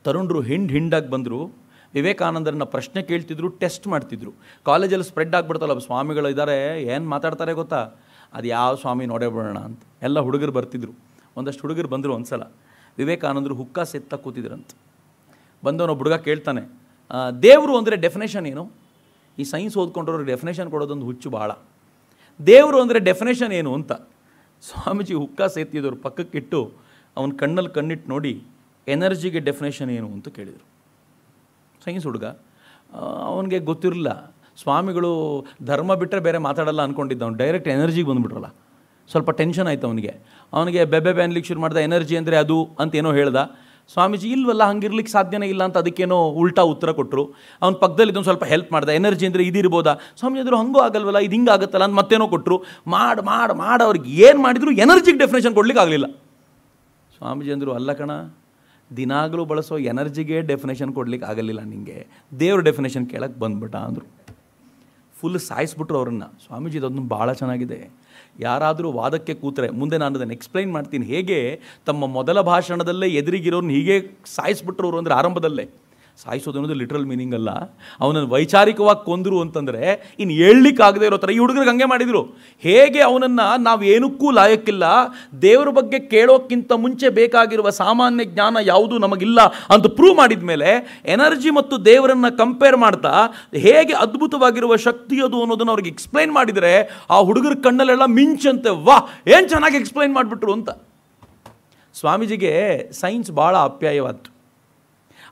ತರುಣರು ಹಿಂಡ್ ಹಿಂಡಾಗಿ ಬಂದರು ವಿವೇಕಾನಂದರನ್ನ ಪ್ರಶ್ನೆ ಕೇಳ್ತಿದ್ರು ಟೆಸ್ಟ್ ಮಾಡ್ತಿದ್ರು ಕಾಲೇಜಲ್ಲಿ ಸ್ಪ್ರೆಡ್ ಆಗಿಬಿಡ್ತಲ್ಲ ಸ್ವಾಮಿಗಳು ಇದ್ದಾರೆ ಏನು ಮಾತಾಡ್ತಾರೆ ಗೊತ್ತಾ ಅದು ಯಾವ ಸ್ವಾಮಿ ನೋಡೇ ಬಿಡೋಣ ಅಂತ ಎಲ್ಲ ಹುಡುಗರು ಬರ್ತಿದ್ರು ಒಂದಷ್ಟು ಹುಡುಗರು ಬಂದರು ಒಂದು ಸಲ ವಿವೇಕಾನಂದರು ಹುಕ್ಕ ಸೆತ್ತ ಕೂತಿದ್ರಂತೆ ಬಂದವನು ಹುಡುಗ ಕೇಳ್ತಾನೆ ದೇವರು ಅಂದರೆ ಡೆಫಿನೇಷನ್ ಏನು ಈ ಸೈನ್ಸ್ ಓದ್ಕೊಂಡ್ರವ್ರಿಗೆ ಡೆಫಿನೇಷನ್ ಕೊಡೋದೊಂದು ಹುಚ್ಚು ಭಾಳ ದೇವರು ಅಂದರೆ ಡೆಫಿನೇಷನ್ ಏನು ಅಂತ ಸ್ವಾಮೀಜಿ ಹುಕ್ಕ ಸೇತಿದವರು ಪಕ್ಕಕ್ಕಿಟ್ಟು ಅವನ ಕಣ್ಣಲ್ಲಿ ಕಣ್ಣಿಟ್ಟು ನೋಡಿ ಎನರ್ಜಿಗೆ ಡೆಫಿನೇಷನ್ ಏನು ಅಂತ ಕೇಳಿದರು ಸೈನ್ಸ್ ಹುಡುಗ ಅವನಿಗೆ ಗೊತ್ತಿರಲಿಲ್ಲ ಸ್ವಾಮಿಗಳು ಧರ್ಮ ಬಿಟ್ಟರೆ ಬೇರೆ ಮಾತಾಡಲ್ಲ ಅಂದ್ಕೊಂಡಿದ್ದ ಅವ್ನು ಡೈರೆಕ್ಟ್ ಎನರ್ಜಿಗೆ ಬಂದುಬಿಟ್ರಲ್ಲ ಸ್ವಲ್ಪ ಟೆನ್ಷನ್ ಆಯಿತು ಅವನಿಗೆ ಅವನಿಗೆ ಬೆಬ್ಬೆ ಬೆನ್ಲಿಕ್ಕೆ ಶುರು ಮಾಡ್ದೆ ಎನರ್ಜಿ ಅಂದರೆ ಅದು ಅಂತ ಏನೋ ಹೇಳ್ದ ಸ್ವಾಮೀಜಿ ಇಲ್ವಲ್ಲ ಹಂಗಿರ್ಲಿಕ್ಕೆ ಸಾಧ್ಯನೇ ಇಲ್ಲ ಅಂತ ಅದಕ್ಕೇನೋ ಉಲ್ಟಾ ಉತ್ತರ ಕೊಟ್ಟರು ಅವ್ನ ಪಕ್ಕದಲ್ಲಿ ಇದೊಂದು ಸ್ವಲ್ಪ ಹೆಲ್ಪ್ ಮಾಡ್ದೆ ಎನರ್ಜಿ ಅಂದರೆ ಇದಿರ್ಬೋದ ಸ್ವಾಮೀಜಿ ಅಂದರು ಹಂಗೂ ಆಗಲ್ವಲ್ಲ ಇದು ಹಿಂಗೆ ಆಗುತ್ತಲ್ಲ ಅಂತ ಮತ್ತೇನೋ ಕೊಟ್ಟರು ಮಾಡು ಮಾಡು ಮಾಡಿ ಅವ್ರಿಗೆ ಏನು ಮಾಡಿದ್ರು ಎನರ್ಜಿಗೆ ಡೆಫಿನೇಷನ್ ಕೊಡ್ಲಿಕ್ಕೆ ಆಗಲಿಲ್ಲ ಸ್ವಾಮೀಜಿ ಅಂದರು ಅಲ್ಲ ಕಣ ದಿನಾಗಲೂ ಬಳಸೋ ಎನರ್ಜಿಗೆ ಡೆಫಿನೇಷನ್ ಕೊಡ್ಲಿಕ್ಕೆ ಆಗಲಿಲ್ಲ ನಿಮಗೆ ದೇವ್ರ ಡೆಫಿನೇಷನ್ ಕೇಳಕ್ಕೆ ಬಂದ್ಬಿಟ್ಟ ಅಂದರು ಫುಲ್ ಸಾಯಿಸ್ಬಿಟ್ರು ಅವ್ರನ್ನ ಸ್ವಾಮೀಜಿ ಅದೊಂದು ಭಾಳ ಚೆನ್ನಾಗಿದೆ ಯಾರಾದರೂ ವಾದಕ್ಕೆ ಕೂತರೆ ಮುಂದೆ ನಾನು ಅದನ್ನು ಎಕ್ಸ್ಪ್ಲೈನ್ ಮಾಡ್ತೀನಿ ಹೇಗೆ ತಮ್ಮ ಮೊದಲ ಭಾಷಣದಲ್ಲೇ ಎದುರಿಗಿರೋನು ಹೀಗೆ ಸಾಯಿಸ್ಬಿಟ್ರು ಅಂದರೆ ಆರಂಭದಲ್ಲೇ ಸಾಯಿಸೋದು ಅನ್ನೋದು ಲಿಟ್ರಲ್ ಮೀನಿಂಗ್ ಅಲ್ಲ ಅವನನ್ನು ವೈಚಾರಿಕವಾಗಿ ಕೊಂದರು ಅಂತಂದರೆ ಇನ್ನು ಹೇಳಲಿಕ್ಕಾಗದೇ ಇರೋ ಥರ ಈ ಹುಡುಗರಿಗೆ ಹಂಗೆ ಮಾಡಿದರು ಹೇಗೆ ಅವನನ್ನು ನಾವು ಏನಕ್ಕೂ ಲಾಯಕ್ಕಿಲ್ಲ ದೇವರ ಬಗ್ಗೆ ಕೇಳೋಕ್ಕಿಂತ ಮುಂಚೆ ಬೇಕಾಗಿರುವ ಸಾಮಾನ್ಯ ಜ್ಞಾನ ಯಾವುದೂ ನಮಗಿಲ್ಲ ಅಂತ ಪ್ರೂವ್ ಮಾಡಿದ ಮೇಲೆ ಎನರ್ಜಿ ಮತ್ತು ದೇವರನ್ನು ಕಂಪೇರ್ ಮಾಡ್ತಾ ಹೇಗೆ ಅದ್ಭುತವಾಗಿರುವ ಶಕ್ತಿ ಅದು ಅನ್ನೋದನ್ನು ಅವ್ರಿಗೆ ಎಕ್ಸ್ಪ್ಲೈನ್ ಮಾಡಿದರೆ ಆ ಹುಡುಗರ ಕಣ್ಣಲ್ಲೆಲ್ಲ ಮಿಂಚಂತೆ ವಾ ಏನು ಚೆನ್ನಾಗಿ ಎಕ್ಸ್ಪ್ಲೈನ್ ಮಾಡಿಬಿಟ್ರು ಅಂತ ಸ್ವಾಮೀಜಿಗೆ ಸೈನ್ಸ್ ಭಾಳ ಅಪ್ಯಾಯವಾಯಿತು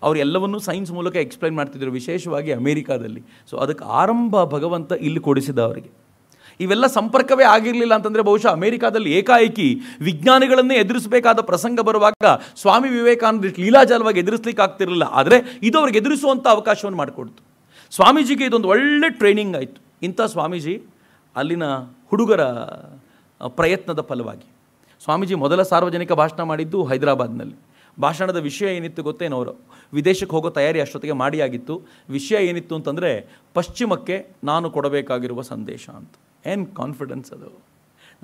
ಅವರೆಲ್ಲವನ್ನೂ ಸೈನ್ಸ್ ಮೂಲಕ ಎಕ್ಸ್ಪ್ಲೈನ್ ಮಾಡ್ತಿದ್ದರು ವಿಶೇಷವಾಗಿ ಅಮೇರಿಕಾದಲ್ಲಿ ಸೊ ಅದಕ್ಕೆ ಆರಂಭ ಭಗವಂತ ಇಲ್ಲಿ ಕೊಡಿಸಿದ ಅವರಿಗೆ ಇವೆಲ್ಲ ಸಂಪರ್ಕವೇ ಆಗಿರಲಿಲ್ಲ ಅಂತಂದರೆ ಬಹುಶಃ ಅಮೇರಿಕಾದಲ್ಲಿ ಏಕಾಏಕಿ ವಿಜ್ಞಾನಿಗಳನ್ನೇ ಎದುರಿಸಬೇಕಾದ ಪ್ರಸಂಗ ಬರುವಾಗ ಸ್ವಾಮಿ ವಿವೇಕಾನಂದ ಲೀಲಾಜಾಲವಾಗಿ ಎದುರಿಸ್ಲಿಕ್ಕೆ ಆಗ್ತಿರಲಿಲ್ಲ ಆದರೆ ಇದು ಅವ್ರಿಗೆ ಎದುರಿಸುವಂಥ ಅವಕಾಶವನ್ನು ಮಾಡಿಕೊಡ್ತು ಸ್ವಾಮೀಜಿಗೆ ಇದೊಂದು ಒಳ್ಳೆ ಟ್ರೈನಿಂಗ್ ಆಯಿತು ಇಂಥ ಸ್ವಾಮೀಜಿ ಅಲ್ಲಿನ ಹುಡುಗರ ಪ್ರಯತ್ನದ ಫಲವಾಗಿ ಸ್ವಾಮೀಜಿ ಮೊದಲ ಸಾರ್ವಜನಿಕ ಭಾಷಣ ಮಾಡಿದ್ದು ಹೈದರಾಬಾದ್ನಲ್ಲಿ ಭಾಷಣದ ವಿಷಯ ಏನಿತ್ತು ಗೊತ್ತೇನೋ ಅವರು ವಿದೇಶಕ್ಕೆ ಹೋಗೋ ತಯಾರಿ ಅಷ್ಟೊತ್ತಿಗೆ ಮಾಡಿ ಆಗಿತ್ತು ವಿಷಯ ಏನಿತ್ತು ಅಂತಂದರೆ ಪಶ್ಚಿಮಕ್ಕೆ ನಾನು ಕೊಡಬೇಕಾಗಿರುವ ಸಂದೇಶ ಅಂತ ಏನು ಕಾನ್ಫಿಡೆನ್ಸ್ ಅದು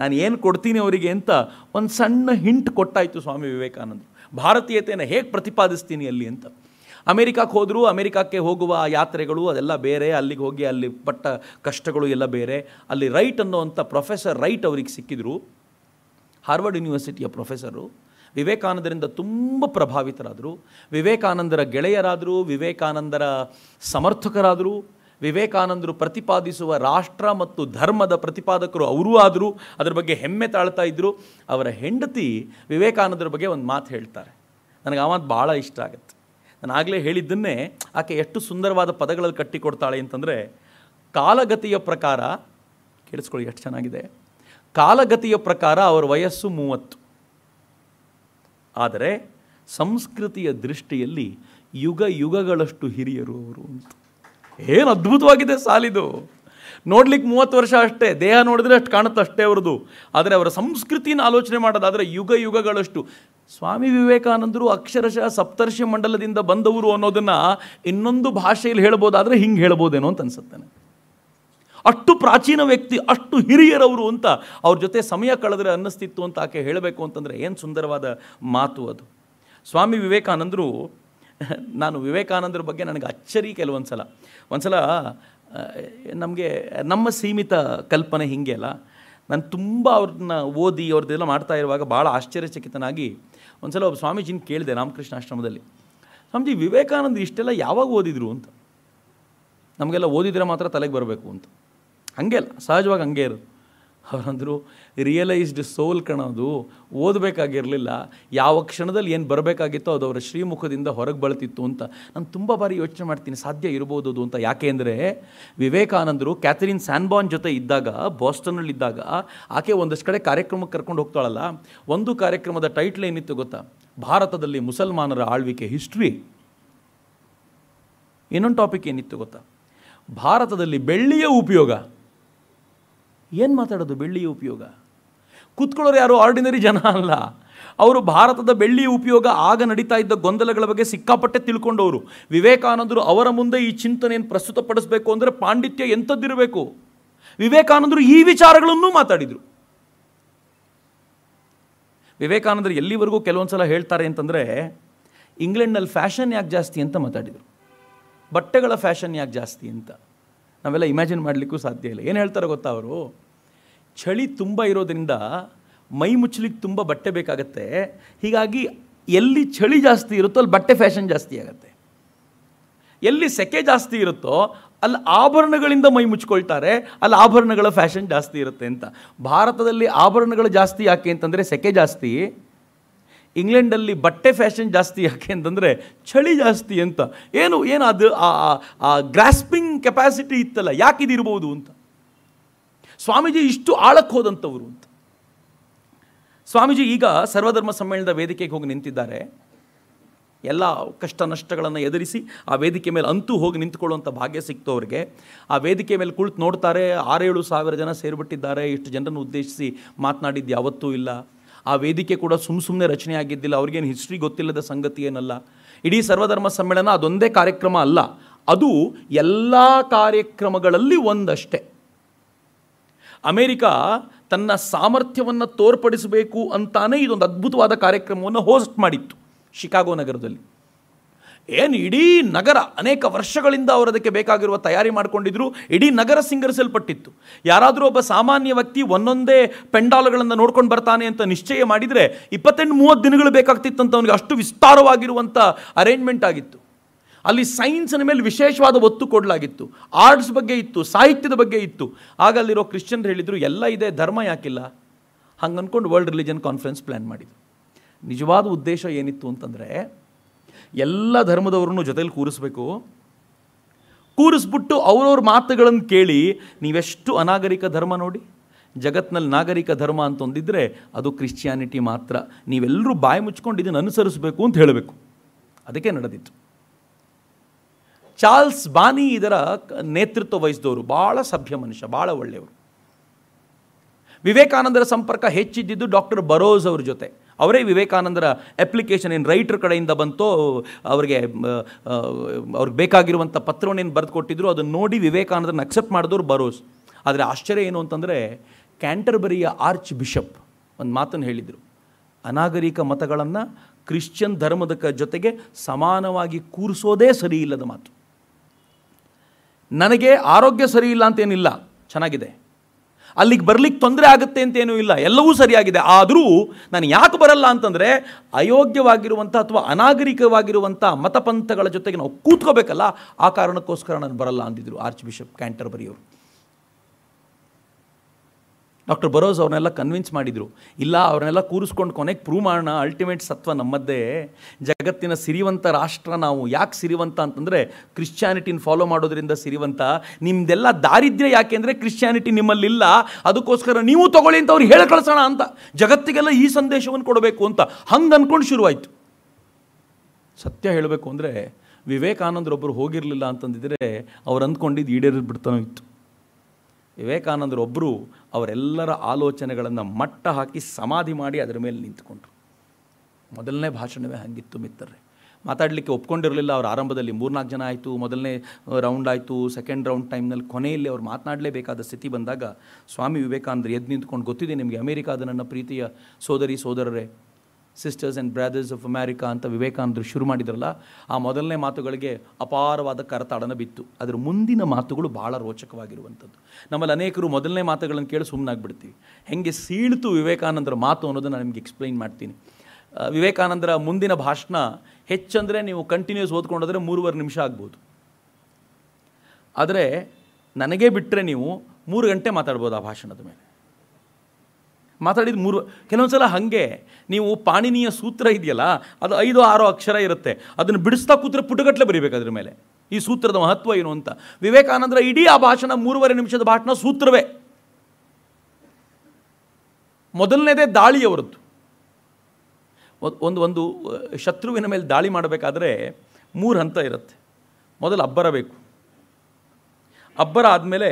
ನಾನು ಏನು ಕೊಡ್ತೀನಿ ಅವರಿಗೆ ಅಂತ ಒಂದು ಸಣ್ಣ ಹಿಂಟ್ ಕೊಟ್ಟಾಯಿತು ಸ್ವಾಮಿ ವಿವೇಕಾನಂದರು ಭಾರತೀಯತೆಯನ್ನು ಹೇಗೆ ಪ್ರತಿಪಾದಿಸ್ತೀನಿ ಅಲ್ಲಿ ಅಂತ ಅಮೇರಿಕಕ್ಕೆ ಹೋದರೂ ಅಮೇರಿಕಾಕ್ಕೆ ಹೋಗುವ ಯಾತ್ರೆಗಳು ಅದೆಲ್ಲ ಬೇರೆ ಅಲ್ಲಿಗೆ ಹೋಗಿ ಅಲ್ಲಿ ಪಟ್ಟ ಕಷ್ಟಗಳು ಎಲ್ಲ ಬೇರೆ ಅಲ್ಲಿ ರೈಟ್ ಅನ್ನೋವಂಥ ಪ್ರೊಫೆಸರ್ ರೈಟ್ ಅವ್ರಿಗೆ ಸಿಕ್ಕಿದ್ರು ಹಾರ್ವರ್ಡ್ ಯೂನಿವರ್ಸಿಟಿಯ ಪ್ರೊಫೆಸರು ವಿವೇಕಾನಂದರಿಂದ ತುಂಬ ಪ್ರಭಾವಿತರಾದರು ವಿವೇಕಾನಂದರ ಗೆಳೆಯರಾದರು ವಿವೇಕಾನಂದರ ಸಮರ್ಥಕರಾದರು ವಿವೇಕಾನಂದರು ಪ್ರತಿಪಾದಿಸುವ ರಾಷ್ಟ್ರ ಮತ್ತು ಧರ್ಮದ ಪ್ರತಿಪಾದಕರು ಅವರೂ ಆದರೂ ಅದರ ಬಗ್ಗೆ ಹೆಮ್ಮೆ ತಾಳ್ತಾ ಇದ್ದರು ಅವರ ಹೆಂಡತಿ ವಿವೇಕಾನಂದರ ಬಗ್ಗೆ ಒಂದು ಮಾತು ಹೇಳ್ತಾರೆ ನನಗೆ ಆ ಮಾತು ಭಾಳ ಇಷ್ಟ ಆಗುತ್ತೆ ನಾನು ಆಗಲೇ ಹೇಳಿದ್ದನ್ನೇ ಆಕೆ ಎಷ್ಟು ಸುಂದರವಾದ ಪದಗಳಲ್ಲಿ ಕಟ್ಟಿಕೊಡ್ತಾಳೆ ಅಂತಂದರೆ ಕಾಲಗತಿಯ ಪ್ರಕಾರ ಕೇಳಿಸ್ಕೊಳ್ಳಿ ಎಷ್ಟು ಚೆನ್ನಾಗಿದೆ ಕಾಲಗತಿಯ ಪ್ರಕಾರ ಅವರ ವಯಸ್ಸು ಮೂವತ್ತು ಆದರೆ ಸಂಸ್ಕೃತಿಯ ದೃಷ್ಟಿಯಲ್ಲಿ ಯುಗ ಯುಗಗಳಷ್ಟು ಹಿರಿಯರು ಅವರು ಅಂತ ಏನು ಅದ್ಭುತವಾಗಿದೆ ಸಾಲಿದು ನೋಡ್ಲಿಕ್ಕೆ ಮೂವತ್ತು ವರ್ಷ ಅಷ್ಟೇ ದೇಹ ನೋಡಿದ್ರೆ ಅಷ್ಟು ಕಾಣುತ್ತೆ ಅಷ್ಟೇ ಅವ್ರದ್ದು ಆದರೆ ಅವರ ಸಂಸ್ಕೃತಿನ ಆಲೋಚನೆ ಮಾಡೋದಾದರೆ ಯುಗ ಯುಗಗಳಷ್ಟು ಸ್ವಾಮಿ ವಿವೇಕಾನಂದರು ಅಕ್ಷರಶಃ ಸಪ್ತರ್ಷಿ ಮಂಡಲದಿಂದ ಬಂದವರು ಅನ್ನೋದನ್ನು ಇನ್ನೊಂದು ಭಾಷೆಯಲ್ಲಿ ಹೇಳ್ಬೋದಾದರೆ ಹಿಂಗೆ ಹೇಳ್ಬೋದೇನೋ ಅಂತ ಅನಿಸುತ್ತೆ ಅಷ್ಟು ಪ್ರಾಚೀನ ವ್ಯಕ್ತಿ ಅಷ್ಟು ಹಿರಿಯರವರು ಅಂತ ಅವ್ರ ಜೊತೆ ಸಮಯ ಕಳೆದ್ರೆ ಅನ್ನಿಸ್ತಿತ್ತು ಅಂತ ಆಕೆ ಹೇಳಬೇಕು ಅಂತಂದರೆ ಏನು ಸುಂದರವಾದ ಮಾತು ಅದು ಸ್ವಾಮಿ ವಿವೇಕಾನಂದರು ನಾನು ವಿವೇಕಾನಂದರ ಬಗ್ಗೆ ನನಗೆ ಅಚ್ಚರಿ ಕೆಲವೊಂದು ಸಲ ಒಂದು ಸಲ ನಮಗೆ ನಮ್ಮ ಸೀಮಿತ ಕಲ್ಪನೆ ಹೀಗೆ ಅಲ್ಲ ನಾನು ತುಂಬ ಅವ್ರನ್ನ ಓದಿ ಅವ್ರದ್ದೆಲ್ಲ ಮಾಡ್ತಾ ಇರುವಾಗ ಭಾಳ ಆಶ್ಚರ್ಯಚಕಿತನಾಗಿ ಒಂದು ಸಲ ಒಬ್ಬ ಸ್ವಾಮೀಜಿನ ಕೇಳಿದೆ ರಾಮಕೃಷ್ಣ ಆಶ್ರಮದಲ್ಲಿ ಸ್ವಾಮೀಜಿ ವಿವೇಕಾನಂದ ಇಷ್ಟೆಲ್ಲ ಯಾವಾಗ ಓದಿದ್ರು ಅಂತ ನಮಗೆಲ್ಲ ಓದಿದರೆ ಮಾತ್ರ ತಲೆಗೆ ಬರಬೇಕು ಅಂತ ಹಂಗೆ ಅಲ್ಲ ಸಹಜವಾಗಿ ಹಂಗೆ ಇರೋದು ಅವರಂದರು ರಿಯಲೈಸ್ಡ್ ಸೋಲ್ ಕಣೋದು ಓದಬೇಕಾಗಿರಲಿಲ್ಲ ಯಾವ ಕ್ಷಣದಲ್ಲಿ ಏನು ಬರಬೇಕಾಗಿತ್ತೋ ಅದು ಅವರ ಶ್ರೀಮುಖದಿಂದ ಹೊರಗೆ ಬಳತಿತ್ತು ಅಂತ ನಾನು ತುಂಬ ಬಾರಿ ಯೋಚನೆ ಮಾಡ್ತೀನಿ ಸಾಧ್ಯ ಇರ್ಬೋದು ಅದು ಅಂತ ಯಾಕೆ ಅಂದರೆ ವಿವೇಕಾನಂದರು ಕ್ಯಾಥರಿನ್ ಸ್ಯಾನ್ಬಾನ್ ಜೊತೆ ಇದ್ದಾಗ ಇದ್ದಾಗ ಆಕೆ ಒಂದಷ್ಟು ಕಡೆ ಕಾರ್ಯಕ್ರಮಕ್ಕೆ ಕರ್ಕೊಂಡು ಹೋಗ್ತಾಳಲ್ಲ ಒಂದು ಕಾರ್ಯಕ್ರಮದ ಟೈಟ್ಲ್ ಏನಿತ್ತು ಗೊತ್ತಾ ಭಾರತದಲ್ಲಿ ಮುಸಲ್ಮಾನರ ಆಳ್ವಿಕೆ ಹಿಸ್ಟ್ರಿ ಇನ್ನೊಂದು ಟಾಪಿಕ್ ಏನಿತ್ತು ಗೊತ್ತಾ ಭಾರತದಲ್ಲಿ ಬೆಳ್ಳಿಯ ಉಪಯೋಗ ಏನು ಮಾತಾಡೋದು ಬೆಳ್ಳಿಯ ಉಪಯೋಗ ಕೂತ್ಕೊಳ್ಳೋರು ಯಾರು ಆರ್ಡಿನರಿ ಜನ ಅಲ್ಲ ಅವರು ಭಾರತದ ಬೆಳ್ಳಿಯ ಉಪಯೋಗ ಆಗ ನಡೀತಾ ಇದ್ದ ಗೊಂದಲಗಳ ಬಗ್ಗೆ ಸಿಕ್ಕಾಪಟ್ಟೆ ತಿಳ್ಕೊಂಡವರು ವಿವೇಕಾನಂದರು ಅವರ ಮುಂದೆ ಈ ಚಿಂತನೆಯನ್ನು ಪ್ರಸ್ತುತಪಡಿಸಬೇಕು ಅಂದರೆ ಪಾಂಡಿತ್ಯ ಎಂಥದ್ದಿರಬೇಕು ವಿವೇಕಾನಂದರು ಈ ವಿಚಾರಗಳನ್ನೂ ಮಾತಾಡಿದರು ವಿವೇಕಾನಂದರು ಎಲ್ಲಿವರೆಗೂ ಕೆಲವೊಂದು ಸಲ ಹೇಳ್ತಾರೆ ಅಂತಂದರೆ ಇಂಗ್ಲೆಂಡ್ನಲ್ಲಿ ಫ್ಯಾಷನ್ ಯಾಕೆ ಜಾಸ್ತಿ ಅಂತ ಮಾತಾಡಿದರು ಬಟ್ಟೆಗಳ ಫ್ಯಾಷನ್ ಯಾಕೆ ಜಾಸ್ತಿ ಅಂತ ನಾವೆಲ್ಲ ಇಮ್ಯಾಜಿನ್ ಮಾಡಲಿಕ್ಕೂ ಸಾಧ್ಯ ಇಲ್ಲ ಏನು ಹೇಳ್ತಾರೆ ಗೊತ್ತಾ ಅವರು ಚಳಿ ತುಂಬ ಇರೋದರಿಂದ ಮೈ ಮುಚ್ಚಲಿಕ್ಕೆ ತುಂಬ ಬಟ್ಟೆ ಬೇಕಾಗತ್ತೆ ಹೀಗಾಗಿ ಎಲ್ಲಿ ಚಳಿ ಜಾಸ್ತಿ ಇರುತ್ತೋ ಅಲ್ಲಿ ಬಟ್ಟೆ ಫ್ಯಾಷನ್ ಜಾಸ್ತಿ ಆಗುತ್ತೆ ಎಲ್ಲಿ ಸೆಕೆ ಜಾಸ್ತಿ ಇರುತ್ತೋ ಅಲ್ಲಿ ಆಭರಣಗಳಿಂದ ಮೈ ಮುಚ್ಕೊಳ್ತಾರೆ ಅಲ್ಲಿ ಆಭರಣಗಳ ಫ್ಯಾಷನ್ ಜಾಸ್ತಿ ಇರುತ್ತೆ ಅಂತ ಭಾರತದಲ್ಲಿ ಆಭರಣಗಳು ಜಾಸ್ತಿ ಯಾಕೆ ಅಂತಂದರೆ ಸೆಕೆ ಜಾಸ್ತಿ ಇಂಗ್ಲೆಂಡಲ್ಲಿ ಬಟ್ಟೆ ಫ್ಯಾಷನ್ ಜಾಸ್ತಿ ಯಾಕೆ ಅಂತಂದರೆ ಚಳಿ ಜಾಸ್ತಿ ಅಂತ ಏನು ಏನು ಅದು ಆ ಗ್ರಾಸ್ಪಿಂಗ್ ಕೆಪಾಸಿಟಿ ಇತ್ತಲ್ಲ ಯಾಕೆ ಯಾಕಿದಿರ್ಬೋದು ಅಂತ ಸ್ವಾಮೀಜಿ ಇಷ್ಟು ಆಳಕ್ಕೆ ಹೋದಂಥವ್ರು ಅಂತ ಸ್ವಾಮೀಜಿ ಈಗ ಸರ್ವಧರ್ಮ ಸಮ್ಮೇಳನದ ವೇದಿಕೆಗೆ ಹೋಗಿ ನಿಂತಿದ್ದಾರೆ ಎಲ್ಲ ಕಷ್ಟ ನಷ್ಟಗಳನ್ನು ಎದುರಿಸಿ ಆ ವೇದಿಕೆ ಮೇಲೆ ಅಂತೂ ಹೋಗಿ ನಿಂತ್ಕೊಳ್ಳುವಂಥ ಭಾಗ್ಯ ಸಿಕ್ತು ಅವರಿಗೆ ಆ ವೇದಿಕೆ ಮೇಲೆ ಕುಳಿತು ನೋಡ್ತಾರೆ ಆರೇಳು ಸಾವಿರ ಜನ ಸೇರಿಬಿಟ್ಟಿದ್ದಾರೆ ಇಷ್ಟು ಜನರನ್ನು ಉದ್ದೇಶಿಸಿ ಮಾತನಾಡಿದ್ದು ಯಾವತ್ತೂ ಇಲ್ಲ ಆ ವೇದಿಕೆ ಕೂಡ ಸುಮ್ಮ ಸುಮ್ಮನೆ ರಚನೆ ಆಗಿದ್ದಿಲ್ಲ ಅವ್ರಿಗೇನು ಹಿಸ್ಟ್ರಿ ಗೊತ್ತಿಲ್ಲದ ಸಂಗತಿ ಏನಲ್ಲ ಇಡೀ ಸರ್ವಧರ್ಮ ಸಮ್ಮೇಳನ ಅದೊಂದೇ ಕಾರ್ಯಕ್ರಮ ಅಲ್ಲ ಅದು ಎಲ್ಲ ಕಾರ್ಯಕ್ರಮಗಳಲ್ಲಿ ಒಂದಷ್ಟೇ ಅಮೇರಿಕಾ ತನ್ನ ಸಾಮರ್ಥ್ಯವನ್ನು ತೋರ್ಪಡಿಸಬೇಕು ಅಂತಾನೆ ಇದೊಂದು ಅದ್ಭುತವಾದ ಕಾರ್ಯಕ್ರಮವನ್ನು ಹೋಸ್ಟ್ ಮಾಡಿತ್ತು ಶಿಕಾಗೋ ನಗರದಲ್ಲಿ ಏನು ಇಡೀ ನಗರ ಅನೇಕ ವರ್ಷಗಳಿಂದ ಅವರು ಅದಕ್ಕೆ ಬೇಕಾಗಿರುವ ತಯಾರಿ ಮಾಡಿಕೊಂಡಿದ್ರು ಇಡೀ ನಗರ ಸಿಂಗರಿಸಲ್ಪಟ್ಟಿತ್ತು ಯಾರಾದರೂ ಒಬ್ಬ ಸಾಮಾನ್ಯ ವ್ಯಕ್ತಿ ಒಂದೊಂದೇ ಪೆಂಡಾಲುಗಳನ್ನು ನೋಡ್ಕೊಂಡು ಬರ್ತಾನೆ ಅಂತ ನಿಶ್ಚಯ ಮಾಡಿದರೆ ಇಪ್ಪತ್ತೆಂಟು ಮೂವತ್ತು ದಿನಗಳು ಬೇಕಾಗ್ತಿತ್ತು ಅಂತ ಅವನಿಗೆ ಅಷ್ಟು ವಿಸ್ತಾರವಾಗಿರುವಂಥ ಅರೇಂಜ್ಮೆಂಟ್ ಆಗಿತ್ತು ಅಲ್ಲಿ ಸೈನ್ಸ್ನ ಮೇಲೆ ವಿಶೇಷವಾದ ಒತ್ತು ಕೊಡಲಾಗಿತ್ತು ಆರ್ಟ್ಸ್ ಬಗ್ಗೆ ಇತ್ತು ಸಾಹಿತ್ಯದ ಬಗ್ಗೆ ಇತ್ತು ಆಗ ಅಲ್ಲಿರೋ ಕ್ರಿಶ್ಚಿಯನ್ ಹೇಳಿದರು ಎಲ್ಲ ಇದೆ ಧರ್ಮ ಯಾಕಿಲ್ಲ ಹಂಗೆ ಅಂದ್ಕೊಂಡು ವರ್ಲ್ಡ್ ರಿಲಿಜನ್ ಕಾನ್ಫರೆನ್ಸ್ ಪ್ಲ್ಯಾನ್ ಮಾಡಿದರು ನಿಜವಾದ ಉದ್ದೇಶ ಏನಿತ್ತು ಅಂತಂದರೆ ಎಲ್ಲ ಧರ್ಮದವ್ರನ್ನೂ ಜೊತೆಯಲ್ಲಿ ಕೂರಿಸ್ಬೇಕು ಕೂರಿಸ್ಬಿಟ್ಟು ಅವ್ರವ್ರ ಮಾತುಗಳನ್ನು ಕೇಳಿ ನೀವೆಷ್ಟು ಅನಾಗರಿಕ ಧರ್ಮ ನೋಡಿ ಜಗತ್ತಿನಲ್ಲಿ ನಾಗರಿಕ ಧರ್ಮ ಅಂತ ಒಂದಿದ್ದರೆ ಅದು ಕ್ರಿಶ್ಚಿಯಾನಿಟಿ ಮಾತ್ರ ನೀವೆಲ್ಲರೂ ಬಾಯಿ ಮುಚ್ಕೊಂಡು ಇದನ್ನು ಅನುಸರಿಸಬೇಕು ಅಂತ ಹೇಳಬೇಕು ಅದಕ್ಕೆ ನಡೆದಿತ್ತು ಚಾರ್ಲ್ಸ್ ಬಾನಿ ಇದರ ನೇತೃತ್ವ ವಹಿಸಿದವರು ಭಾಳ ಸಭ್ಯ ಮನುಷ್ಯ ಭಾಳ ಒಳ್ಳೆಯವರು ವಿವೇಕಾನಂದರ ಸಂಪರ್ಕ ಹೆಚ್ಚಿದ್ದಿದ್ದು ಡಾಕ್ಟರ್ ಬರೋಸ್ ಅವ್ರ ಜೊತೆ ಅವರೇ ವಿವೇಕಾನಂದರ ಅಪ್ಲಿಕೇಶನ್ ಏನು ರೈಟ್ರ್ ಕಡೆಯಿಂದ ಬಂತು ಅವರಿಗೆ ಅವ್ರಿಗೆ ಬೇಕಾಗಿರುವಂಥ ಪತ್ರವನ್ನೇನು ಬರೆದು ಕೊಟ್ಟಿದ್ರು ಅದನ್ನು ನೋಡಿ ವಿವೇಕಾನಂದರನ್ನ ಅಕ್ಸೆಪ್ಟ್ ಮಾಡಿದವರು ಬರೋಸ್ ಆದರೆ ಆಶ್ಚರ್ಯ ಏನು ಅಂತಂದರೆ ಕ್ಯಾಂಟರ್ಬರಿಯ ಆರ್ಚ್ ಬಿಷಪ್ ಒಂದು ಮಾತನ್ನು ಹೇಳಿದರು ಅನಾಗರಿಕ ಮತಗಳನ್ನು ಕ್ರಿಶ್ಚಿಯನ್ ಧರ್ಮದ ಜೊತೆಗೆ ಸಮಾನವಾಗಿ ಕೂರಿಸೋದೇ ಸರಿ ಇಲ್ಲದ ಮಾತು ನನಗೆ ಆರೋಗ್ಯ ಸರಿ ಇಲ್ಲ ಅಂತೇನಿಲ್ಲ ಚೆನ್ನಾಗಿದೆ ಅಲ್ಲಿಗೆ ಬರಲಿಕ್ಕೆ ತೊಂದರೆ ಆಗುತ್ತೆ ಅಂತೇನೂ ಇಲ್ಲ ಎಲ್ಲವೂ ಸರಿಯಾಗಿದೆ ಆದರೂ ನಾನು ಯಾಕೆ ಬರಲ್ಲ ಅಂತಂದರೆ ಅಯೋಗ್ಯವಾಗಿರುವಂಥ ಅಥವಾ ಅನಾಗರಿಕವಾಗಿರುವಂಥ ಮತಪಂಥಗಳ ಜೊತೆಗೆ ನಾವು ಕೂತ್ಕೋಬೇಕಲ್ಲ ಆ ಕಾರಣಕ್ಕೋಸ್ಕರ ನಾನು ಬರಲ್ಲ ಅಂದಿದ್ರು ಆರ್ಚ್ ಬಿಷಪ್ ಕ್ಯಾಂಟರ್ಬರಿಯವರು ಡಾಕ್ಟರ್ ಬರೋಸ್ ಅವ್ರನ್ನೆಲ್ಲ ಕನ್ವಿನ್ಸ್ ಮಾಡಿದರು ಇಲ್ಲ ಅವ್ರನ್ನೆಲ್ಲ ಕೂರಿಸ್ಕೊಂಡು ಕೊನೆಗೆ ಪ್ರೂವ್ ಮಾಡೋಣ ಅಲ್ಟಿಮೇಟ್ ಸತ್ವ ನಮ್ಮದ್ದೇ ಜಗತ್ತಿನ ಸಿರಿವಂತ ರಾಷ್ಟ್ರ ನಾವು ಯಾಕೆ ಸಿರಿವಂತ ಅಂತಂದರೆ ಕ್ರಿಶ್ಚಾನಿಟಿನ ಫಾಲೋ ಮಾಡೋದರಿಂದ ಸಿರಿವಂತ ನಿಮ್ದೆಲ್ಲ ದಾರಿದ್ರ್ಯ ಯಾಕೆಂದರೆ ಕ್ರಿಶ್ಚಾನಿಟಿ ನಿಮ್ಮಲ್ಲಿಲ್ಲ ಅದಕ್ಕೋಸ್ಕರ ನೀವು ತೊಗೊಳ್ಳಿ ಅಂತ ಅವ್ರು ಹೇಳಿ ಕಳಿಸೋಣ ಅಂತ ಜಗತ್ತಿಗೆಲ್ಲ ಈ ಸಂದೇಶವನ್ನು ಕೊಡಬೇಕು ಅಂತ ಹಂಗೆ ಅಂದ್ಕೊಂಡು ಶುರುವಾಯಿತು ಸತ್ಯ ಹೇಳಬೇಕು ಅಂದರೆ ವಿವೇಕಾನಂದರೊಬ್ಬರು ಹೋಗಿರಲಿಲ್ಲ ಅಂತಂದಿದ್ರೆ ಅವ್ರು ಅಂದ್ಕೊಂಡಿದ್ದು ಈಡೇರಿದ್ಬಿಡ್ತಾನೋ ಇತ್ತು ವಿವೇಕಾನಂದರೊಬ್ಬರು ಅವರೆಲ್ಲರ ಆಲೋಚನೆಗಳನ್ನು ಮಟ್ಟ ಹಾಕಿ ಸಮಾಧಿ ಮಾಡಿ ಅದರ ಮೇಲೆ ನಿಂತ್ಕೊಂಡ್ರು ಮೊದಲನೇ ಭಾಷಣವೇ ಹಂಗಿತ್ತು ಮಿತ್ರರೇ ಮಾತಾಡಲಿಕ್ಕೆ ಒಪ್ಕೊಂಡಿರಲಿಲ್ಲ ಅವ್ರು ಆರಂಭದಲ್ಲಿ ಮೂರ್ನಾಲ್ಕು ಜನ ಆಯಿತು ಮೊದಲನೇ ರೌಂಡ್ ಆಯಿತು ಸೆಕೆಂಡ್ ರೌಂಡ್ ಟೈಮ್ನಲ್ಲಿ ಕೊನೆಯಲ್ಲಿ ಅವ್ರು ಮಾತನಾಡಲೇಬೇಕಾದ ಸ್ಥಿತಿ ಬಂದಾಗ ಸ್ವಾಮಿ ವಿವೇಕಾನಂದರು ಎದ್ದು ನಿಂತ್ಕೊಂಡು ಗೊತ್ತಿದೆ ನಿಮಗೆ ಅಮೇರಿಕಾದ ನನ್ನ ಪ್ರೀತಿಯ ಸೋದರಿ ಸೋದರರೇ sisters and brothers of America ಅಂತ ವಿವೇಕಾನಂದರು ಶುರು ಮಾಡಿದ್ರಲ್ಲ ಆ ಮೊದಲನೇ ಮಾತುಗಳಿಗೆ ಅಪಾರವಾದ ಕರತಾಡನ ಬಿತ್ತು ಅದರ ಮುಂದಿನ ಮಾತುಗಳು ಭಾಳ ರೋಚಕವಾಗಿರುವಂಥದ್ದು ನಮ್ಮಲ್ಲಿ ಅನೇಕರು ಮೊದಲನೇ ಮಾತುಗಳನ್ನು ಕೇಳಿ ಸುಮ್ಮನಾಗ್ಬಿಡ್ತೀವಿ ಹೆಂಗೆ ಸೀಳ್ತು ವಿವೇಕಾನಂದರ ಮಾತು ಅನ್ನೋದನ್ನು ನಾನು ನಿಮಗೆ ಎಕ್ಸ್ಪ್ಲೈನ್ ಮಾಡ್ತೀನಿ ವಿವೇಕಾನಂದರ ಮುಂದಿನ ಭಾಷಣ ಹೆಚ್ಚಂದರೆ ನೀವು ಕಂಟಿನ್ಯೂಸ್ ಓದ್ಕೊಂಡೋದ್ರೆ ಮೂರುವರೆ ನಿಮಿಷ ಆಗ್ಬೋದು ಆದರೆ ನನಗೆ ಬಿಟ್ಟರೆ ನೀವು ಮೂರು ಗಂಟೆ ಮಾತಾಡ್ಬೋದು ಆ ಭಾಷಣದ ಮೇಲೆ ಮಾತಾಡಿದ ಮೂರು ಕೆಲವೊಂದು ಸಲ ಹಾಗೆ ನೀವು ಪಾಣಿನಿಯ ಸೂತ್ರ ಇದೆಯಲ್ಲ ಅದು ಐದು ಆರು ಅಕ್ಷರ ಇರುತ್ತೆ ಅದನ್ನು ಬಿಡಿಸ್ತಾ ಕೂತ್ರೆ ಪುಟಗಟ್ಟಲೆ ಬರೀಬೇಕು ಅದ್ರ ಮೇಲೆ ಈ ಸೂತ್ರದ ಮಹತ್ವ ಏನು ಅಂತ ವಿವೇಕಾನಂದರ ಇಡೀ ಆ ಭಾಷಣ ಮೂರುವರೆ ನಿಮಿಷದ ಭಾಷಣ ಸೂತ್ರವೇ ಮೊದಲನೇದೇ ದಾಳಿಯವರದ್ದು ಒಂದು ಒಂದು ಶತ್ರುವಿನ ಮೇಲೆ ದಾಳಿ ಮಾಡಬೇಕಾದ್ರೆ ಮೂರು ಹಂತ ಇರುತ್ತೆ ಮೊದಲು ಅಬ್ಬರ ಬೇಕು ಅಬ್ಬರ ಆದಮೇಲೆ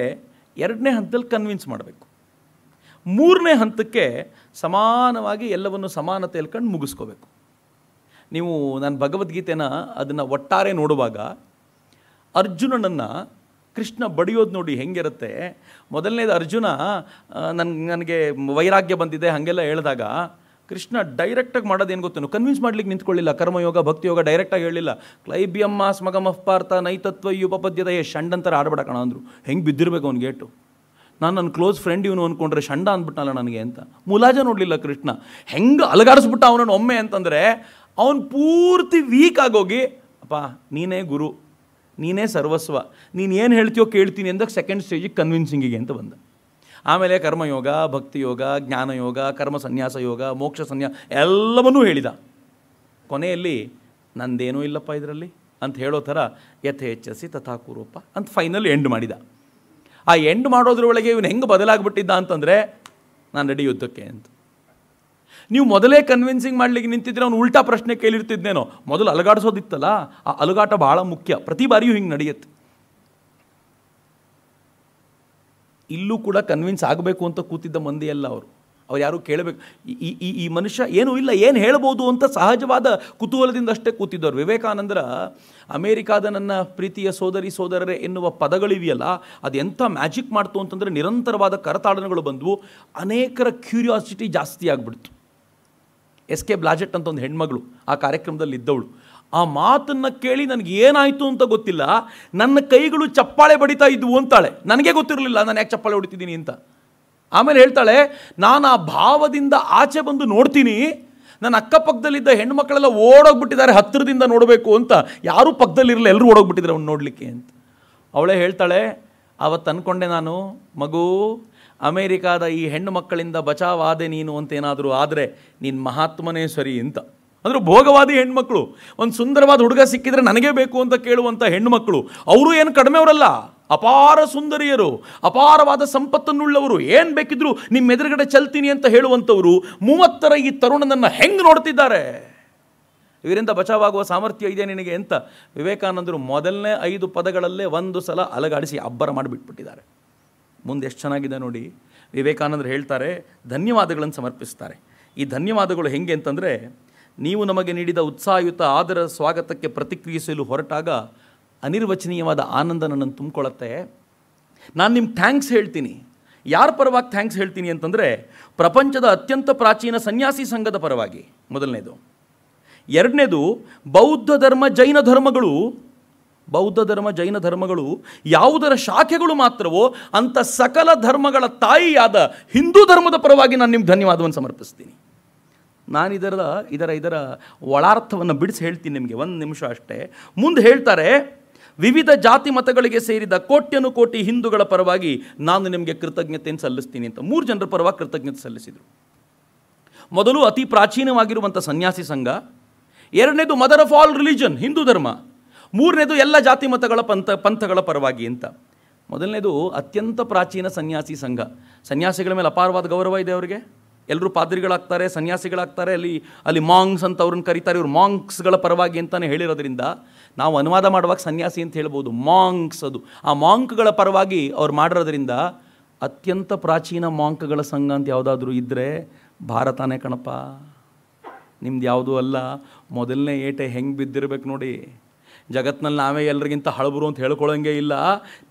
ಎರಡನೇ ಹಂತದಲ್ಲಿ ಕನ್ವಿನ್ಸ್ ಮಾಡಬೇಕು ಮೂರನೇ ಹಂತಕ್ಕೆ ಸಮಾನವಾಗಿ ಎಲ್ಲವನ್ನು ಸಮಾನತೆ ಹೇಳ್ಕೊಂಡು ಮುಗಿಸ್ಕೋಬೇಕು ನೀವು ನಾನು ಭಗವದ್ಗೀತೆನ ಅದನ್ನು ಒಟ್ಟಾರೆ ನೋಡುವಾಗ ಅರ್ಜುನನನ್ನು ಕೃಷ್ಣ ಬಡಿಯೋದು ನೋಡಿ ಹೆಂಗಿರುತ್ತೆ ಮೊದಲನೇದು ಅರ್ಜುನ ನನ್ನ ನನಗೆ ವೈರಾಗ್ಯ ಬಂದಿದೆ ಹಾಗೆಲ್ಲ ಹೇಳಿದಾಗ ಕೃಷ್ಣ ಡೈರೆಕ್ಟಾಗಿ ಮಾಡೋದೇನು ಗೊತ್ತೇನು ಕನ್ವಿನ್ಸ್ ಮಾಡ್ಲಿಕ್ಕೆ ನಿಂತ್ಕೊಳ್ಳಿಲ್ಲ ಕರ್ಮಯೋಗ ಭಕ್ತಿಯೋಗ ಡೈರೆಕ್ಟಾಗಿ ಹೇಳಿಲ್ಲ ಕ್ಲೈಬ್ಯಮ್ಮ ಸ್ಮಗಮಫ್ ಪಾರ್ಥ ನೈತತ್ವ ಯುಪಪದ್ಯದ ಶಂಡಂತರ ಆಡಬೇಡ ಕಣ ಅಂದರು ಹೆಂಗೆ ಬಿದ್ದಿರಬೇಕು ಅವ್ನು ಗೇಟು ನಾನು ನನ್ನ ಕ್ಲೋಸ್ ಫ್ರೆಂಡ್ ಇವನು ಅಂದ್ಕೊಂಡ್ರೆ ಷಂಡ ಅಂದ್ಬಿಟ್ಟಲ್ಲ ನನಗೆ ಅಂತ ಮುಲಾಜ ನೋಡಲಿಲ್ಲ ಕೃಷ್ಣ ಹೆಂಗೆ ಅಲಗಾಡಿಸ್ಬಿಟ್ಟ ಅವನನ್ನು ಒಮ್ಮೆ ಅಂತಂದರೆ ಅವನು ಪೂರ್ತಿ ವೀಕ್ ಆಗೋಗಿ ಅಪ್ಪ ನೀನೇ ಗುರು ನೀನೇ ಸರ್ವಸ್ವ ನೀನು ಏನು ಹೇಳ್ತೀಯೋ ಕೇಳ್ತೀನಿ ಅಂದಾಗ ಸೆಕೆಂಡ್ ಸ್ಟೇಜಿಗೆ ಕನ್ವಿನ್ಸಿಂಗಿಗೆ ಅಂತ ಬಂದ ಆಮೇಲೆ ಕರ್ಮಯೋಗ ಭಕ್ತಿಯೋಗ ಜ್ಞಾನಯೋಗ ಕರ್ಮ ಸನ್ಯಾಸ ಯೋಗ ಮೋಕ್ಷ ಸನ್ಯಾಸ ಎಲ್ಲವನ್ನೂ ಹೇಳಿದ ಕೊನೆಯಲ್ಲಿ ನಂದೇನೂ ಇಲ್ಲಪ್ಪ ಇದರಲ್ಲಿ ಅಂತ ಹೇಳೋ ಥರ ಯಥೇಚ್ಛಸಿ ತಥಾ ಕೂರಪ್ಪ ಅಂತ ಫೈನಲ್ ಎಂಡ್ ಮಾಡಿದ ಆ ಎಂಡ್ ಮಾಡೋದ್ರ ಒಳಗೆ ಇವನು ಹೆಂಗೆ ಬದಲಾಗ್ಬಿಟ್ಟಿದ್ದ ಅಂತಂದರೆ ನಾನು ರೆಡಿ ಯುದ್ಧಕ್ಕೆ ಅಂತ ನೀವು ಮೊದಲೇ ಕನ್ವಿನ್ಸಿಂಗ್ ಮಾಡಲಿಕ್ಕೆ ನಿಂತಿದ್ರೆ ಅವ್ನು ಉಲ್ಟಾ ಪ್ರಶ್ನೆ ಕೇಳಿರ್ತಿದ್ದೇನೋ ಮೊದಲು ಅಲುಗಾಡಿಸೋದಿತ್ತಲ್ಲ ಆ ಅಲುಗಾಟ ಭಾಳ ಮುಖ್ಯ ಪ್ರತಿ ಬಾರಿಯೂ ಹಿಂಗೆ ನಡೆಯುತ್ತೆ ಇಲ್ಲೂ ಕೂಡ ಕನ್ವಿನ್ಸ್ ಆಗಬೇಕು ಅಂತ ಕೂತಿದ್ದ ಮಂದಿ ಅಲ್ಲ ಅವರು ಅವ್ರು ಯಾರು ಕೇಳಬೇಕು ಈ ಈ ಈ ಮನುಷ್ಯ ಏನೂ ಇಲ್ಲ ಏನು ಹೇಳ್ಬೋದು ಅಂತ ಸಹಜವಾದ ಕುತೂಹಲದಿಂದ ಅಷ್ಟೇ ಕೂತಿದ್ದವರು ವಿವೇಕಾನಂದರ ಅಮೇರಿಕಾದ ನನ್ನ ಪ್ರೀತಿಯ ಸೋದರಿ ಸೋದರರೇ ಎನ್ನುವ ಪದಗಳಿವೆಯಲ್ಲ ಅದು ಎಂಥ ಮ್ಯಾಜಿಕ್ ಮಾಡ್ತು ಅಂತಂದರೆ ನಿರಂತರವಾದ ಕರತಾಡನಗಳು ಬಂದವು ಅನೇಕರ ಕ್ಯೂರಿಯಾಸಿಟಿ ಜಾಸ್ತಿ ಆಗಿಬಿಡ್ತು ಎಸ್ ಕೆ ಬ್ಲಾಜೆಟ್ ಅಂತ ಒಂದು ಹೆಣ್ಮಗಳು ಆ ಕಾರ್ಯಕ್ರಮದಲ್ಲಿ ಇದ್ದವಳು ಆ ಮಾತನ್ನು ಕೇಳಿ ನನಗೆ ಏನಾಯಿತು ಅಂತ ಗೊತ್ತಿಲ್ಲ ನನ್ನ ಕೈಗಳು ಚಪ್ಪಾಳೆ ಬಡಿತಾ ಇದ್ವು ಅಂತಾಳೆ ನನಗೆ ಗೊತ್ತಿರಲಿಲ್ಲ ನಾನು ಯಾಕೆ ಚಪ್ಪಾಳೆ ಹೊಡಿತಿದ್ದೀನಿ ಅಂತ ಆಮೇಲೆ ಹೇಳ್ತಾಳೆ ನಾನು ಆ ಭಾವದಿಂದ ಆಚೆ ಬಂದು ನೋಡ್ತೀನಿ ನನ್ನ ಅಕ್ಕಪಕ್ಕದಲ್ಲಿದ್ದ ಹೆಣ್ಮಕ್ಳೆಲ್ಲ ಓಡೋಗ್ಬಿಟ್ಟಿದ್ದಾರೆ ಹತ್ತಿರದಿಂದ ನೋಡಬೇಕು ಅಂತ ಯಾರೂ ಪಕ್ಕದಲ್ಲಿರಲಿಲ್ಲ ಎಲ್ಲರೂ ಓಡೋಗ್ಬಿಟ್ಟಿದ್ದಾರೆ ಅವ್ನು ನೋಡಲಿಕ್ಕೆ ಅಂತ ಅವಳೇ ಹೇಳ್ತಾಳೆ ಅವತ್ತು ಅಂದ್ಕೊಂಡೆ ನಾನು ಮಗು ಅಮೇರಿಕಾದ ಈ ಹೆಣ್ಣು ಮಕ್ಕಳಿಂದ ಬಚಾವಾದೆ ನೀನು ಅಂತೇನಾದರೂ ಆದರೆ ನಿನ್ನ ಮಹಾತ್ಮನೇ ಸರಿ ಅಂತ ಅಂದರೆ ಭೋಗವಾದಿ ಹೆಣ್ಮಕ್ಳು ಒಂದು ಸುಂದರವಾದ ಹುಡುಗ ಸಿಕ್ಕಿದರೆ ನನಗೇ ಬೇಕು ಅಂತ ಕೇಳುವಂಥ ಹೆಣ್ಮಕ್ಳು ಅವರು ಏನು ಕಡಿಮೆಯವರಲ್ಲ ಅಪಾರ ಸುಂದರಿಯರು ಅಪಾರವಾದ ಸಂಪತ್ತನ್ನುಳ್ಳವರು ಏನು ಬೇಕಿದ್ರು ನಿಮ್ಮ ಎದುರುಗಡೆ ಚಲ್ತೀನಿ ಅಂತ ಹೇಳುವಂಥವರು ಮೂವತ್ತರ ಈ ತರುಣನನ್ನು ಹೆಂಗೆ ನೋಡ್ತಿದ್ದಾರೆ ಇವರಿಂದ ಬಚಾವಾಗುವ ಸಾಮರ್ಥ್ಯ ಇದೆ ನಿನಗೆ ಅಂತ ವಿವೇಕಾನಂದರು ಮೊದಲನೇ ಐದು ಪದಗಳಲ್ಲೇ ಒಂದು ಸಲ ಅಲಗಾಡಿಸಿ ಅಬ್ಬರ ಮಾಡಿಬಿಟ್ಬಿಟ್ಟಿದ್ದಾರೆ ಮುಂದೆ ಎಷ್ಟು ಚೆನ್ನಾಗಿದೆ ನೋಡಿ ವಿವೇಕಾನಂದರು ಹೇಳ್ತಾರೆ ಧನ್ಯವಾದಗಳನ್ನು ಸಮರ್ಪಿಸ್ತಾರೆ ಈ ಧನ್ಯವಾದಗಳು ಹೆಂಗೆ ಅಂತಂದರೆ ನೀವು ನಮಗೆ ನೀಡಿದ ಉತ್ಸಾಹಯುತ ಆದರ ಸ್ವಾಗತಕ್ಕೆ ಪ್ರತಿಕ್ರಿಯಿಸಲು ಹೊರಟಾಗ ಅನಿರ್ವಚನೀಯವಾದ ಆನಂದ ನನ್ನನ್ನು ತುಂಬಿಕೊಳ್ಳುತ್ತೆ ನಾನು ನಿಮ್ಮ ಥ್ಯಾಂಕ್ಸ್ ಹೇಳ್ತೀನಿ ಯಾರ ಪರವಾಗಿ ಥ್ಯಾಂಕ್ಸ್ ಹೇಳ್ತೀನಿ ಅಂತಂದರೆ ಪ್ರಪಂಚದ ಅತ್ಯಂತ ಪ್ರಾಚೀನ ಸನ್ಯಾಸಿ ಸಂಘದ ಪರವಾಗಿ ಮೊದಲನೇದು ಎರಡನೇದು ಬೌದ್ಧ ಧರ್ಮ ಜೈನ ಧರ್ಮಗಳು ಬೌದ್ಧ ಧರ್ಮ ಜೈನ ಧರ್ಮಗಳು ಯಾವುದರ ಶಾಖೆಗಳು ಮಾತ್ರವೋ ಅಂಥ ಸಕಲ ಧರ್ಮಗಳ ತಾಯಿಯಾದ ಹಿಂದೂ ಧರ್ಮದ ಪರವಾಗಿ ನಾನು ನಿಮ್ಗೆ ಧನ್ಯವಾದವನ್ನು ಸಮರ್ಪಿಸ್ತೀನಿ ನಾನು ಇದರ ಇದರ ಇದರ ಒಳಾರ್ಥವನ್ನು ಬಿಡಿಸಿ ಹೇಳ್ತೀನಿ ನಿಮಗೆ ಒಂದು ನಿಮಿಷ ಅಷ್ಟೇ ಮುಂದೆ ಹೇಳ್ತಾರೆ ವಿವಿಧ ಜಾತಿ ಮತಗಳಿಗೆ ಸೇರಿದ ಕೋಟ್ಯನು ಕೋಟಿ ಹಿಂದೂಗಳ ಪರವಾಗಿ ನಾನು ನಿಮಗೆ ಕೃತಜ್ಞತೆಯನ್ನು ಸಲ್ಲಿಸ್ತೀನಿ ಅಂತ ಮೂರು ಜನರ ಪರವಾಗಿ ಕೃತಜ್ಞತೆ ಸಲ್ಲಿಸಿದರು ಮೊದಲು ಅತಿ ಪ್ರಾಚೀನವಾಗಿರುವಂಥ ಸನ್ಯಾಸಿ ಸಂಘ ಎರಡನೇದು mother of all religion Hindu ಧರ್ಮ ಮೂರನೇದು ಎಲ್ಲ ಜಾತಿ ಮತಗಳ ಪಂಥ ಪಂಥಗಳ ಪರವಾಗಿ ಅಂತ ಮೊದಲನೇದು ಅತ್ಯಂತ ಪ್ರಾಚೀನ ಸನ್ಯಾಸಿ ಸಂಘ ಸನ್ಯಾಸಿಗಳ ಮೇಲೆ ಅಪಾರವಾದ ಗೌರವ ಇದೆ ಅವರಿಗೆ ಎಲ್ಲರೂ ಪಾದ್ರಿಗಳಾಗ್ತಾರೆ ಸನ್ಯಾಸಿಗಳಾಗ್ತಾರೆ ಅಲ್ಲಿ ಅಲ್ಲಿ ಮಾಂಗ್ಸ್ ಅಂತ ಅವ್ರನ್ನ ಕರೀತಾರೆ ಇವ್ರು ಮಾಂಕ್ಸ್ಗಳ ಪರವಾಗಿ ಅಂತಲೇ ಹೇಳಿರೋದ್ರಿಂದ ನಾವು ಅನುವಾದ ಮಾಡುವಾಗ ಸನ್ಯಾಸಿ ಅಂತ ಹೇಳ್ಬೋದು ಮಾಂಕ್ಸ್ ಅದು ಆ ಮಾಂಕ್ಗಳ ಪರವಾಗಿ ಅವ್ರು ಮಾಡಿರೋದ್ರಿಂದ ಅತ್ಯಂತ ಪ್ರಾಚೀನ ಮಾಂಕ್ಗಳ ಸಂಘ ಅಂತ ಯಾವುದಾದ್ರೂ ಇದ್ದರೆ ಭಾರತನೇ ಕಣಪ್ಪ ನಿಮ್ದು ಯಾವುದೂ ಅಲ್ಲ ಮೊದಲನೇ ಏಟೆ ಹೆಂಗೆ ಬಿದ್ದಿರಬೇಕು ನೋಡಿ ಜಗತ್ತಿನಲ್ಲಿ ನಾವೇ ಎಲ್ರಿಗಿಂತ ಹಳಬರು ಅಂತ ಹೇಳ್ಕೊಳ್ಳೋಂಗೆ ಇಲ್ಲ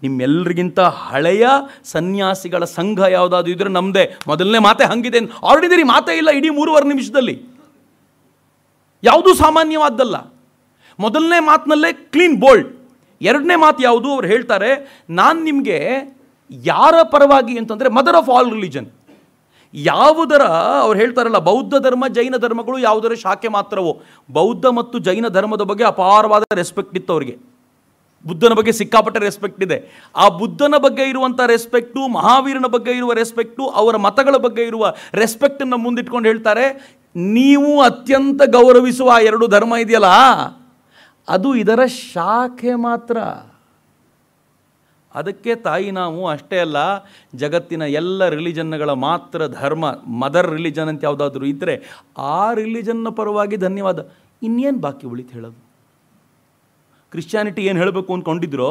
ನಿಮ್ಮೆಲ್ಲರಿಗಿಂತ ಹಳೆಯ ಸನ್ಯಾಸಿಗಳ ಸಂಘ ಯಾವುದಾದ್ರು ಇದ್ರೆ ನಮ್ಮದೇ ಮೊದಲನೇ ಮಾತೆ ಹಂಗಿದೆ ಆಲ್ರೆಡಿ ಮಾತೇ ಇಲ್ಲ ಇಡೀ ಮೂರುವರೆ ನಿಮಿಷದಲ್ಲಿ ಯಾವುದೂ ಸಾಮಾನ್ಯವಾದ್ದಲ್ಲ ಮೊದಲನೇ ಮಾತಿನಲ್ಲೇ ಕ್ಲೀನ್ ಬೋಲ್ಡ್ ಎರಡನೇ ಮಾತು ಯಾವುದು ಅವ್ರು ಹೇಳ್ತಾರೆ ನಾನು ನಿಮಗೆ ಯಾರ ಪರವಾಗಿ ಅಂತಂದರೆ ಮದರ್ ಆಫ್ ಆಲ್ ರಿಲಿಜನ್ ಯಾವುದರ ಅವ್ರು ಹೇಳ್ತಾರಲ್ಲ ಬೌದ್ಧ ಧರ್ಮ ಜೈನ ಧರ್ಮಗಳು ಯಾವುದರ ಶಾಖೆ ಮಾತ್ರವೋ ಬೌದ್ಧ ಮತ್ತು ಜೈನ ಧರ್ಮದ ಬಗ್ಗೆ ಅಪಾರವಾದ ರೆಸ್ಪೆಕ್ಟ್ ಇತ್ತು ಅವರಿಗೆ ಬುದ್ಧನ ಬಗ್ಗೆ ಸಿಕ್ಕಾಪಟ್ಟೆ ರೆಸ್ಪೆಕ್ಟ್ ಇದೆ ಆ ಬುದ್ಧನ ಬಗ್ಗೆ ಇರುವಂಥ ರೆಸ್ಪೆಕ್ಟು ಮಹಾವೀರನ ಬಗ್ಗೆ ಇರುವ ರೆಸ್ಪೆಕ್ಟು ಅವರ ಮತಗಳ ಬಗ್ಗೆ ಇರುವ ರೆಸ್ಪೆಕ್ಟನ್ನು ಮುಂದಿಟ್ಕೊಂಡು ಹೇಳ್ತಾರೆ ನೀವು ಅತ್ಯಂತ ಗೌರವಿಸುವ ಎರಡು ಧರ್ಮ ಇದೆಯಲ್ಲ ಅದು ಇದರ ಶಾಖೆ ಮಾತ್ರ ಅದಕ್ಕೆ ತಾಯಿ ನಾವು ಅಷ್ಟೇ ಅಲ್ಲ ಜಗತ್ತಿನ ಎಲ್ಲ ರಿಲಿಜನ್ಗಳ ಮಾತ್ರ ಧರ್ಮ ಮದರ್ ರಿಲಿಜನ್ ಅಂತ ಯಾವುದಾದ್ರೂ ಇದ್ದರೆ ಆ ರಿಲಿಜನ್ನ ಪರವಾಗಿ ಧನ್ಯವಾದ ಇನ್ನೇನು ಬಾಕಿ ಉಳಿತು ಹೇಳೋದು ಕ್ರಿಶ್ಚಾನಿಟಿ ಏನು ಹೇಳಬೇಕು ಅಂದ್ಕೊಂಡಿದ್ರು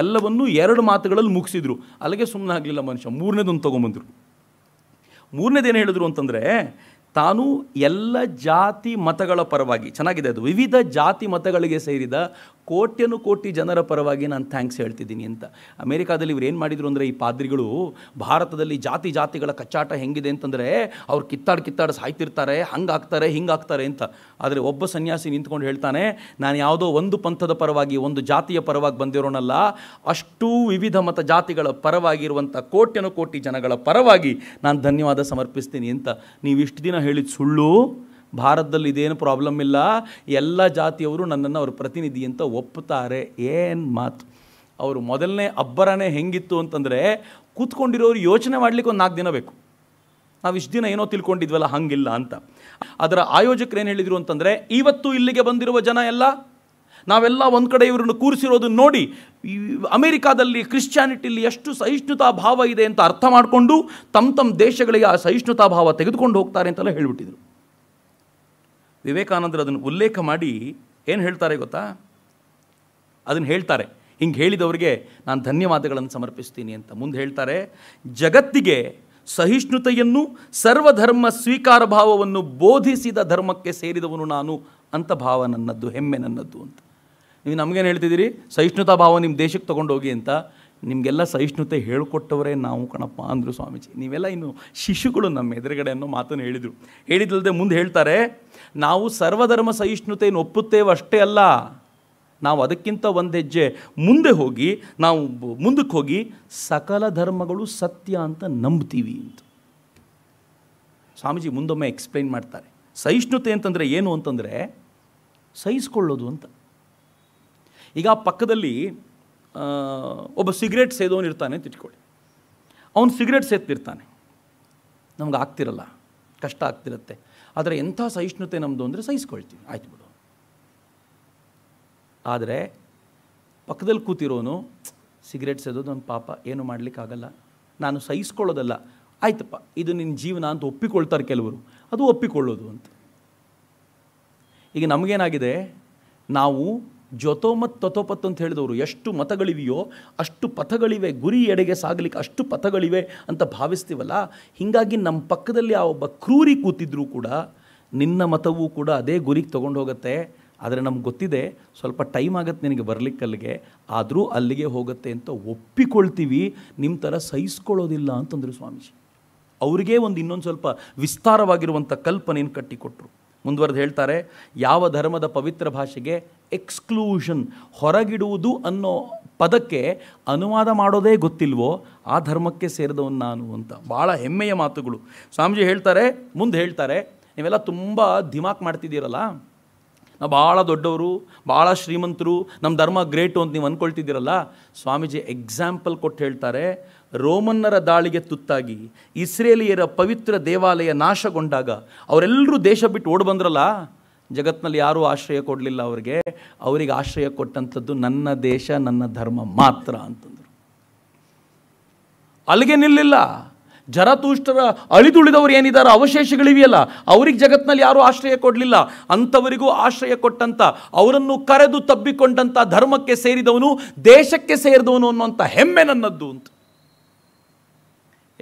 ಎಲ್ಲವನ್ನೂ ಎರಡು ಮಾತುಗಳಲ್ಲಿ ಮುಗಿಸಿದ್ರು ಅಲ್ಲಿಗೆ ಸುಮ್ಮನೆ ಆಗಲಿಲ್ಲ ಮನುಷ್ಯ ಮೂರನೇದೊಂದು ತೊಗೊಂಬಂದರು ಮೂರನೇದೇನು ಹೇಳಿದ್ರು ಅಂತಂದರೆ ತಾನು ಎಲ್ಲ ಜಾತಿ ಮತಗಳ ಪರವಾಗಿ ಚೆನ್ನಾಗಿದೆ ಅದು ವಿವಿಧ ಜಾತಿ ಮತಗಳಿಗೆ ಸೇರಿದ ಕೋಟ್ಯನು ಕೋಟಿ ಜನರ ಪರವಾಗಿ ನಾನು ಥ್ಯಾಂಕ್ಸ್ ಹೇಳ್ತಿದ್ದೀನಿ ಅಂತ ಅಮೇರಿಕಾದಲ್ಲಿ ಇವ್ರು ಏನು ಮಾಡಿದರು ಅಂದರೆ ಈ ಪಾದ್ರಿಗಳು ಭಾರತದಲ್ಲಿ ಜಾತಿ ಜಾತಿಗಳ ಕಚ್ಚಾಟ ಹೆಂಗಿದೆ ಅಂತಂದರೆ ಅವ್ರು ಕಿತ್ತಾಡಿ ಕಿತ್ತಾಡಿ ಸಾಯ್ತಿರ್ತಾರೆ ಹಂಗಾಗ್ತಾರೆ ಹಿಂಗಾಗ್ತಾರೆ ಅಂತ ಆದರೆ ಒಬ್ಬ ಸನ್ಯಾಸಿ ನಿಂತ್ಕೊಂಡು ಹೇಳ್ತಾನೆ ನಾನು ಯಾವುದೋ ಒಂದು ಪಂಥದ ಪರವಾಗಿ ಒಂದು ಜಾತಿಯ ಪರವಾಗಿ ಬಂದಿರೋನಲ್ಲ ಅಷ್ಟೂ ವಿವಿಧ ಮತ ಜಾತಿಗಳ ಪರವಾಗಿರುವಂಥ ಕೋಟ್ಯನು ಕೋಟಿ ಜನಗಳ ಪರವಾಗಿ ನಾನು ಧನ್ಯವಾದ ಸಮರ್ಪಿಸ್ತೀನಿ ಅಂತ ನೀವು ಇಷ್ಟು ದಿನ ಹೇಳಿದ ಸುಳ್ಳು ಭಾರತದಲ್ಲಿ ಇದೇನು ಪ್ರಾಬ್ಲಮ್ ಇಲ್ಲ ಎಲ್ಲ ಜಾತಿಯವರು ನನ್ನನ್ನು ಅವ್ರ ಪ್ರತಿನಿಧಿ ಅಂತ ಒಪ್ಪುತ್ತಾರೆ ಏನು ಮಾತು ಅವರು ಮೊದಲನೇ ಅಬ್ಬರನೇ ಹೆಂಗಿತ್ತು ಅಂತಂದರೆ ಕೂತ್ಕೊಂಡಿರೋರು ಯೋಚನೆ ಮಾಡಲಿಕ್ಕೆ ಒಂದು ನಾಲ್ಕು ದಿನ ಬೇಕು ನಾವು ಇಷ್ಟು ದಿನ ಏನೋ ತಿಳ್ಕೊಂಡಿದ್ವಲ್ಲ ಹಂಗಿಲ್ಲ ಅಂತ ಅದರ ಆಯೋಜಕರು ಏನು ಹೇಳಿದರು ಅಂತಂದರೆ ಇವತ್ತು ಇಲ್ಲಿಗೆ ಬಂದಿರುವ ಜನ ಎಲ್ಲ ನಾವೆಲ್ಲ ಒಂದು ಕಡೆ ಇವರನ್ನು ಕೂರಿಸಿರೋದನ್ನು ನೋಡಿ ಅಮೆರಿಕಾದಲ್ಲಿ ಕ್ರಿಶ್ಚಾನಿಟಿಲಿ ಎಷ್ಟು ಸಹಿಷ್ಣುತಾ ಭಾವ ಇದೆ ಅಂತ ಅರ್ಥ ಮಾಡಿಕೊಂಡು ತಮ್ಮ ತಮ್ಮ ದೇಶಗಳಿಗೆ ಆ ಸಹಿಷ್ಣುತಾ ಭಾವ ತೆಗೆದುಕೊಂಡು ಹೋಗ್ತಾರೆ ಅಂತೆಲ್ಲ ಹೇಳಿಬಿಟ್ಟಿದ್ರು ವಿವೇಕಾನಂದರು ಅದನ್ನು ಉಲ್ಲೇಖ ಮಾಡಿ ಏನು ಹೇಳ್ತಾರೆ ಗೊತ್ತಾ ಅದನ್ನು ಹೇಳ್ತಾರೆ ಹಿಂಗೆ ಹೇಳಿದವರಿಗೆ ನಾನು ಧನ್ಯವಾದಗಳನ್ನು ಸಮರ್ಪಿಸ್ತೀನಿ ಅಂತ ಮುಂದೆ ಹೇಳ್ತಾರೆ ಜಗತ್ತಿಗೆ ಸಹಿಷ್ಣುತೆಯನ್ನು ಸರ್ವಧರ್ಮ ಸ್ವೀಕಾರ ಭಾವವನ್ನು ಬೋಧಿಸಿದ ಧರ್ಮಕ್ಕೆ ಸೇರಿದವನು ನಾನು ಅಂತ ಭಾವ ನನ್ನದ್ದು ಹೆಮ್ಮೆ ನನ್ನದ್ದು ಅಂತ ನೀವು ನಮಗೇನು ಹೇಳ್ತಿದ್ದೀರಿ ಸಹಿಷ್ಣುತಾ ಭಾವ ನಿಮ್ಮ ದೇಶಕ್ಕೆ ತೊಗೊಂಡೋಗಿ ಅಂತ ನಿಮಗೆಲ್ಲ ಸಹಿಷ್ಣುತೆ ಹೇಳಿಕೊಟ್ಟವರೇ ನಾವು ಕಣಪ್ಪ ಅಂದರು ಸ್ವಾಮೀಜಿ ನೀವೆಲ್ಲ ಇನ್ನು ಶಿಶುಗಳು ನಮ್ಮ ಎದುರುಗಡೆ ಅನ್ನೋ ಮಾತನ್ನು ಹೇಳಿದರು ಹೇಳಿದಲ್ಲದೆ ಮುಂದೆ ಹೇಳ್ತಾರೆ ನಾವು ಸರ್ವಧರ್ಮ ಸಹಿಷ್ಣುತೆಯನ್ನು ಒಪ್ಪುತ್ತೇವೆ ಅಷ್ಟೇ ಅಲ್ಲ ನಾವು ಅದಕ್ಕಿಂತ ಒಂದು ಹೆಜ್ಜೆ ಮುಂದೆ ಹೋಗಿ ನಾವು ಮುಂದಕ್ಕೆ ಹೋಗಿ ಸಕಲ ಧರ್ಮಗಳು ಸತ್ಯ ಅಂತ ನಂಬ್ತೀವಿ ಅಂತ ಸ್ವಾಮೀಜಿ ಮುಂದೊಮ್ಮೆ ಎಕ್ಸ್ಪ್ಲೈನ್ ಮಾಡ್ತಾರೆ ಸಹಿಷ್ಣುತೆ ಅಂತಂದರೆ ಏನು ಅಂತಂದರೆ ಸಹಿಸ್ಕೊಳ್ಳೋದು ಅಂತ ಈಗ ಪಕ್ಕದಲ್ಲಿ ಒಬ್ಬ ಸಿಗರೇಟ್ ಸೇದೋನು ಇರ್ತಾನೆ ಅಂತ ಇಟ್ಕೊಳ್ಳಿ ಅವನು ಸಿಗರೇಟ್ ಸೇದ್ತಿರ್ತಾನೆ ನಮ್ಗೆ ಆಗ್ತಿರಲ್ಲ ಕಷ್ಟ ಆಗ್ತಿರುತ್ತೆ ಆದರೆ ಎಂಥ ಸಹಿಷ್ಣುತೆ ನಮ್ಮದು ಅಂದರೆ ಸಹಿಸ್ಕೊಳ್ತೀವಿ ಆಯ್ತು ಬಿಡು ಆದರೆ ಪಕ್ಕದಲ್ಲಿ ಕೂತಿರೋನು ಸಿಗರೇಟ್ ಸೇದೋದು ಒಂದು ಪಾಪ ಏನು ಮಾಡಲಿಕ್ಕಾಗಲ್ಲ ನಾನು ಸಹಿಸ್ಕೊಳ್ಳೋದಲ್ಲ ಆಯ್ತಪ್ಪ ಇದು ನಿನ್ನ ಜೀವನ ಅಂತ ಒಪ್ಪಿಕೊಳ್ತಾರೆ ಕೆಲವರು ಅದು ಒಪ್ಪಿಕೊಳ್ಳೋದು ಅಂತ ಈಗ ನಮಗೇನಾಗಿದೆ ನಾವು ಜ್ಯೋತೋಮತ್ ತಥೋಪತ್ ಅಂತ ಹೇಳಿದವರು ಎಷ್ಟು ಮತಗಳಿವೆಯೋ ಅಷ್ಟು ಪಥಗಳಿವೆ ಗುರಿ ಎಡೆಗೆ ಸಾಗಲಿಕ್ಕೆ ಅಷ್ಟು ಪಥಗಳಿವೆ ಅಂತ ಭಾವಿಸ್ತೀವಲ್ಲ ಹೀಗಾಗಿ ನಮ್ಮ ಪಕ್ಕದಲ್ಲಿ ಆ ಒಬ್ಬ ಕ್ರೂರಿ ಕೂತಿದ್ರೂ ಕೂಡ ನಿನ್ನ ಮತವೂ ಕೂಡ ಅದೇ ಗುರಿಗೆ ತೊಗೊಂಡು ಹೋಗುತ್ತೆ ಆದರೆ ನಮ್ಗೆ ಗೊತ್ತಿದೆ ಸ್ವಲ್ಪ ಟೈಮ್ ಆಗುತ್ತೆ ನಿನಗೆ ಬರ್ಲಿಕ್ಕಲ್ಲಿಗೆ ಆದರೂ ಅಲ್ಲಿಗೆ ಹೋಗುತ್ತೆ ಅಂತ ಒಪ್ಪಿಕೊಳ್ತೀವಿ ನಿಮ್ಮ ಥರ ಸಹಿಸ್ಕೊಳ್ಳೋದಿಲ್ಲ ಅಂತಂದರು ಸ್ವಾಮೀಜಿ ಅವರಿಗೆ ಒಂದು ಇನ್ನೊಂದು ಸ್ವಲ್ಪ ವಿಸ್ತಾರವಾಗಿರುವಂಥ ಕಲ್ಪನೆಯನ್ನು ಕಟ್ಟಿಕೊಟ್ರು ಮುಂದುವರೆದು ಹೇಳ್ತಾರೆ ಯಾವ ಧರ್ಮದ ಪವಿತ್ರ ಭಾಷೆಗೆ ಎಕ್ಸ್ಕ್ಲೂಷನ್ ಹೊರಗಿಡುವುದು ಅನ್ನೋ ಪದಕ್ಕೆ ಅನುವಾದ ಮಾಡೋದೇ ಗೊತ್ತಿಲ್ವೋ ಆ ಧರ್ಮಕ್ಕೆ ಸೇರಿದವನು ನಾನು ಅಂತ ಭಾಳ ಹೆಮ್ಮೆಯ ಮಾತುಗಳು ಸ್ವಾಮೀಜಿ ಹೇಳ್ತಾರೆ ಮುಂದೆ ಹೇಳ್ತಾರೆ ನೀವೆಲ್ಲ ತುಂಬ ಧಿಮಾಕ್ ಮಾಡ್ತಿದ್ದೀರಲ್ಲ ನಾವು ಭಾಳ ದೊಡ್ಡವರು ಭಾಳ ಶ್ರೀಮಂತರು ನಮ್ಮ ಧರ್ಮ ಗ್ರೇಟು ಅಂತ ನೀವು ಅಂದ್ಕೊಳ್ತಿದ್ದೀರಲ್ಲ ಸ್ವಾಮೀಜಿ ಎಕ್ಸಾಂಪಲ್ ಕೊಟ್ಟು ಹೇಳ್ತಾರೆ ರೋಮನ್ನರ ದಾಳಿಗೆ ತುತ್ತಾಗಿ ಇಸ್ರೇಲಿಯರ ಪವಿತ್ರ ದೇವಾಲಯ ನಾಶಗೊಂಡಾಗ ಅವರೆಲ್ಲರೂ ದೇಶ ಬಿಟ್ಟು ಓಡಿ ಬಂದ್ರಲ್ಲ ಜಗತ್ತಿನಲ್ಲಿ ಯಾರೂ ಆಶ್ರಯ ಕೊಡಲಿಲ್ಲ ಅವರಿಗೆ ಅವರಿಗೆ ಆಶ್ರಯ ಕೊಟ್ಟಂಥದ್ದು ನನ್ನ ದೇಶ ನನ್ನ ಧರ್ಮ ಮಾತ್ರ ಅಂತಂದರು ಅಲ್ಲಿಗೆ ನಿಲ್ಲಿಲ್ಲ ಜರತೂಷ್ಟರ ಅಳಿದುಳಿದವರು ಏನಿದ್ದಾರೆ ಅವಶೇಷಗಳಿವೆಯಲ್ಲ ಅವ್ರಿಗೆ ಜಗತ್ತಿನಲ್ಲಿ ಯಾರೂ ಆಶ್ರಯ ಕೊಡಲಿಲ್ಲ ಅಂಥವರಿಗೂ ಆಶ್ರಯ ಕೊಟ್ಟಂಥ ಅವರನ್ನು ಕರೆದು ತಬ್ಬಿಕೊಂಡಂಥ ಧರ್ಮಕ್ಕೆ ಸೇರಿದವನು ದೇಶಕ್ಕೆ ಸೇರಿದವನು ಅನ್ನುವಂಥ ಹೆಮ್ಮೆ ನನ್ನದ್ದು ಅಂತ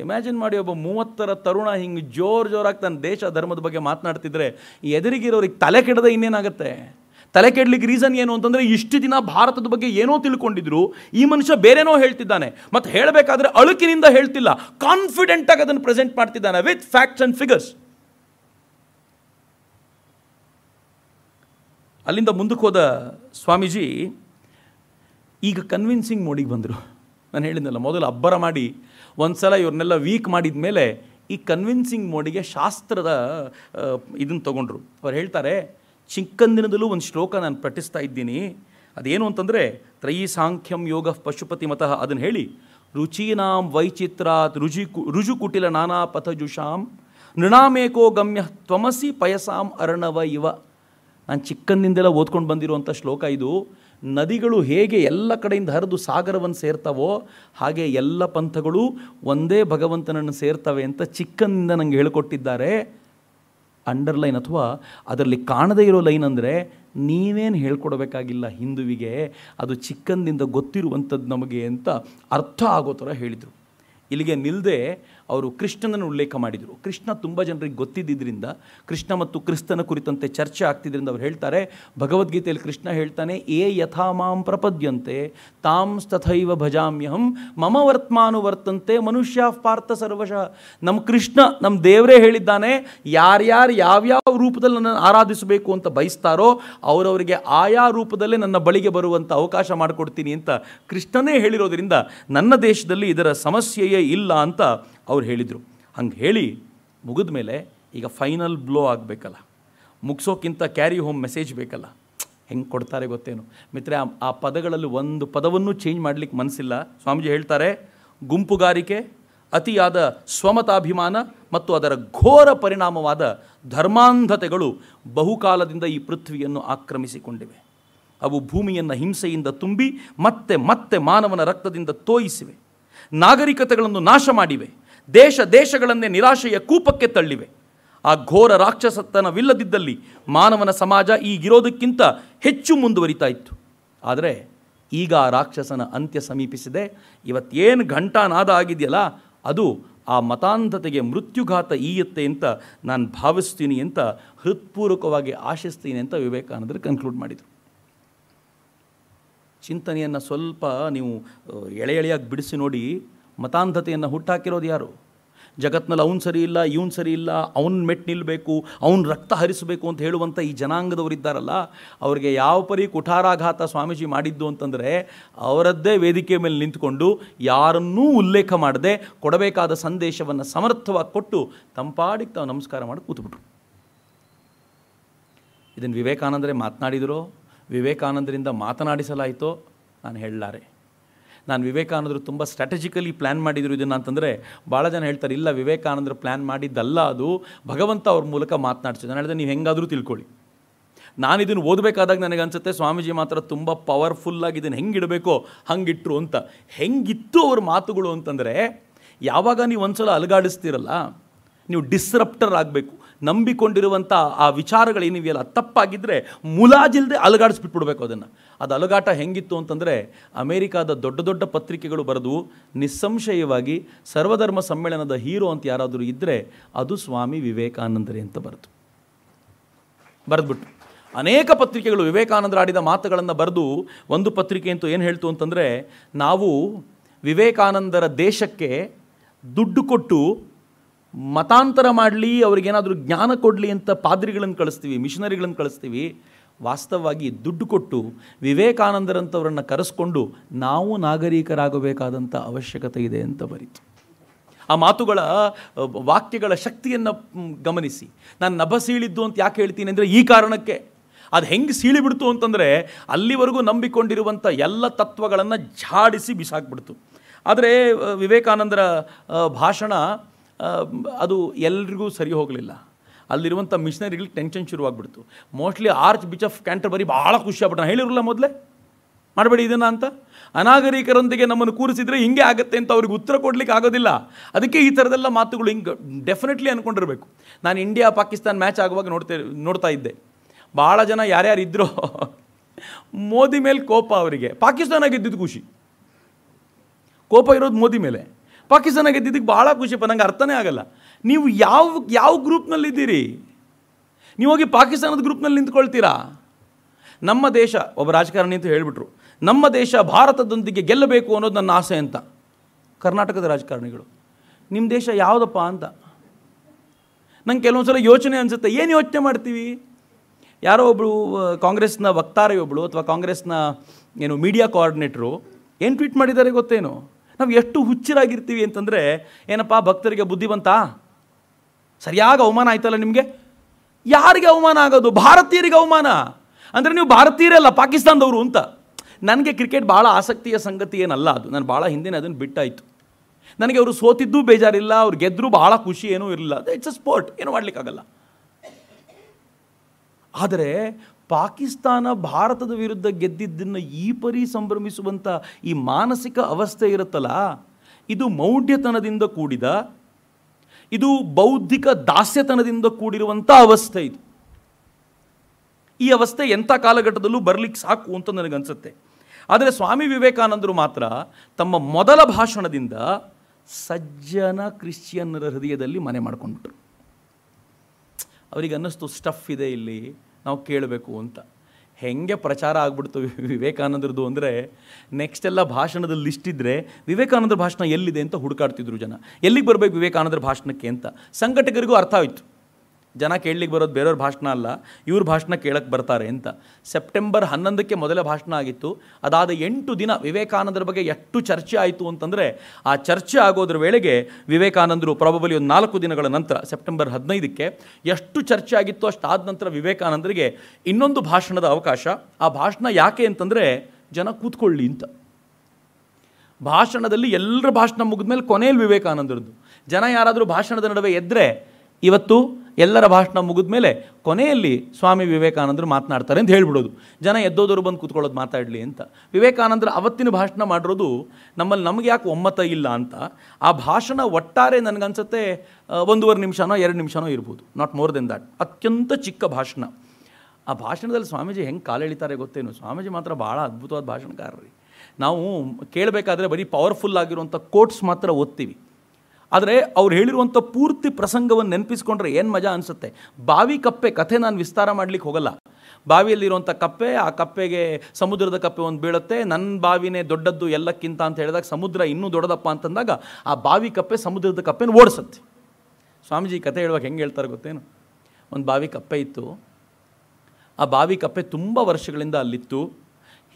ಇಮ್ಯಾಜಿನ್ ಮಾಡಿ ಒಬ್ಬ ಮೂವತ್ತರ ತರುಣ ಹಿಂಗೆ ಜೋರು ಜೋರಾಗಿ ತನ್ನ ದೇಶ ಧರ್ಮದ ಬಗ್ಗೆ ಮಾತನಾಡ್ತಿದ್ರೆ ಎದುರಿಗಿರೋರಿಗೆ ತಲೆ ಕೆಡದೆ ಇನ್ನೇನಾಗುತ್ತೆ ತಲೆ ಕೆಡ್ಲಿಕ್ಕೆ ರೀಸನ್ ಏನು ಅಂತಂದರೆ ಇಷ್ಟು ದಿನ ಭಾರತದ ಬಗ್ಗೆ ಏನೋ ತಿಳ್ಕೊಂಡಿದ್ರು ಈ ಮನುಷ್ಯ ಬೇರೆನೋ ಹೇಳ್ತಿದ್ದಾನೆ ಮತ್ತು ಹೇಳಬೇಕಾದ್ರೆ ಅಳುಕಿನಿಂದ ಹೇಳ್ತಿಲ್ಲ ಕಾನ್ಫಿಡೆಂಟಾಗಿ ಅದನ್ನು ಪ್ರೆಸೆಂಟ್ ಮಾಡ್ತಿದ್ದಾನೆ ವಿತ್ ಫ್ಯಾಕ್ಟ್ಸ್ ಆ್ಯಂಡ್ ಫಿಗರ್ಸ್ ಅಲ್ಲಿಂದ ಮುಂದಕ್ಕೆ ಹೋದ ಸ್ವಾಮೀಜಿ ಈಗ ಕನ್ವಿನ್ಸಿಂಗ್ ಮೋಡಿಗೆ ಬಂದರು ನಾನು ಹೇಳಿದ್ನಲ್ಲ ಮೊದಲು ಅಬ್ಬರ ಮಾಡಿ ಒಂದು ಸಲ ಇವ್ರನ್ನೆಲ್ಲ ವೀಕ್ ಮಾಡಿದ ಮೇಲೆ ಈ ಕನ್ವಿನ್ಸಿಂಗ್ ಮೋಡಿಗೆ ಶಾಸ್ತ್ರದ ಇದನ್ನು ತೊಗೊಂಡ್ರು ಅವ್ರು ಹೇಳ್ತಾರೆ ಚಿಕ್ಕಂದಿನದಲ್ಲೂ ಒಂದು ಶ್ಲೋಕ ನಾನು ಪಠಿಸ್ತಾ ಇದ್ದೀನಿ ಅದೇನು ಅಂತಂದರೆ ತ್ರೈ ಸಾಂಖ್ಯಂ ಯೋಗ ಪಶುಪತಿ ಮತಃ ಅದನ್ನು ಹೇಳಿ ರುಚೀನಾಂ ವೈಚಿತ್ರಾತ್ ರುಜಿ ಕುಟಿಲ ನಾನಾ ಪಥಜುಷಾಂ ನೃಣಾಮೇಕೋ ಗಮ್ಯ ತ್ವಮಸಿ ಪಯಸಾಂ ಅರ್ಣವ ಇವ ನಾನು ಚಿಕ್ಕಂದಿಂದೆಲ್ಲ ಓದ್ಕೊಂಡು ಬಂದಿರುವಂಥ ಶ್ಲೋಕ ಇದು ನದಿಗಳು ಹೇಗೆ ಎಲ್ಲ ಕಡೆಯಿಂದ ಹರಿದು ಸಾಗರವನ್ನು ಸೇರ್ತವೋ ಹಾಗೆ ಎಲ್ಲ ಪಂಥಗಳು ಒಂದೇ ಭಗವಂತನನ್ನು ಸೇರ್ತವೆ ಅಂತ ಚಿಕ್ಕಂದಿಂದ ನನಗೆ ಹೇಳಿಕೊಟ್ಟಿದ್ದಾರೆ ಅಂಡರ್ಲೈನ್ ಅಥವಾ ಅದರಲ್ಲಿ ಕಾಣದೇ ಇರೋ ಲೈನ್ ಅಂದರೆ ನೀವೇನು ಹೇಳ್ಕೊಡ್ಬೇಕಾಗಿಲ್ಲ ಹಿಂದುವಿಗೆ ಅದು ಚಿಕ್ಕಂದಿಂದ ಗೊತ್ತಿರುವಂಥದ್ದು ನಮಗೆ ಅಂತ ಅರ್ಥ ಆಗೋ ಥರ ಹೇಳಿದರು ಇಲ್ಲಿಗೆ ನಿಲ್ಲದೆ ಅವರು ಕೃಷ್ಣನನ್ನು ಉಲ್ಲೇಖ ಮಾಡಿದರು ಕೃಷ್ಣ ತುಂಬ ಜನರಿಗೆ ಗೊತ್ತಿದ್ದರಿಂದ ಕೃಷ್ಣ ಮತ್ತು ಕ್ರಿಸ್ತನ ಕುರಿತಂತೆ ಚರ್ಚೆ ಆಗ್ತಿದ್ರಿಂದ ಅವ್ರು ಹೇಳ್ತಾರೆ ಭಗವದ್ಗೀತೆಯಲ್ಲಿ ಕೃಷ್ಣ ಹೇಳ್ತಾನೆ ಏ ಯಥಾ ಮಾಂ ಪ್ರಪದ್ಯಂತೆ ತಾಂ ತಥೈವ ಭಜಾಮ್ಯಹಂ ಮಮ ವರ್ತಮಾನು ವರ್ತಂತೆ ಮನುಷ್ಯ ಪಾರ್ಥ ಸರ್ವಶಃ ನಮ್ಮ ಕೃಷ್ಣ ನಮ್ಮ ದೇವರೇ ಹೇಳಿದ್ದಾನೆ ಯಾರ್ಯಾರು ಯಾವ್ಯಾವ ರೂಪದಲ್ಲಿ ನನ್ನನ್ನು ಆರಾಧಿಸಬೇಕು ಅಂತ ಬಯಸ್ತಾರೋ ಅವರವರಿಗೆ ಆಯಾ ರೂಪದಲ್ಲೇ ನನ್ನ ಬಳಿಗೆ ಬರುವಂಥ ಅವಕಾಶ ಮಾಡಿಕೊಡ್ತೀನಿ ಅಂತ ಕೃಷ್ಣನೇ ಹೇಳಿರೋದ್ರಿಂದ ನನ್ನ ದೇಶದಲ್ಲಿ ಇದರ ಸಮಸ್ಯೆಯೇ ಇಲ್ಲ ಅಂತ ಅವ್ರು ಹೇಳಿದರು ಹಂಗೆ ಹೇಳಿ ಮುಗಿದ ಮೇಲೆ ಈಗ ಫೈನಲ್ ಬ್ಲೋ ಆಗಬೇಕಲ್ಲ ಮುಗಿಸೋಕ್ಕಿಂತ ಕ್ಯಾರಿ ಹೋಮ್ ಮೆಸೇಜ್ ಬೇಕಲ್ಲ ಹೆಂಗೆ ಕೊಡ್ತಾರೆ ಗೊತ್ತೇನು ಮಿತ್ರೆ ಆ ಪದಗಳಲ್ಲಿ ಒಂದು ಪದವನ್ನು ಚೇಂಜ್ ಮಾಡಲಿಕ್ಕೆ ಮನಸ್ಸಿಲ್ಲ ಸ್ವಾಮೀಜಿ ಹೇಳ್ತಾರೆ ಗುಂಪುಗಾರಿಕೆ ಅತಿಯಾದ ಸ್ವಮತಾಭಿಮಾನ ಮತ್ತು ಅದರ ಘೋರ ಪರಿಣಾಮವಾದ ಧರ್ಮಾಂಧತೆಗಳು ಬಹುಕಾಲದಿಂದ ಈ ಪೃಥ್ವಿಯನ್ನು ಆಕ್ರಮಿಸಿಕೊಂಡಿವೆ ಅವು ಭೂಮಿಯನ್ನು ಹಿಂಸೆಯಿಂದ ತುಂಬಿ ಮತ್ತೆ ಮತ್ತೆ ಮಾನವನ ರಕ್ತದಿಂದ ತೋಯಿಸಿವೆ ನಾಗರಿಕತೆಗಳನ್ನು ನಾಶ ಮಾಡಿವೆ ದೇಶ ದೇಶಗಳನ್ನೇ ನಿರಾಶೆಯ ಕೂಪಕ್ಕೆ ತಳ್ಳಿವೆ ಆ ಘೋರ ರಾಕ್ಷಸತನವಿಲ್ಲದಿದ್ದಲ್ಲಿ ಮಾನವನ ಸಮಾಜ ಈಗಿರೋದಕ್ಕಿಂತ ಹೆಚ್ಚು ಮುಂದುವರಿತಾ ಇತ್ತು ಆದರೆ ಈಗ ಆ ರಾಕ್ಷಸನ ಅಂತ್ಯ ಸಮೀಪಿಸಿದೆ ಇವತ್ತೇನು ಘಂಟಾನಾದ ಆಗಿದೆಯಲ್ಲ ಅದು ಆ ಮತಾಂಧತೆಗೆ ಮೃತ್ಯುಘಾತ ಈಯತ್ತೆ ಅಂತ ನಾನು ಭಾವಿಸ್ತೀನಿ ಅಂತ ಹೃತ್ಪೂರ್ವಕವಾಗಿ ಆಶಿಸ್ತೀನಿ ಅಂತ ವಿವೇಕಾನಂದರು ಕನ್ಕ್ಲೂಡ್ ಮಾಡಿದರು ಚಿಂತನೆಯನ್ನು ಸ್ವಲ್ಪ ನೀವು ಎಳೆ ಎಳೆಯಾಗಿ ಬಿಡಿಸಿ ನೋಡಿ ಮತಾಂಧತೆಯನ್ನು ಹುಟ್ಟಾಕಿರೋದು ಯಾರು ಜಗತ್ನಲ್ಲಿ ಅವ್ನು ಸರಿ ಇಲ್ಲ ಇವನು ಸರಿ ಇಲ್ಲ ಅವನು ಮೆಟ್ಟು ನಿಲ್ಲಬೇಕು ಅವ್ನು ರಕ್ತ ಹರಿಸಬೇಕು ಅಂತ ಹೇಳುವಂಥ ಈ ಜನಾಂಗದವರಿದ್ದಾರಲ್ಲ ಅವರಿಗೆ ಯಾವ ಪರಿ ಕುಠಾರಾಘಾತ ಸ್ವಾಮೀಜಿ ಮಾಡಿದ್ದು ಅಂತಂದರೆ ಅವರದ್ದೇ ವೇದಿಕೆ ಮೇಲೆ ನಿಂತುಕೊಂಡು ಯಾರನ್ನೂ ಉಲ್ಲೇಖ ಮಾಡದೆ ಕೊಡಬೇಕಾದ ಸಂದೇಶವನ್ನು ಸಮರ್ಥವಾಗಿ ಕೊಟ್ಟು ತಂಪಾಡಿಗೆ ತಾವು ನಮಸ್ಕಾರ ಮಾಡಿ ಕೂತ್ಬಿಟ್ರು ಇದನ್ನು ವಿವೇಕಾನಂದರೇ ಮಾತನಾಡಿದರೋ ವಿವೇಕಾನಂದರಿಂದ ಮಾತನಾಡಿಸಲಾಯಿತೋ ನಾನು ಹೇಳಲಾರೆ ನಾನು ವಿವೇಕಾನಂದರು ತುಂಬ ಸ್ಟ್ರಾಟಜಿಕಲಿ ಪ್ಲ್ಯಾನ್ ಮಾಡಿದರು ಇದನ್ನು ಅಂತಂದರೆ ಭಾಳ ಜನ ಹೇಳ್ತಾರೆ ಇಲ್ಲ ವಿವೇಕಾನಂದರು ಪ್ಲ್ಯಾನ್ ಮಾಡಿದ್ದಲ್ಲ ಅದು ಭಗವಂತ ಅವ್ರ ಮೂಲಕ ಮಾತನಾಡ್ಸಿದ್ದು ನಾನು ಹೇಳಿದೆ ನೀವು ಹೆಂಗಾದರೂ ತಿಳ್ಕೊಳ್ಳಿ ನಾನು ಇದನ್ನು ಓದಬೇಕಾದಾಗ ನನಗೆ ಅನಿಸುತ್ತೆ ಸ್ವಾಮೀಜಿ ಮಾತ್ರ ತುಂಬ ಪವರ್ಫುಲ್ಲಾಗಿ ಇದನ್ನು ಹೆಂಗಿಡಬೇಕೋ ಹಂಗಿಟ್ರು ಅಂತ ಹೆಂಗಿತ್ತು ಅವ್ರ ಮಾತುಗಳು ಅಂತಂದರೆ ಯಾವಾಗ ನೀವು ಒಂದು ಸಲ ಅಲುಗಾಡಿಸ್ತೀರಲ್ಲ ನೀವು ಡಿಸ್ರಪ್ಟರ್ ಆಗಬೇಕು ನಂಬಿಕೊಂಡಿರುವಂಥ ಆ ವಿಚಾರಗಳೇನಿವೆಯಲ್ಲ ತಪ್ಪಾಗಿದ್ದರೆ ಮುಲಾಜಿಲ್ಲದೆ ಅಲುಗಾಡಿಸ್ಬಿಟ್ಬಿಡ್ಬೇಕು ಅದನ್ನು ಅದು ಅಲುಗಾಟ ಹೆಂಗಿತ್ತು ಅಂತಂದರೆ ಅಮೇರಿಕಾದ ದೊಡ್ಡ ದೊಡ್ಡ ಪತ್ರಿಕೆಗಳು ಬರೆದು ನಿಸ್ಸಂಶಯವಾಗಿ ಸರ್ವಧರ್ಮ ಸಮ್ಮೇಳನದ ಹೀರೋ ಅಂತ ಯಾರಾದರೂ ಇದ್ದರೆ ಅದು ಸ್ವಾಮಿ ವಿವೇಕಾನಂದರೇ ಅಂತ ಬರೆದು ಬರೆದ್ಬಿಟ್ಟು ಅನೇಕ ಪತ್ರಿಕೆಗಳು ವಿವೇಕಾನಂದರ ಆಡಿದ ಮಾತುಗಳನ್ನು ಬರೆದು ಒಂದು ಪತ್ರಿಕೆ ಅಂತೂ ಏನು ಹೇಳ್ತು ಅಂತಂದರೆ ನಾವು ವಿವೇಕಾನಂದರ ದೇಶಕ್ಕೆ ದುಡ್ಡು ಕೊಟ್ಟು ಮತಾಂತರ ಮಾಡಲಿ ಅವ್ರಿಗೇನಾದರೂ ಜ್ಞಾನ ಕೊಡಲಿ ಅಂತ ಪಾದ್ರಿಗಳನ್ನು ಕಳಿಸ್ತೀವಿ ಮಿಷನರಿಗಳನ್ನು ಕಳಿಸ್ತೀವಿ ವಾಸ್ತವವಾಗಿ ದುಡ್ಡು ಕೊಟ್ಟು ವಿವೇಕಾನಂದರಂಥವರನ್ನು ಕರೆಸ್ಕೊಂಡು ನಾವು ನಾಗರಿಕರಾಗಬೇಕಾದಂಥ ಅವಶ್ಯಕತೆ ಇದೆ ಅಂತ ಬರೀತು ಆ ಮಾತುಗಳ ವಾಕ್ಯಗಳ ಶಕ್ತಿಯನ್ನು ಗಮನಿಸಿ ನಾನು ನಭ ಸೀಳಿದ್ದು ಅಂತ ಯಾಕೆ ಹೇಳ್ತೀನಿ ಅಂದರೆ ಈ ಕಾರಣಕ್ಕೆ ಅದು ಹೆಂಗೆ ಸೀಳಿಬಿಡ್ತು ಅಂತಂದರೆ ಅಲ್ಲಿವರೆಗೂ ನಂಬಿಕೊಂಡಿರುವಂಥ ಎಲ್ಲ ತತ್ವಗಳನ್ನು ಝಾಡಿಸಿ ಬಿಸಾಕ್ಬಿಡ್ತು ಆದರೆ ವಿವೇಕಾನಂದರ ಭಾಷಣ ಅದು ಎಲ್ರಿಗೂ ಸರಿ ಹೋಗಲಿಲ್ಲ ಅಲ್ಲಿರುವಂಥ ಮಿಷನರಿಗಳಿಗೆ ಟೆನ್ಷನ್ ಶುರುವಾಗ್ಬಿಡ್ತು mostly archbishop of Canterbury ಭಾಳ ಖುಷಿಯಾಗ್ಬಿಟ್ಟು ನಾನು ಹೇಳಿರಲ್ಲ ಮೊದಲೇ ಮಾಡಬೇಡಿ ಇದನ್ನು ಅಂತ ಅನಾಗರಿಕರೊಂದಿಗೆ ನಮ್ಮನ್ನು ಕೂರಿಸಿದರೆ ಹಿಂಗೆ ಆಗುತ್ತೆ ಅಂತ ಅವ್ರಿಗೆ ಉತ್ತರ ಕೊಡಲಿಕ್ಕೆ ಆಗೋದಿಲ್ಲ ಅದಕ್ಕೆ ಈ ಥರದೆಲ್ಲ ಮಾತುಗಳು ಹಿಂಗೆ ಡೆಫಿನೆಟ್ಲಿ ಅಂದ್ಕೊಂಡಿರಬೇಕು ನಾನು ಇಂಡಿಯಾ ಪಾಕಿಸ್ತಾನ ಮ್ಯಾಚ್ ಆಗುವಾಗ ನೋಡ್ತೇ ನೋಡ್ತಾ ಇದ್ದೆ ಭಾಳ ಜನ ಯಾರ್ಯಾರು ಇದ್ದರು ಮೋದಿ ಮೇಲೆ ಕೋಪ ಅವರಿಗೆ ಪಾಕಿಸ್ತಾನ ಗೆದ್ದಿದ್ದು ಖುಷಿ ಕೋಪ ಇರೋದು ಮೋದಿ ಮೇಲೆ ಪಾಕಿಸ್ತಾನ ಗೆದ್ದಿದ್ದಕ್ಕೆ ಭಾಳ ಖುಷಿ ನಂಗೆ ಅರ್ಥನೇ ಆಗಲ್ಲ ನೀವು ಯಾವ ಯಾವ ಗ್ರೂಪ್ನಲ್ಲಿದ್ದೀರಿ ನೀವು ಹೋಗಿ ಪಾಕಿಸ್ತಾನದ ಗ್ರೂಪ್ನಲ್ಲಿ ನಿಂತ್ಕೊಳ್ತೀರಾ ನಮ್ಮ ದೇಶ ಒಬ್ಬ ರಾಜಕಾರಣಿ ಅಂತ ಹೇಳಿಬಿಟ್ರು ನಮ್ಮ ದೇಶ ಭಾರತದೊಂದಿಗೆ ಗೆಲ್ಲಬೇಕು ಅನ್ನೋದು ನನ್ನ ಆಸೆ ಅಂತ ಕರ್ನಾಟಕದ ರಾಜಕಾರಣಿಗಳು ನಿಮ್ಮ ದೇಶ ಯಾವುದಪ್ಪ ಅಂತ ನಂಗೆ ಕೆಲವೊಂದು ಸಲ ಯೋಚನೆ ಅನಿಸುತ್ತೆ ಏನು ಯೋಚನೆ ಮಾಡ್ತೀವಿ ಯಾರೋ ಒಬ್ಬಳು ಕಾಂಗ್ರೆಸ್ನ ವಕ್ತಾರೆಯೊಬ್ಬಳು ಅಥವಾ ಕಾಂಗ್ರೆಸ್ನ ಏನು ಮೀಡಿಯಾ ಕೋಆರ್ಡಿನೇಟ್ರು ಏನು ಟ್ವೀಟ್ ಮಾಡಿದ್ದಾರೆ ಗೊತ್ತೇನು ನಾವು ಎಷ್ಟು ಹುಚ್ಚಿರಾಗಿರ್ತೀವಿ ಅಂತಂದರೆ ಏನಪ್ಪ ಭಕ್ತರಿಗೆ ಬುದ್ಧಿವಂತ ಸರಿಯಾಗಿ ಅವಮಾನ ಆಯ್ತಲ್ಲ ನಿಮಗೆ ಯಾರಿಗೆ ಅವಮಾನ ಆಗೋದು ಭಾರತೀಯರಿಗೆ ಅವಮಾನ ಅಂದರೆ ನೀವು ಭಾರತೀಯರಲ್ಲ ಪಾಕಿಸ್ತಾನದವರು ಅಂತ ನನಗೆ ಕ್ರಿಕೆಟ್ ಭಾಳ ಆಸಕ್ತಿಯ ಸಂಗತಿ ಏನಲ್ಲ ಅದು ನಾನು ಭಾಳ ಹಿಂದಿನ ಅದನ್ನು ಬಿಟ್ಟಾಯಿತು ನನಗೆ ಅವರು ಸೋತಿದ್ದೂ ಬೇಜಾರಿಲ್ಲ ಅವ್ರು ಗೆದ್ದರೂ ಭಾಳ ಖುಷಿ ಏನೂ ಇರಲಿಲ್ಲ ಇಟ್ಸ್ ಅ ಸ್ಪೋರ್ಟ್ ಏನು ಮಾಡಲಿಕ್ಕಾಗಲ್ಲ ಆದರೆ ಪಾಕಿಸ್ತಾನ ಭಾರತದ ವಿರುದ್ಧ ಗೆದ್ದಿದ್ದನ್ನು ಈ ಪರಿ ಸಂಭ್ರಮಿಸುವಂಥ ಈ ಮಾನಸಿಕ ಅವಸ್ಥೆ ಇರುತ್ತಲ್ಲ ಇದು ಮೌಢ್ಯತನದಿಂದ ಕೂಡಿದ ಇದು ಬೌದ್ಧಿಕ ದಾಸ್ಯತನದಿಂದ ಕೂಡಿರುವಂಥ ಅವಸ್ಥೆ ಇದು ಈ ಅವಸ್ಥೆ ಎಂಥ ಕಾಲಘಟ್ಟದಲ್ಲೂ ಬರಲಿಕ್ಕೆ ಸಾಕು ಅಂತ ನನಗನ್ಸುತ್ತೆ ಆದರೆ ಸ್ವಾಮಿ ವಿವೇಕಾನಂದರು ಮಾತ್ರ ತಮ್ಮ ಮೊದಲ ಭಾಷಣದಿಂದ ಸಜ್ಜನ ಕ್ರಿಶ್ಚಿಯನ್ನರ ಹೃದಯದಲ್ಲಿ ಮನೆ ಮಾಡ್ಕೊಂಡ್ಬಿಟ್ರು ಅವರಿಗೆ ಅನ್ನಿಸ್ತು ಸ್ಟಫ್ ಇದೆ ಇಲ್ಲಿ ನಾವು ಕೇಳಬೇಕು ಅಂತ ಹೆಂಗೆ ಪ್ರಚಾರ ಆಗ್ಬಿಡ್ತು ವಿವೇಕಾನಂದರದು ಅಂದರೆ ನೆಕ್ಸ್ಟ್ ಎಲ್ಲ ಭಾಷಣದ ಲಿಸ್ಟ್ ಇದ್ದರೆ ವಿವೇಕಾನಂದರ ಭಾಷಣ ಎಲ್ಲಿದೆ ಅಂತ ಹುಡುಕಾಡ್ತಿದ್ರು ಜನ ಎಲ್ಲಿಗೆ ಬರಬೇಕು ವಿವೇಕಾನಂದರ ಭಾಷಣಕ್ಕೆ ಅಂತ ಸಂಘಟಕರಿಗೂ ಅರ್ಥ ಆಯಿತು ಜನ ಕೇಳಲಿಕ್ಕೆ ಬರೋದು ಬೇರೆಯವ್ರ ಭಾಷಣ ಅಲ್ಲ ಇವ್ರ ಭಾಷಣ ಕೇಳಕ್ಕೆ ಬರ್ತಾರೆ ಅಂತ ಸೆಪ್ಟೆಂಬರ್ ಹನ್ನೊಂದಕ್ಕೆ ಮೊದಲ ಭಾಷಣ ಆಗಿತ್ತು ಅದಾದ ಎಂಟು ದಿನ ವಿವೇಕಾನಂದರ ಬಗ್ಗೆ ಎಷ್ಟು ಚರ್ಚೆ ಆಯಿತು ಅಂತಂದರೆ ಆ ಚರ್ಚೆ ಆಗೋದ್ರ ವೇಳೆಗೆ ವಿವೇಕಾನಂದರು ಪ್ರಾಬಬಲಿ ಒಂದು ನಾಲ್ಕು ದಿನಗಳ ನಂತರ ಸೆಪ್ಟೆಂಬರ್ ಹದಿನೈದಕ್ಕೆ ಎಷ್ಟು ಚರ್ಚೆ ಆಗಿತ್ತು ಅಷ್ಟಾದ ನಂತರ ವಿವೇಕಾನಂದರಿಗೆ ಇನ್ನೊಂದು ಭಾಷಣದ ಅವಕಾಶ ಆ ಭಾಷಣ ಯಾಕೆ ಅಂತಂದರೆ ಜನ ಕೂತ್ಕೊಳ್ಳಿ ಅಂತ ಭಾಷಣದಲ್ಲಿ ಎಲ್ಲರ ಭಾಷಣ ಮುಗಿದ್ಮೇಲೆ ಕೊನೆಯಲ್ಲಿ ವಿವೇಕಾನಂದರದ್ದು ಜನ ಯಾರಾದರೂ ಭಾಷಣದ ನಡುವೆ ಎದ್ದರೆ ಇವತ್ತು ಎಲ್ಲರ ಭಾಷಣ ಮುಗಿದ ಮೇಲೆ ಕೊನೆಯಲ್ಲಿ ಸ್ವಾಮಿ ವಿವೇಕಾನಂದರು ಮಾತನಾಡ್ತಾರೆ ಅಂತ ಹೇಳಿಬಿಡೋದು ಜನ ಎದ್ದೋದವರು ಬಂದು ಕೂತ್ಕೊಳ್ಳೋದು ಮಾತಾಡಲಿ ಅಂತ ವಿವೇಕಾನಂದರು ಅವತ್ತಿನ ಭಾಷಣ ಮಾಡಿರೋದು ನಮ್ಮಲ್ಲಿ ನಮಗೆ ಯಾಕೆ ಒಮ್ಮತ ಇಲ್ಲ ಅಂತ ಆ ಭಾಷಣ ಒಟ್ಟಾರೆ ನನಗನ್ಸುತ್ತೆ ಒಂದೂವರೆ ನಿಮಿಷನೋ ಎರಡು ನಿಮಿಷನೋ ಇರ್ಬೋದು ನಾಟ್ ಮೋರ್ ದೆನ್ ದ್ಯಾಟ್ ಅತ್ಯಂತ ಚಿಕ್ಕ ಭಾಷಣ ಆ ಭಾಷಣದಲ್ಲಿ ಸ್ವಾಮೀಜಿ ಹೆಂಗೆ ಕಾಲೆಳಿತಾರೆ ಗೊತ್ತೇನು ಸ್ವಾಮೀಜಿ ಮಾತ್ರ ಭಾಳ ಅದ್ಭುತವಾದ ಭಾಷಣಕಾರರಿ ನಾವು ಕೇಳಬೇಕಾದ್ರೆ ಬರೀ ಪವರ್ಫುಲ್ ಆಗಿರುವಂಥ ಕೋಟ್ಸ್ ಮಾತ್ರ ಓದ್ತೀವಿ ಆದರೆ ಅವ್ರು ಹೇಳಿರುವಂಥ ಪೂರ್ತಿ ಪ್ರಸಂಗವನ್ನು ನೆನಪಿಸ್ಕೊಂಡ್ರೆ ಏನು ಮಜಾ ಅನಿಸುತ್ತೆ ಬಾವಿ ಕಪ್ಪೆ ಕಥೆ ನಾನು ವಿಸ್ತಾರ ಮಾಡಲಿಕ್ಕೆ ಹೋಗಲ್ಲ ಬಾವಿಯಲ್ಲಿರುವಂಥ ಕಪ್ಪೆ ಆ ಕಪ್ಪೆಗೆ ಸಮುದ್ರದ ಕಪ್ಪೆ ಒಂದು ಬೀಳುತ್ತೆ ನನ್ನ ಬಾವಿನೇ ದೊಡ್ಡದ್ದು ಎಲ್ಲಕ್ಕಿಂತ ಅಂತ ಹೇಳಿದಾಗ ಸಮುದ್ರ ಇನ್ನೂ ದೊಡ್ಡದಪ್ಪ ಅಂತಂದಾಗ ಆ ಬಾವಿ ಕಪ್ಪೆ ಸಮುದ್ರದ ಕಪ್ಪೆನ ಓಡಿಸುತ್ತೆ ಸ್ವಾಮೀಜಿ ಕಥೆ ಹೇಳುವಾಗ ಹೆಂಗೆ ಹೇಳ್ತಾರೆ ಗೊತ್ತೇನು ಒಂದು ಬಾವಿ ಕಪ್ಪೆ ಇತ್ತು ಆ ಬಾವಿ ಕಪ್ಪೆ ತುಂಬ ವರ್ಷಗಳಿಂದ ಅಲ್ಲಿತ್ತು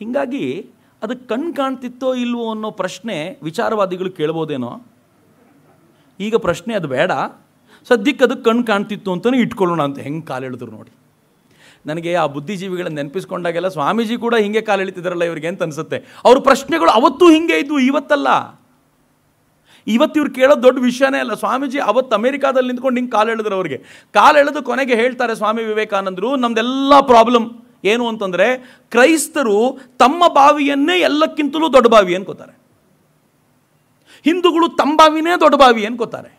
ಹೀಗಾಗಿ ಅದಕ್ಕೆ ಕಣ್ ಕಾಣ್ತಿತ್ತೋ ಇಲ್ವೋ ಅನ್ನೋ ಪ್ರಶ್ನೆ ವಿಚಾರವಾದಿಗಳು ಕೇಳ್ಬೋದೇನೋ ಈಗ ಪ್ರಶ್ನೆ ಅದು ಬೇಡ ಸದ್ಯಕ್ಕೆ ಅದು ಕಣ್ಣು ಕಾಣ್ತಿತ್ತು ಅಂತಲೂ ಇಟ್ಕೊಳ್ಳೋಣ ಅಂತ ಹೆಂಗೆ ಕಾಲೆಳೆದ್ರು ನೋಡಿ ನನಗೆ ಆ ಬುದ್ಧಿಜೀವಿಗಳನ್ನು ನೆನಪಿಸ್ಕೊಂಡಾಗೆಲ್ಲ ಸ್ವಾಮೀಜಿ ಕೂಡ ಹಿಂಗೆ ಕಾಲು ಎಳಿತಿದ್ದಾರಲ್ಲ ಇವರಿಗೆ ಅಂತ ಅನಿಸುತ್ತೆ ಅವ್ರ ಪ್ರಶ್ನೆಗಳು ಅವತ್ತು ಹಿಂಗೆ ಇದ್ದು ಇವತ್ತಲ್ಲ ಇವತ್ತು ಇವ್ರು ಕೇಳೋ ದೊಡ್ಡ ವಿಷಯನೇ ಅಲ್ಲ ಸ್ವಾಮೀಜಿ ಅವತ್ತು ಅಮೇರಿಕಾದಲ್ಲಿ ನಿಂತ್ಕೊಂಡು ಹಿಂಗೆ ಕಾಲು ಎಳೆದ್ರು ಅವ್ರಿಗೆ ಕಾಲೆಳೆದು ಕೊನೆಗೆ ಹೇಳ್ತಾರೆ ಸ್ವಾಮಿ ವಿವೇಕಾನಂದರು ನಮ್ದೆಲ್ಲ ಪ್ರಾಬ್ಲಮ್ ಏನು ಅಂತಂದರೆ ಕ್ರೈಸ್ತರು ತಮ್ಮ ಬಾವಿಯನ್ನೇ ಎಲ್ಲಕ್ಕಿಂತಲೂ ದೊಡ್ಡ ಬಾವಿ ಅನ್ಕೋತಾರೆ ಹಿಂದೂಗಳು ತಂಬಾವಿನೇ ದೊಡ್ಡ ಬಾವಿ ಅನ್ಕೋತಾರೆ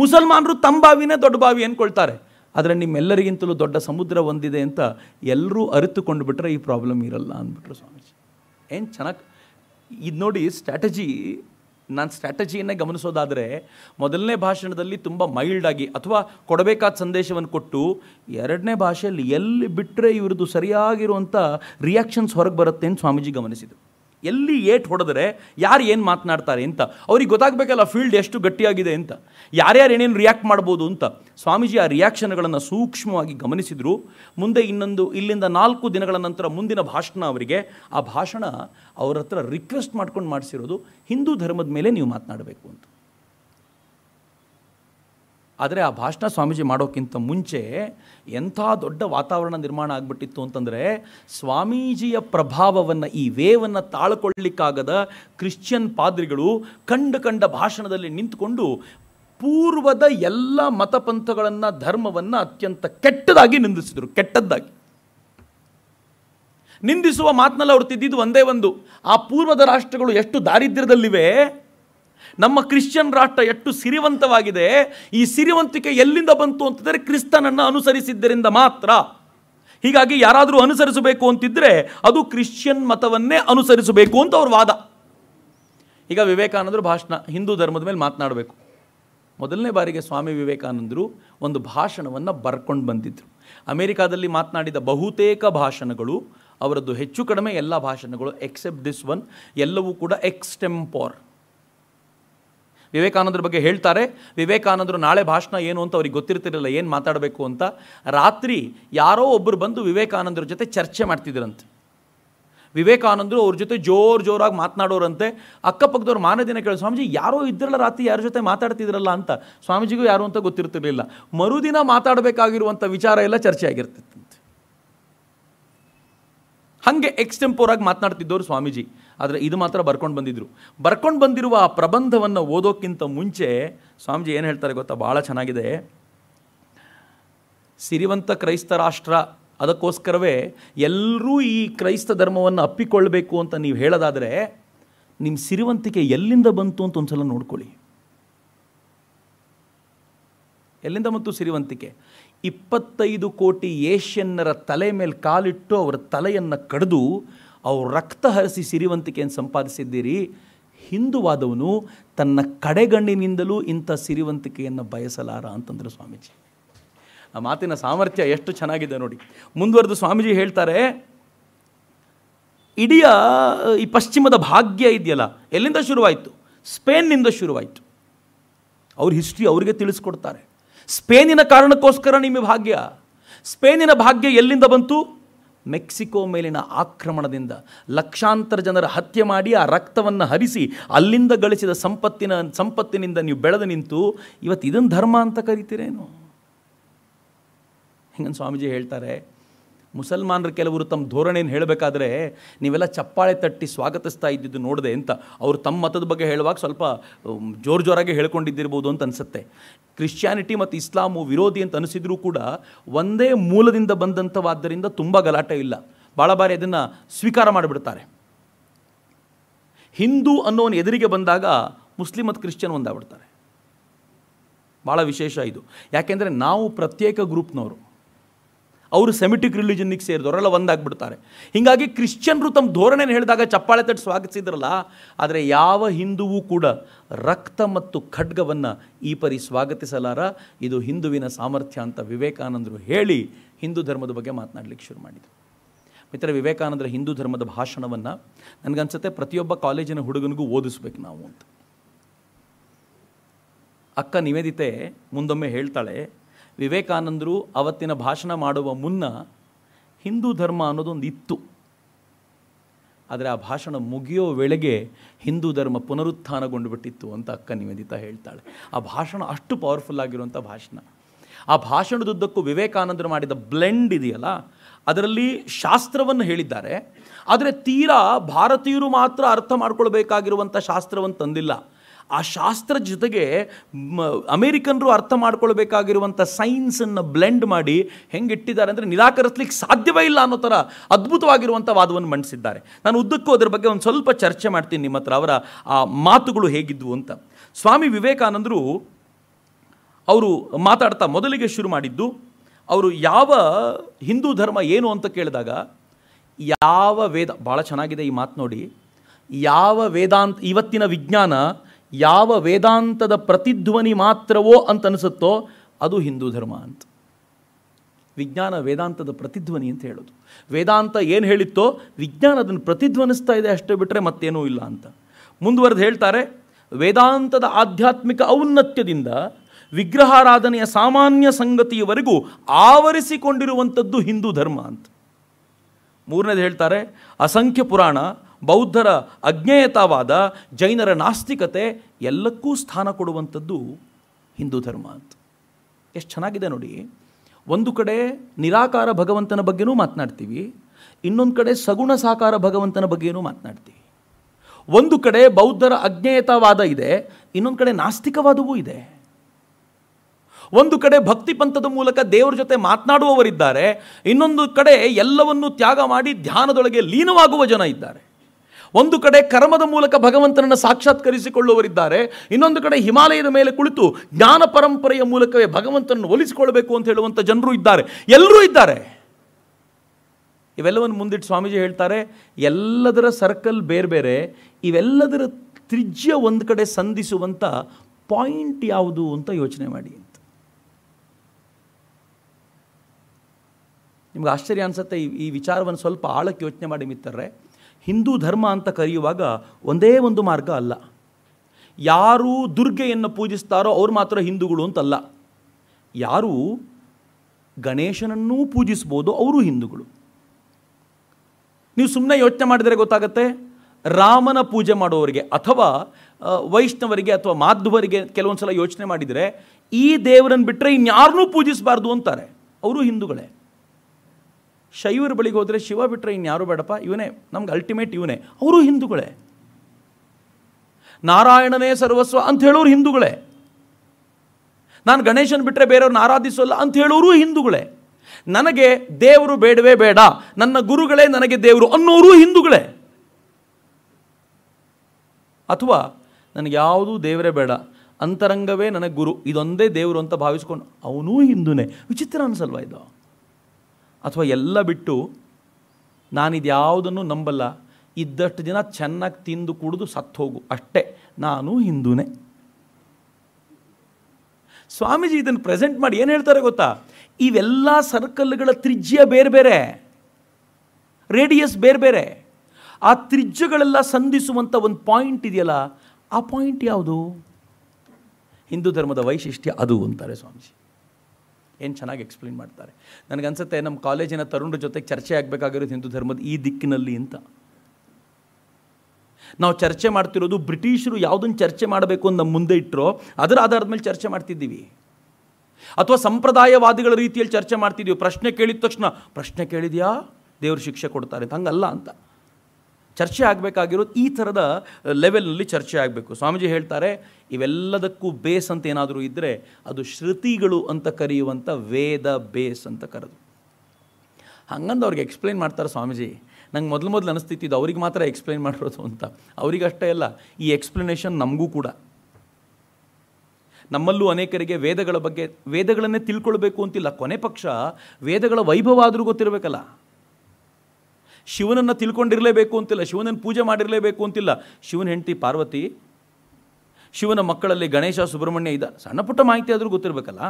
ಮುಸಲ್ಮಾನರು ತಂಬಾವಿನೇ ದೊಡ್ಡ ಬಾವಿ ಅಂದ್ಕೊಳ್ತಾರೆ ಆದರೆ ನಿಮ್ಮೆಲ್ಲರಿಗಿಂತಲೂ ದೊಡ್ಡ ಸಮುದ್ರ ಒಂದಿದೆ ಅಂತ ಎಲ್ಲರೂ ಅರಿತುಕೊಂಡು ಬಿಟ್ಟರೆ ಈ ಪ್ರಾಬ್ಲಮ್ ಇರಲ್ಲ ಅಂದ್ಬಿಟ್ರು ಸ್ವಾಮೀಜಿ ಏನು ಚೆನ್ನಾಗಿ ಇದು ನೋಡಿ ಸ್ಟ್ರಾಟಜಿ ನಾನು ಸ್ಟ್ರಾಟಜಿಯನ್ನೇ ಗಮನಿಸೋದಾದರೆ ಮೊದಲನೇ ಭಾಷಣದಲ್ಲಿ ತುಂಬ ಮೈಲ್ಡಾಗಿ ಅಥವಾ ಕೊಡಬೇಕಾದ ಸಂದೇಶವನ್ನು ಕೊಟ್ಟು ಎರಡನೇ ಭಾಷೆಯಲ್ಲಿ ಎಲ್ಲಿ ಬಿಟ್ಟರೆ ಇವ್ರದ್ದು ಸರಿಯಾಗಿರುವಂಥ ರಿಯಾಕ್ಷನ್ಸ್ ಹೊರಗೆ ಬರುತ್ತೆ ಅಂತ ಸ್ವಾಮೀಜಿ ಗಮನಿಸಿದರು ಎಲ್ಲಿ ಏಟ್ ಹೊಡೆದ್ರೆ ಯಾರು ಏನು ಮಾತನಾಡ್ತಾರೆ ಅಂತ ಅವ್ರಿಗೆ ಗೊತ್ತಾಗಬೇಕಲ್ಲ ಫೀಲ್ಡ್ ಎಷ್ಟು ಗಟ್ಟಿಯಾಗಿದೆ ಅಂತ ಯಾರ್ಯಾರು ಏನೇನು ರಿಯಾಕ್ಟ್ ಮಾಡ್ಬೋದು ಅಂತ ಸ್ವಾಮೀಜಿ ಆ ರಿಯಾಕ್ಷನ್ಗಳನ್ನು ಸೂಕ್ಷ್ಮವಾಗಿ ಗಮನಿಸಿದರು ಮುಂದೆ ಇನ್ನೊಂದು ಇಲ್ಲಿಂದ ನಾಲ್ಕು ದಿನಗಳ ನಂತರ ಮುಂದಿನ ಭಾಷಣ ಅವರಿಗೆ ಆ ಭಾಷಣ ಅವರ ಹತ್ರ ರಿಕ್ವೆಸ್ಟ್ ಮಾಡ್ಕೊಂಡು ಮಾಡಿಸಿರೋದು ಹಿಂದೂ ಧರ್ಮದ ಮೇಲೆ ನೀವು ಮಾತನಾಡಬೇಕು ಅಂತ ಆದರೆ ಆ ಭಾಷಣ ಸ್ವಾಮೀಜಿ ಮಾಡೋಕ್ಕಿಂತ ಮುಂಚೆ ಎಂಥ ದೊಡ್ಡ ವಾತಾವರಣ ನಿರ್ಮಾಣ ಆಗಿಬಿಟ್ಟಿತ್ತು ಅಂತಂದರೆ ಸ್ವಾಮೀಜಿಯ ಪ್ರಭಾವವನ್ನು ಈ ವೇವನ್ನು ತಾಳ್ಕೊಳ್ಳಿಕ್ಕಾಗದ ಕ್ರಿಶ್ಚಿಯನ್ ಪಾದ್ರಿಗಳು ಕಂಡು ಕಂಡ ಭಾಷಣದಲ್ಲಿ ನಿಂತುಕೊಂಡು ಪೂರ್ವದ ಎಲ್ಲ ಮತಪಂಥಗಳನ್ನು ಧರ್ಮವನ್ನು ಅತ್ಯಂತ ಕೆಟ್ಟದಾಗಿ ನಿಂದಿಸಿದರು ಕೆಟ್ಟದ್ದಾಗಿ ನಿಂದಿಸುವ ಮಾತಿನಲ್ಲಿ ಅವರು ತಿದ್ದಿದ್ದು ಒಂದೇ ಒಂದು ಆ ಪೂರ್ವದ ರಾಷ್ಟ್ರಗಳು ಎಷ್ಟು ದಾರಿದ್ರ್ಯದಲ್ಲಿವೆ ನಮ್ಮ ಕ್ರಿಶ್ಚಿಯನ್ ರಾಷ್ಟ್ರ ಎಷ್ಟು ಸಿರಿವಂತವಾಗಿದೆ ಈ ಸಿರಿವಂತಿಕೆ ಎಲ್ಲಿಂದ ಬಂತು ಅಂತಂದರೆ ಕ್ರಿಸ್ತನನ್ನು ಅನುಸರಿಸಿದ್ದರಿಂದ ಮಾತ್ರ ಹೀಗಾಗಿ ಯಾರಾದರೂ ಅನುಸರಿಸಬೇಕು ಅಂತಿದ್ದರೆ ಅದು ಕ್ರಿಶ್ಚಿಯನ್ ಮತವನ್ನೇ ಅನುಸರಿಸಬೇಕು ಅಂತ ಅವ್ರ ವಾದ ಈಗ ವಿವೇಕಾನಂದರು ಭಾಷಣ ಹಿಂದೂ ಧರ್ಮದ ಮೇಲೆ ಮಾತನಾಡಬೇಕು ಮೊದಲನೇ ಬಾರಿಗೆ ಸ್ವಾಮಿ ವಿವೇಕಾನಂದರು ಒಂದು ಭಾಷಣವನ್ನು ಬರ್ಕೊಂಡು ಬಂದಿದ್ದರು ಅಮೇರಿಕಾದಲ್ಲಿ ಮಾತನಾಡಿದ ಬಹುತೇಕ ಭಾಷಣಗಳು ಅವರದ್ದು ಹೆಚ್ಚು ಕಡಿಮೆ ಎಲ್ಲ ಭಾಷಣಗಳು ಎಕ್ಸೆಪ್ಟ್ ದಿಸ್ ಒನ್ ಎಲ್ಲವೂ ಕೂಡ ಎಕ್ಸ್ಟೆಂಪೋರ್ ವಿವೇಕಾನಂದರ ಬಗ್ಗೆ ಹೇಳ್ತಾರೆ ವಿವೇಕಾನಂದರು ನಾಳೆ ಭಾಷಣ ಏನು ಅಂತ ಅವ್ರಿಗೆ ಗೊತ್ತಿರ್ತಿರಲಿಲ್ಲ ಏನು ಮಾತಾಡಬೇಕು ಅಂತ ರಾತ್ರಿ ಯಾರೋ ಒಬ್ಬರು ಬಂದು ವಿವೇಕಾನಂದರ ಜೊತೆ ಚರ್ಚೆ ಮಾಡ್ತಿದ್ರಂತೆ ವಿವೇಕಾನಂದರು ಅವ್ರ ಜೊತೆ ಜೋರು ಜೋರಾಗಿ ಮಾತನಾಡೋರಂತೆ ಅಕ್ಕಪಕ್ಕದವ್ರು ದಿನ ಕೇಳಿ ಸ್ವಾಮೀಜಿ ಯಾರೋ ಇದ್ರಲ್ಲ ರಾತ್ರಿ ಯಾರ ಜೊತೆ ಮಾತಾಡ್ತಿದ್ರಲ್ಲ ಅಂತ ಸ್ವಾಮೀಜಿಗೂ ಯಾರು ಅಂತ ಗೊತ್ತಿರ್ತಿರಲಿಲ್ಲ ಮರುದಿನ ಮಾತಾಡಬೇಕಾಗಿರುವಂಥ ವಿಚಾರ ಎಲ್ಲ ಚರ್ಚೆ ಆಗಿರ್ತಿತ್ತಂತೆ ಹಾಗೆ ಎಕ್ಸ್ಟೆಂಪೋರಾಗಿ ಮಾತನಾಡ್ತಿದ್ದವರು ಸ್ವಾಮೀಜಿ ಆದರೆ ಇದು ಮಾತ್ರ ಬರ್ಕೊಂಡು ಬಂದಿದ್ದರು ಬರ್ಕೊಂಡು ಬಂದಿರುವ ಆ ಪ್ರಬಂಧವನ್ನು ಓದೋಕ್ಕಿಂತ ಮುಂಚೆ ಸ್ವಾಮೀಜಿ ಏನು ಹೇಳ್ತಾರೆ ಗೊತ್ತಾ ಭಾಳ ಚೆನ್ನಾಗಿದೆ ಸಿರಿವಂತ ಕ್ರೈಸ್ತ ರಾಷ್ಟ್ರ ಅದಕ್ಕೋಸ್ಕರವೇ ಎಲ್ಲರೂ ಈ ಕ್ರೈಸ್ತ ಧರ್ಮವನ್ನು ಅಪ್ಪಿಕೊಳ್ಳಬೇಕು ಅಂತ ನೀವು ಹೇಳೋದಾದರೆ ನಿಮ್ಮ ಸಿರಿವಂತಿಕೆ ಎಲ್ಲಿಂದ ಬಂತು ಅಂತ ಒಂದು ಸಲ ನೋಡ್ಕೊಳ್ಳಿ ಎಲ್ಲಿಂದ ಮತ್ತು ಸಿರಿವಂತಿಕೆ ಇಪ್ಪತ್ತೈದು ಕೋಟಿ ಏಷ್ಯನ್ನರ ತಲೆ ಮೇಲೆ ಕಾಲಿಟ್ಟು ಅವರ ತಲೆಯನ್ನು ಕಡಿದು ಅವ್ರ ರಕ್ತ ಹರಿಸಿ ಸಿರಿವಂತಿಕೆಯನ್ನು ಸಂಪಾದಿಸಿದ್ದೀರಿ ಹಿಂದುವಾದವನು ತನ್ನ ಕಡೆಗಣ್ಣಿನಿಂದಲೂ ಇಂಥ ಸಿರಿವಂತಿಕೆಯನ್ನು ಬಯಸಲಾರ ಅಂತಂದರು ಸ್ವಾಮೀಜಿ ಆ ಮಾತಿನ ಸಾಮರ್ಥ್ಯ ಎಷ್ಟು ಚೆನ್ನಾಗಿದೆ ನೋಡಿ ಮುಂದುವರೆದು ಸ್ವಾಮೀಜಿ ಹೇಳ್ತಾರೆ ಇಡೀ ಈ ಪಶ್ಚಿಮದ ಭಾಗ್ಯ ಇದೆಯಲ್ಲ ಎಲ್ಲಿಂದ ಶುರುವಾಯಿತು ಸ್ಪೇನ್ನಿಂದ ಶುರುವಾಯಿತು ಅವ್ರ ಹಿಸ್ಟ್ರಿ ಅವರಿಗೆ ತಿಳಿಸ್ಕೊಡ್ತಾರೆ ಸ್ಪೇನಿನ ಕಾರಣಕ್ಕೋಸ್ಕರ ನಿಮ್ಮ ಭಾಗ್ಯ ಸ್ಪೇನಿನ ಭಾಗ್ಯ ಎಲ್ಲಿಂದ ಬಂತು ಮೆಕ್ಸಿಕೋ ಮೇಲಿನ ಆಕ್ರಮಣದಿಂದ ಲಕ್ಷಾಂತರ ಜನರ ಹತ್ಯೆ ಮಾಡಿ ಆ ರಕ್ತವನ್ನು ಹರಿಸಿ ಅಲ್ಲಿಂದ ಗಳಿಸಿದ ಸಂಪತ್ತಿನ ಸಂಪತ್ತಿನಿಂದ ನೀವು ಬೆಳೆದು ನಿಂತು ಇವತ್ತು ಇದನ್ನು ಧರ್ಮ ಅಂತ ಕರಿತೀರೇನು ಹೆಂಗನ್ ಸ್ವಾಮೀಜಿ ಹೇಳ್ತಾರೆ ಮುಸಲ್ಮಾನರು ಕೆಲವರು ತಮ್ಮ ಧೋರಣೆಯನ್ನು ಹೇಳಬೇಕಾದ್ರೆ ನೀವೆಲ್ಲ ಚಪ್ಪಾಳೆ ತಟ್ಟಿ ಸ್ವಾಗತಿಸ್ತಾ ಇದ್ದಿದ್ದು ನೋಡಿದೆ ಅಂತ ಅವರು ತಮ್ಮ ಮತದ ಬಗ್ಗೆ ಹೇಳುವಾಗ ಸ್ವಲ್ಪ ಜೋರು ಜೋರಾಗಿ ಹೇಳ್ಕೊಂಡಿದ್ದಿರ್ಬೋದು ಅಂತ ಅನಿಸುತ್ತೆ ಕ್ರಿಶ್ಚಿಯಾನಿಟಿ ಮತ್ತು ಇಸ್ಲಾಮು ವಿರೋಧಿ ಅಂತ ಅನಿಸಿದರೂ ಕೂಡ ಒಂದೇ ಮೂಲದಿಂದ ಬಂದಂಥವಾದ್ದರಿಂದ ತುಂಬ ಗಲಾಟೆ ಇಲ್ಲ ಭಾಳ ಬಾರಿ ಅದನ್ನು ಸ್ವೀಕಾರ ಮಾಡಿಬಿಡ್ತಾರೆ ಹಿಂದೂ ಅನ್ನೋನು ಎದುರಿಗೆ ಬಂದಾಗ ಮುಸ್ಲಿಂ ಮತ್ತು ಕ್ರಿಶ್ಚಿಯನ್ ಒಂದಾಗ್ಬಿಡ್ತಾರೆ ಭಾಳ ವಿಶೇಷ ಇದು ಯಾಕೆಂದರೆ ನಾವು ಪ್ರತ್ಯೇಕ ಗ್ರೂಪ್ನವರು ಅವರು ಸೆಮಿಟಿಕ್ ರಿಲಿಜನ್ನಿಗೆ ಒಂದಾಗಿ ಒಂದಾಗ್ಬಿಡ್ತಾರೆ ಹೀಗಾಗಿ ಕ್ರಿಶ್ಚಿಯನ್ರು ತಮ್ಮ ಧೋರಣೆನ ಹೇಳಿದಾಗ ಚಪ್ಪಾಳೆ ತಟ್ಟು ಸ್ವಾಗತಿಸಿದ್ರಲ್ಲ ಆದರೆ ಯಾವ ಹಿಂದುವೂ ಕೂಡ ರಕ್ತ ಮತ್ತು ಖಡ್ಗವನ್ನು ಈ ಪರಿ ಸ್ವಾಗತಿಸಲಾರ ಇದು ಹಿಂದುವಿನ ಸಾಮರ್ಥ್ಯ ಅಂತ ವಿವೇಕಾನಂದರು ಹೇಳಿ ಹಿಂದೂ ಧರ್ಮದ ಬಗ್ಗೆ ಮಾತನಾಡಲಿಕ್ಕೆ ಶುರು ಮಾಡಿದರು ಮಿತ್ರ ವಿವೇಕಾನಂದರ ಹಿಂದೂ ಧರ್ಮದ ಭಾಷಣವನ್ನು ನನಗನ್ಸುತ್ತೆ ಪ್ರತಿಯೊಬ್ಬ ಕಾಲೇಜಿನ ಹುಡುಗನಿಗೂ ಓದಿಸ್ಬೇಕು ನಾವು ಅಂತ ಅಕ್ಕ ನಿವೇದಿತೆ ಮುಂದೊಮ್ಮೆ ಹೇಳ್ತಾಳೆ ವಿವೇಕಾನಂದರು ಅವತ್ತಿನ ಭಾಷಣ ಮಾಡುವ ಮುನ್ನ ಹಿಂದೂ ಧರ್ಮ ಅನ್ನೋದೊಂದು ಇತ್ತು ಆದರೆ ಆ ಭಾಷಣ ಮುಗಿಯೋ ವೇಳೆಗೆ ಹಿಂದೂ ಧರ್ಮ ಪುನರುತ್ಥಾನಗೊಂಡು ಬಿಟ್ಟಿತ್ತು ಅಂತ ಅಕ್ಕ ನಿವೇದಿತ ಹೇಳ್ತಾಳೆ ಆ ಭಾಷಣ ಅಷ್ಟು ಪವರ್ಫುಲ್ ಆಗಿರುವಂಥ ಭಾಷಣ ಆ ಭಾಷಣದುದ್ದಕ್ಕೂ ವಿವೇಕಾನಂದರು ಮಾಡಿದ ಬ್ಲೆಂಡ್ ಇದೆಯಲ್ಲ ಅದರಲ್ಲಿ ಶಾಸ್ತ್ರವನ್ನು ಹೇಳಿದ್ದಾರೆ ಆದರೆ ತೀರಾ ಭಾರತೀಯರು ಮಾತ್ರ ಅರ್ಥ ಮಾಡ್ಕೊಳ್ಬೇಕಾಗಿರುವಂಥ ಶಾಸ್ತ್ರವನ್ನು ತಂದಿಲ್ಲ ಆ ಶಾಸ್ತ್ರ ಜೊತೆಗೆ ಅಮೇರಿಕನ್ರು ಅರ್ಥ ಮಾಡ್ಕೊಳ್ಬೇಕಾಗಿರುವಂಥ ಸೈನ್ಸನ್ನು ಬ್ಲೆಂಡ್ ಮಾಡಿ ಹೆಂಗೆ ಇಟ್ಟಿದ್ದಾರೆ ಅಂದರೆ ನಿರಾಕರಿಸ್ಲಿಕ್ಕೆ ಸಾಧ್ಯವೇ ಇಲ್ಲ ಅನ್ನೋ ಥರ ಅದ್ಭುತವಾಗಿರುವಂಥ ವಾದವನ್ನು ಮಂಡಿಸಿದ್ದಾರೆ ನಾನು ಉದ್ದಕ್ಕೂ ಅದರ ಬಗ್ಗೆ ಒಂದು ಸ್ವಲ್ಪ ಚರ್ಚೆ ಮಾಡ್ತೀನಿ ನಿಮ್ಮ ಹತ್ರ ಅವರ ಆ ಮಾತುಗಳು ಹೇಗಿದ್ವು ಅಂತ ಸ್ವಾಮಿ ವಿವೇಕಾನಂದರು ಅವರು ಮಾತಾಡ್ತಾ ಮೊದಲಿಗೆ ಶುರು ಮಾಡಿದ್ದು ಅವರು ಯಾವ ಹಿಂದೂ ಧರ್ಮ ಏನು ಅಂತ ಕೇಳಿದಾಗ ಯಾವ ವೇದ ಭಾಳ ಚೆನ್ನಾಗಿದೆ ಈ ಮಾತು ನೋಡಿ ಯಾವ ವೇದಾಂತ ಇವತ್ತಿನ ವಿಜ್ಞಾನ ಯಾವ ವೇದಾಂತದ ಪ್ರತಿಧ್ವನಿ ಮಾತ್ರವೋ ಅಂತ ಅನಿಸುತ್ತೋ ಅದು ಹಿಂದೂ ಧರ್ಮ ಅಂತ ವಿಜ್ಞಾನ ವೇದಾಂತದ ಪ್ರತಿಧ್ವನಿ ಅಂತ ಹೇಳೋದು ವೇದಾಂತ ಏನು ಹೇಳಿತ್ತೋ ವಿಜ್ಞಾನ ಅದನ್ನು ಪ್ರತಿಧ್ವನಿಸ್ತಾ ಇದೆ ಅಷ್ಟೇ ಬಿಟ್ಟರೆ ಮತ್ತೇನೂ ಇಲ್ಲ ಅಂತ ಮುಂದುವರೆದು ಹೇಳ್ತಾರೆ ವೇದಾಂತದ ಆಧ್ಯಾತ್ಮಿಕ ಔನ್ನತ್ಯದಿಂದ ವಿಗ್ರಹಾರಾಧನೆಯ ಸಾಮಾನ್ಯ ಸಂಗತಿಯವರೆಗೂ ಆವರಿಸಿಕೊಂಡಿರುವಂಥದ್ದು ಹಿಂದೂ ಧರ್ಮ ಅಂತ ಮೂರನೇದು ಹೇಳ್ತಾರೆ ಅಸಂಖ್ಯ ಪುರಾಣ ಬೌದ್ಧರ ಅಜ್ಞೇಯತಾವಾದ ಜೈನರ ನಾಸ್ತಿಕತೆ ಎಲ್ಲಕ್ಕೂ ಸ್ಥಾನ ಕೊಡುವಂಥದ್ದು ಹಿಂದೂ ಧರ್ಮ ಅಂತ ಎಷ್ಟು ಚೆನ್ನಾಗಿದೆ ನೋಡಿ ಒಂದು ಕಡೆ ನಿರಾಕಾರ ಭಗವಂತನ ಬಗ್ಗೆನೂ ಮಾತನಾಡ್ತೀವಿ ಇನ್ನೊಂದು ಕಡೆ ಸಗುಣ ಸಾಕಾರ ಭಗವಂತನ ಬಗ್ಗೆನೂ ಮಾತನಾಡ್ತೀವಿ ಒಂದು ಕಡೆ ಬೌದ್ಧರ ಅಜ್ಞೇಯತಾವಾದ ಇದೆ ಇನ್ನೊಂದು ಕಡೆ ನಾಸ್ತಿಕವಾದವೂ ಇದೆ ಒಂದು ಕಡೆ ಭಕ್ತಿ ಪಂಥದ ಮೂಲಕ ದೇವರ ಜೊತೆ ಮಾತನಾಡುವವರಿದ್ದಾರೆ ಇನ್ನೊಂದು ಕಡೆ ಎಲ್ಲವನ್ನು ತ್ಯಾಗ ಮಾಡಿ ಧ್ಯಾನದೊಳಗೆ ಲೀನವಾಗುವ ಜನ ಇದ್ದಾರೆ ಒಂದು ಕಡೆ ಕರ್ಮದ ಮೂಲಕ ಭಗವಂತನನ್ನು ಸಾಕ್ಷಾತ್ಕರಿಸಿಕೊಳ್ಳುವವರಿದ್ದಾರೆ ಇನ್ನೊಂದು ಕಡೆ ಹಿಮಾಲಯದ ಮೇಲೆ ಕುಳಿತು ಜ್ಞಾನ ಪರಂಪರೆಯ ಮೂಲಕವೇ ಭಗವಂತನನ್ನು ಒಲಿಸಿಕೊಳ್ಳಬೇಕು ಅಂತ ಹೇಳುವಂಥ ಜನರು ಇದ್ದಾರೆ ಎಲ್ಲರೂ ಇದ್ದಾರೆ ಇವೆಲ್ಲವನ್ನು ಮುಂದಿಟ್ಟು ಸ್ವಾಮೀಜಿ ಹೇಳ್ತಾರೆ ಎಲ್ಲದರ ಸರ್ಕಲ್ ಬೇರೆ ಬೇರೆ ಇವೆಲ್ಲದರ ತ್ರಿಜ್ಯ ಒಂದು ಕಡೆ ಸಂಧಿಸುವಂಥ ಪಾಯಿಂಟ್ ಯಾವುದು ಅಂತ ಯೋಚನೆ ಮಾಡಿ ಅಂತ ನಿಮ್ಗೆ ಆಶ್ಚರ್ಯ ಅನಿಸುತ್ತೆ ಈ ವಿಚಾರವನ್ನು ಸ್ವಲ್ಪ ಆಳಕ್ಕೆ ಯೋಚನೆ ಮಾಡಿ ಮಿತ್ತರ್ರೆ ಹಿಂದೂ ಧರ್ಮ ಅಂತ ಕರೆಯುವಾಗ ಒಂದೇ ಒಂದು ಮಾರ್ಗ ಅಲ್ಲ ಯಾರು ದುರ್ಗೆಯನ್ನು ಪೂಜಿಸ್ತಾರೋ ಅವ್ರು ಮಾತ್ರ ಹಿಂದೂಗಳು ಅಂತಲ್ಲ ಯಾರು ಗಣೇಶನನ್ನೂ ಪೂಜಿಸ್ಬೋದು ಅವರು ಹಿಂದೂಗಳು ನೀವು ಸುಮ್ಮನೆ ಯೋಚನೆ ಮಾಡಿದರೆ ಗೊತ್ತಾಗತ್ತೆ ರಾಮನ ಪೂಜೆ ಮಾಡೋರಿಗೆ ಅಥವಾ ವೈಷ್ಣವರಿಗೆ ಅಥವಾ ಮಾಧ್ವರಿಗೆ ಕೆಲವೊಂದು ಸಲ ಯೋಚನೆ ಮಾಡಿದರೆ ಈ ದೇವರನ್ನು ಬಿಟ್ಟರೆ ಇನ್ಯಾರನ್ನೂ ಪೂಜಿಸಬಾರ್ದು ಅಂತಾರೆ ಅವರು ಹಿಂದೂಗಳೇ ಶೈವರ ಬಳಿಗೆ ಹೋದರೆ ಶಿವ ಬಿಟ್ಟರೆ ಇನ್ಯಾರು ಬೇಡಪ್ಪ ಇವನೇ ನಮ್ಗೆ ಅಲ್ಟಿಮೇಟ್ ಇವನೇ ಅವರು ಹಿಂದೂಗಳೇ ನಾರಾಯಣನೇ ಸರ್ವಸ್ವ ಅಂತ ಹೇಳೋರು ಹಿಂದೂಗಳೇ ನಾನು ಗಣೇಶನ್ ಬಿಟ್ಟರೆ ಬೇರೆಯವ್ರನ್ನ ಆರಾಧಿಸೋಲ್ಲ ಅಂತ ಹೇಳೋರು ಹಿಂದೂಗಳೇ ನನಗೆ ದೇವರು ಬೇಡವೇ ಬೇಡ ನನ್ನ ಗುರುಗಳೇ ನನಗೆ ದೇವರು ಅನ್ನೋರು ಹಿಂದೂಗಳೇ ಅಥವಾ ನನಗೆ ಯಾವುದೂ ದೇವರೇ ಬೇಡ ಅಂತರಂಗವೇ ನನಗೆ ಗುರು ಇದೊಂದೇ ದೇವರು ಅಂತ ಭಾವಿಸ್ಕೊಂಡು ಅವನೂ ಹಿಂದೂನೇ ವಿಚಿತ್ರ ಅನಿಸಲ್ವ ಇದು ಅಥವಾ ಎಲ್ಲ ಬಿಟ್ಟು ನಾನಿದ್ಯಾವುದನ್ನು ನಂಬಲ್ಲ ಇದ್ದಷ್ಟು ದಿನ ಚೆನ್ನಾಗಿ ತಿಂದು ಕುಡಿದು ಸತ್ತು ಹೋಗು ಅಷ್ಟೇ ನಾನು ಹಿಂದೂನೇ ಸ್ವಾಮೀಜಿ ಇದನ್ನು ಪ್ರೆಸೆಂಟ್ ಮಾಡಿ ಏನು ಹೇಳ್ತಾರೆ ಗೊತ್ತಾ ಇವೆಲ್ಲ ಸರ್ಕಲ್ಗಳ ತ್ರಿಜ್ಯ ಬೇರೆ ಬೇರೆ ರೇಡಿಯಸ್ ಬೇರೆ ಬೇರೆ ಆ ತ್ರಿಜ್ಯಗಳೆಲ್ಲ ಸಂಧಿಸುವಂಥ ಒಂದು ಪಾಯಿಂಟ್ ಇದೆಯಲ್ಲ ಆ ಪಾಯಿಂಟ್ ಯಾವುದು ಹಿಂದೂ ಧರ್ಮದ ವೈಶಿಷ್ಟ್ಯ ಅದು ಅಂತಾರೆ ಸ್ವಾಮೀಜಿ ಏನು ಚೆನ್ನಾಗಿ ಎಕ್ಸ್ಪ್ಲೇನ್ ಮಾಡ್ತಾರೆ ನನಗನ್ಸುತ್ತೆ ನಮ್ಮ ಕಾಲೇಜಿನ ತರುಣರ ಜೊತೆಗೆ ಚರ್ಚೆ ಆಗಬೇಕಾಗಿರೋದು ಹಿಂದೂ ಧರ್ಮದ ಈ ದಿಕ್ಕಿನಲ್ಲಿ ಅಂತ ನಾವು ಚರ್ಚೆ ಮಾಡ್ತಿರೋದು ಬ್ರಿಟಿಷರು ಯಾವುದನ್ನು ಚರ್ಚೆ ಮಾಡಬೇಕು ಅಂತ ನಮ್ಮ ಮುಂದೆ ಇಟ್ಟರೋ ಅದರ ಆಧಾರದ ಮೇಲೆ ಚರ್ಚೆ ಮಾಡ್ತಿದ್ದೀವಿ ಅಥವಾ ಸಂಪ್ರದಾಯವಾದಿಗಳ ರೀತಿಯಲ್ಲಿ ಚರ್ಚೆ ಮಾಡ್ತಿದ್ದೀವಿ ಪ್ರಶ್ನೆ ಕೇಳಿದ ತಕ್ಷಣ ಪ್ರಶ್ನೆ ಕೇಳಿದೆಯಾ ದೇವರು ಶಿಕ್ಷೆ ಕೊಡ್ತಾರೆ ಅಂತ ಹಂಗಲ್ಲ ಅಂತ ಚರ್ಚೆ ಆಗಬೇಕಾಗಿರೋದು ಈ ಥರದ ಲೆವೆಲ್ನಲ್ಲಿ ಚರ್ಚೆ ಆಗಬೇಕು ಸ್ವಾಮೀಜಿ ಹೇಳ್ತಾರೆ ಇವೆಲ್ಲದಕ್ಕೂ ಬೇಸ್ ಅಂತ ಏನಾದರೂ ಇದ್ದರೆ ಅದು ಶ್ರುತಿಗಳು ಅಂತ ಕರೆಯುವಂಥ ವೇದ ಬೇಸ್ ಅಂತ ಕರೆದು ಹಂಗಂದು ಅವ್ರಿಗೆ ಎಕ್ಸ್ಪ್ಲೈನ್ ಮಾಡ್ತಾರೆ ಸ್ವಾಮೀಜಿ ನಂಗೆ ಮೊದಲು ಮೊದಲು ಅನಿಸ್ತಿತ್ತು ಅವ್ರಿಗೆ ಮಾತ್ರ ಎಕ್ಸ್ಪ್ಲೈನ್ ಮಾಡಿರೋದು ಅಂತ ಅವರಿಗಷ್ಟೇ ಅಲ್ಲ ಈ ಎಕ್ಸ್ಪ್ಲನೇಷನ್ ನಮಗೂ ಕೂಡ ನಮ್ಮಲ್ಲೂ ಅನೇಕರಿಗೆ ವೇದಗಳ ಬಗ್ಗೆ ವೇದಗಳನ್ನೇ ತಿಳ್ಕೊಳ್ಬೇಕು ಅಂತಿಲ್ಲ ಕೊನೆ ಪಕ್ಷ ವೇದಗಳ ವೈಭವ ಆದರೂ ಗೊತ್ತಿರಬೇಕಲ್ಲ ಶಿವನನ್ನು ತಿಳ್ಕೊಂಡಿರಲೇಬೇಕು ಅಂತಿಲ್ಲ ಶಿವನನ್ನು ಪೂಜೆ ಮಾಡಿರಲೇಬೇಕು ಅಂತಿಲ್ಲ ಶಿವನ ಹೆಂಡತಿ ಪಾರ್ವತಿ ಶಿವನ ಮಕ್ಕಳಲ್ಲಿ ಗಣೇಶ ಸುಬ್ರಹ್ಮಣ್ಯ ಇದ್ದ ಸಣ್ಣ ಪುಟ್ಟ ಮಾಹಿತಿ ಆದರೂ ಗೊತ್ತಿರಬೇಕಲ್ಲ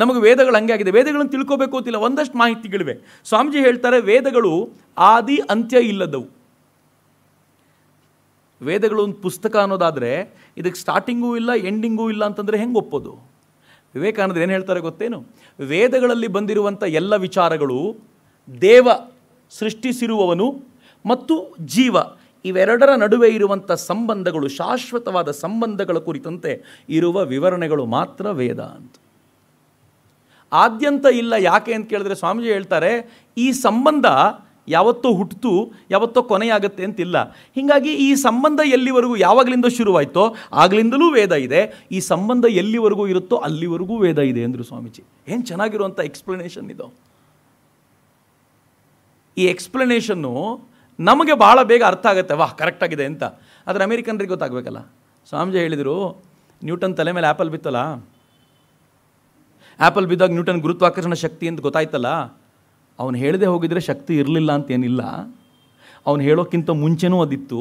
ನಮಗೆ ವೇದಗಳು ಹಂಗೆ ಆಗಿದೆ ವೇದಗಳನ್ನು ತಿಳ್ಕೋಬೇಕು ಅಂತಿಲ್ಲ ಒಂದಷ್ಟು ಮಾಹಿತಿಗಳಿವೆ ಸ್ವಾಮೀಜಿ ಹೇಳ್ತಾರೆ ವೇದಗಳು ಆದಿ ಅಂತ್ಯ ಇಲ್ಲದವು ವೇದಗಳು ಒಂದು ಪುಸ್ತಕ ಅನ್ನೋದಾದರೆ ಇದಕ್ಕೆ ಸ್ಟಾರ್ಟಿಂಗೂ ಇಲ್ಲ ಎಂಡಿಂಗೂ ಇಲ್ಲ ಅಂತಂದರೆ ಹೆಂಗೆ ಒಪ್ಪೋದು ವಿವೇಕಾನಂದರು ಏನು ಹೇಳ್ತಾರೆ ಗೊತ್ತೇನು ವೇದಗಳಲ್ಲಿ ಬಂದಿರುವಂಥ ಎಲ್ಲ ವಿಚಾರಗಳು ದೇವ ಸೃಷ್ಟಿಸಿರುವವನು ಮತ್ತು ಜೀವ ಇವೆರಡರ ನಡುವೆ ಇರುವಂಥ ಸಂಬಂಧಗಳು ಶಾಶ್ವತವಾದ ಸಂಬಂಧಗಳ ಕುರಿತಂತೆ ಇರುವ ವಿವರಣೆಗಳು ಮಾತ್ರ ವೇದ ಅಂತ ಆದ್ಯಂತ ಇಲ್ಲ ಯಾಕೆ ಅಂತ ಕೇಳಿದ್ರೆ ಸ್ವಾಮೀಜಿ ಹೇಳ್ತಾರೆ ಈ ಸಂಬಂಧ ಯಾವತ್ತೋ ಹುಟ್ಟಿತು ಯಾವತ್ತೋ ಕೊನೆಯಾಗತ್ತೆ ಅಂತಿಲ್ಲ ಹೀಗಾಗಿ ಈ ಸಂಬಂಧ ಎಲ್ಲಿವರೆಗೂ ಯಾವಾಗಲಿಂದ ಶುರುವಾಯಿತೋ ಆಗಲಿಂದಲೂ ವೇದ ಇದೆ ಈ ಸಂಬಂಧ ಎಲ್ಲಿವರೆಗೂ ಇರುತ್ತೋ ಅಲ್ಲಿವರೆಗೂ ವೇದ ಇದೆ ಅಂದರು ಸ್ವಾಮೀಜಿ ಏನು ಚೆನ್ನಾಗಿರುವಂಥ ಎಕ್ಸ್ಪ್ಲನೇಷನ್ ಇದು ಈ ಎಕ್ಸ್ಪ್ಲನೇಷನ್ನು ನಮಗೆ ಭಾಳ ಬೇಗ ಅರ್ಥ ಆಗುತ್ತೆ ವಾಹ್ ಕರೆಕ್ಟಾಗಿದೆ ಅಂತ ಆದರೆ ಅಮೇರಿಕನ್ರಿಗೆ ಗೊತ್ತಾಗಬೇಕಲ್ಲ ಸ್ವಾಮೀಜಿ ಹೇಳಿದರು ನ್ಯೂಟನ್ ತಲೆ ಮೇಲೆ ಆ್ಯಪಲ್ ಬಿತ್ತಲ್ಲ ಆ್ಯಪಲ್ ಬಿದ್ದಾಗ ನ್ಯೂಟನ್ ಗುರುತ್ವಾಕರ್ಷಣ ಶಕ್ತಿ ಅಂತ ಗೊತ್ತಾಯ್ತಲ್ಲ ಅವನು ಹೇಳದೆ ಹೋಗಿದರೆ ಶಕ್ತಿ ಇರಲಿಲ್ಲ ಅಂತೇನಿಲ್ಲ ಅವನು ಹೇಳೋಕ್ಕಿಂತ ಮುಂಚೆನೂ ಅದಿತ್ತು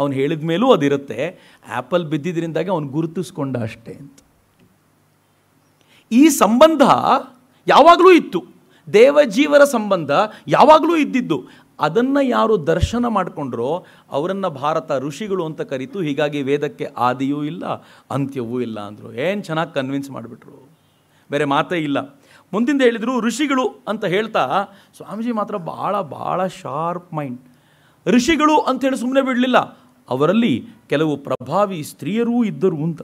ಅವನು ಹೇಳಿದ ಮೇಲೂ ಅದಿರುತ್ತೆ ಆ್ಯಪಲ್ ಬಿದ್ದಿದ್ದರಿಂದಾಗಿ ಅವನು ಗುರುತಿಸ್ಕೊಂಡ ಅಷ್ಟೇ ಅಂತ ಈ ಸಂಬಂಧ ಯಾವಾಗಲೂ ಇತ್ತು ದೇವಜೀವರ ಸಂಬಂಧ ಯಾವಾಗಲೂ ಇದ್ದಿದ್ದು ಅದನ್ನು ಯಾರು ದರ್ಶನ ಮಾಡಿಕೊಂಡ್ರೋ ಅವರನ್ನು ಭಾರತ ಋಷಿಗಳು ಅಂತ ಕರೀತು ಹೀಗಾಗಿ ವೇದಕ್ಕೆ ಆದಿಯೂ ಇಲ್ಲ ಅಂತ್ಯವೂ ಇಲ್ಲ ಅಂದರು ಏನು ಚೆನ್ನಾಗಿ ಕನ್ವಿನ್ಸ್ ಮಾಡಿಬಿಟ್ರು ಬೇರೆ ಮಾತೇ ಇಲ್ಲ ಮುಂದಿಂದ ಹೇಳಿದರು ಋಷಿಗಳು ಅಂತ ಹೇಳ್ತಾ ಸ್ವಾಮೀಜಿ ಮಾತ್ರ ಭಾಳ ಭಾಳ ಶಾರ್ಪ್ ಮೈಂಡ್ ಋಷಿಗಳು ಅಂತೇಳಿ ಸುಮ್ಮನೆ ಬಿಡಲಿಲ್ಲ ಅವರಲ್ಲಿ ಕೆಲವು ಪ್ರಭಾವಿ ಸ್ತ್ರೀಯರೂ ಇದ್ದರು ಅಂತ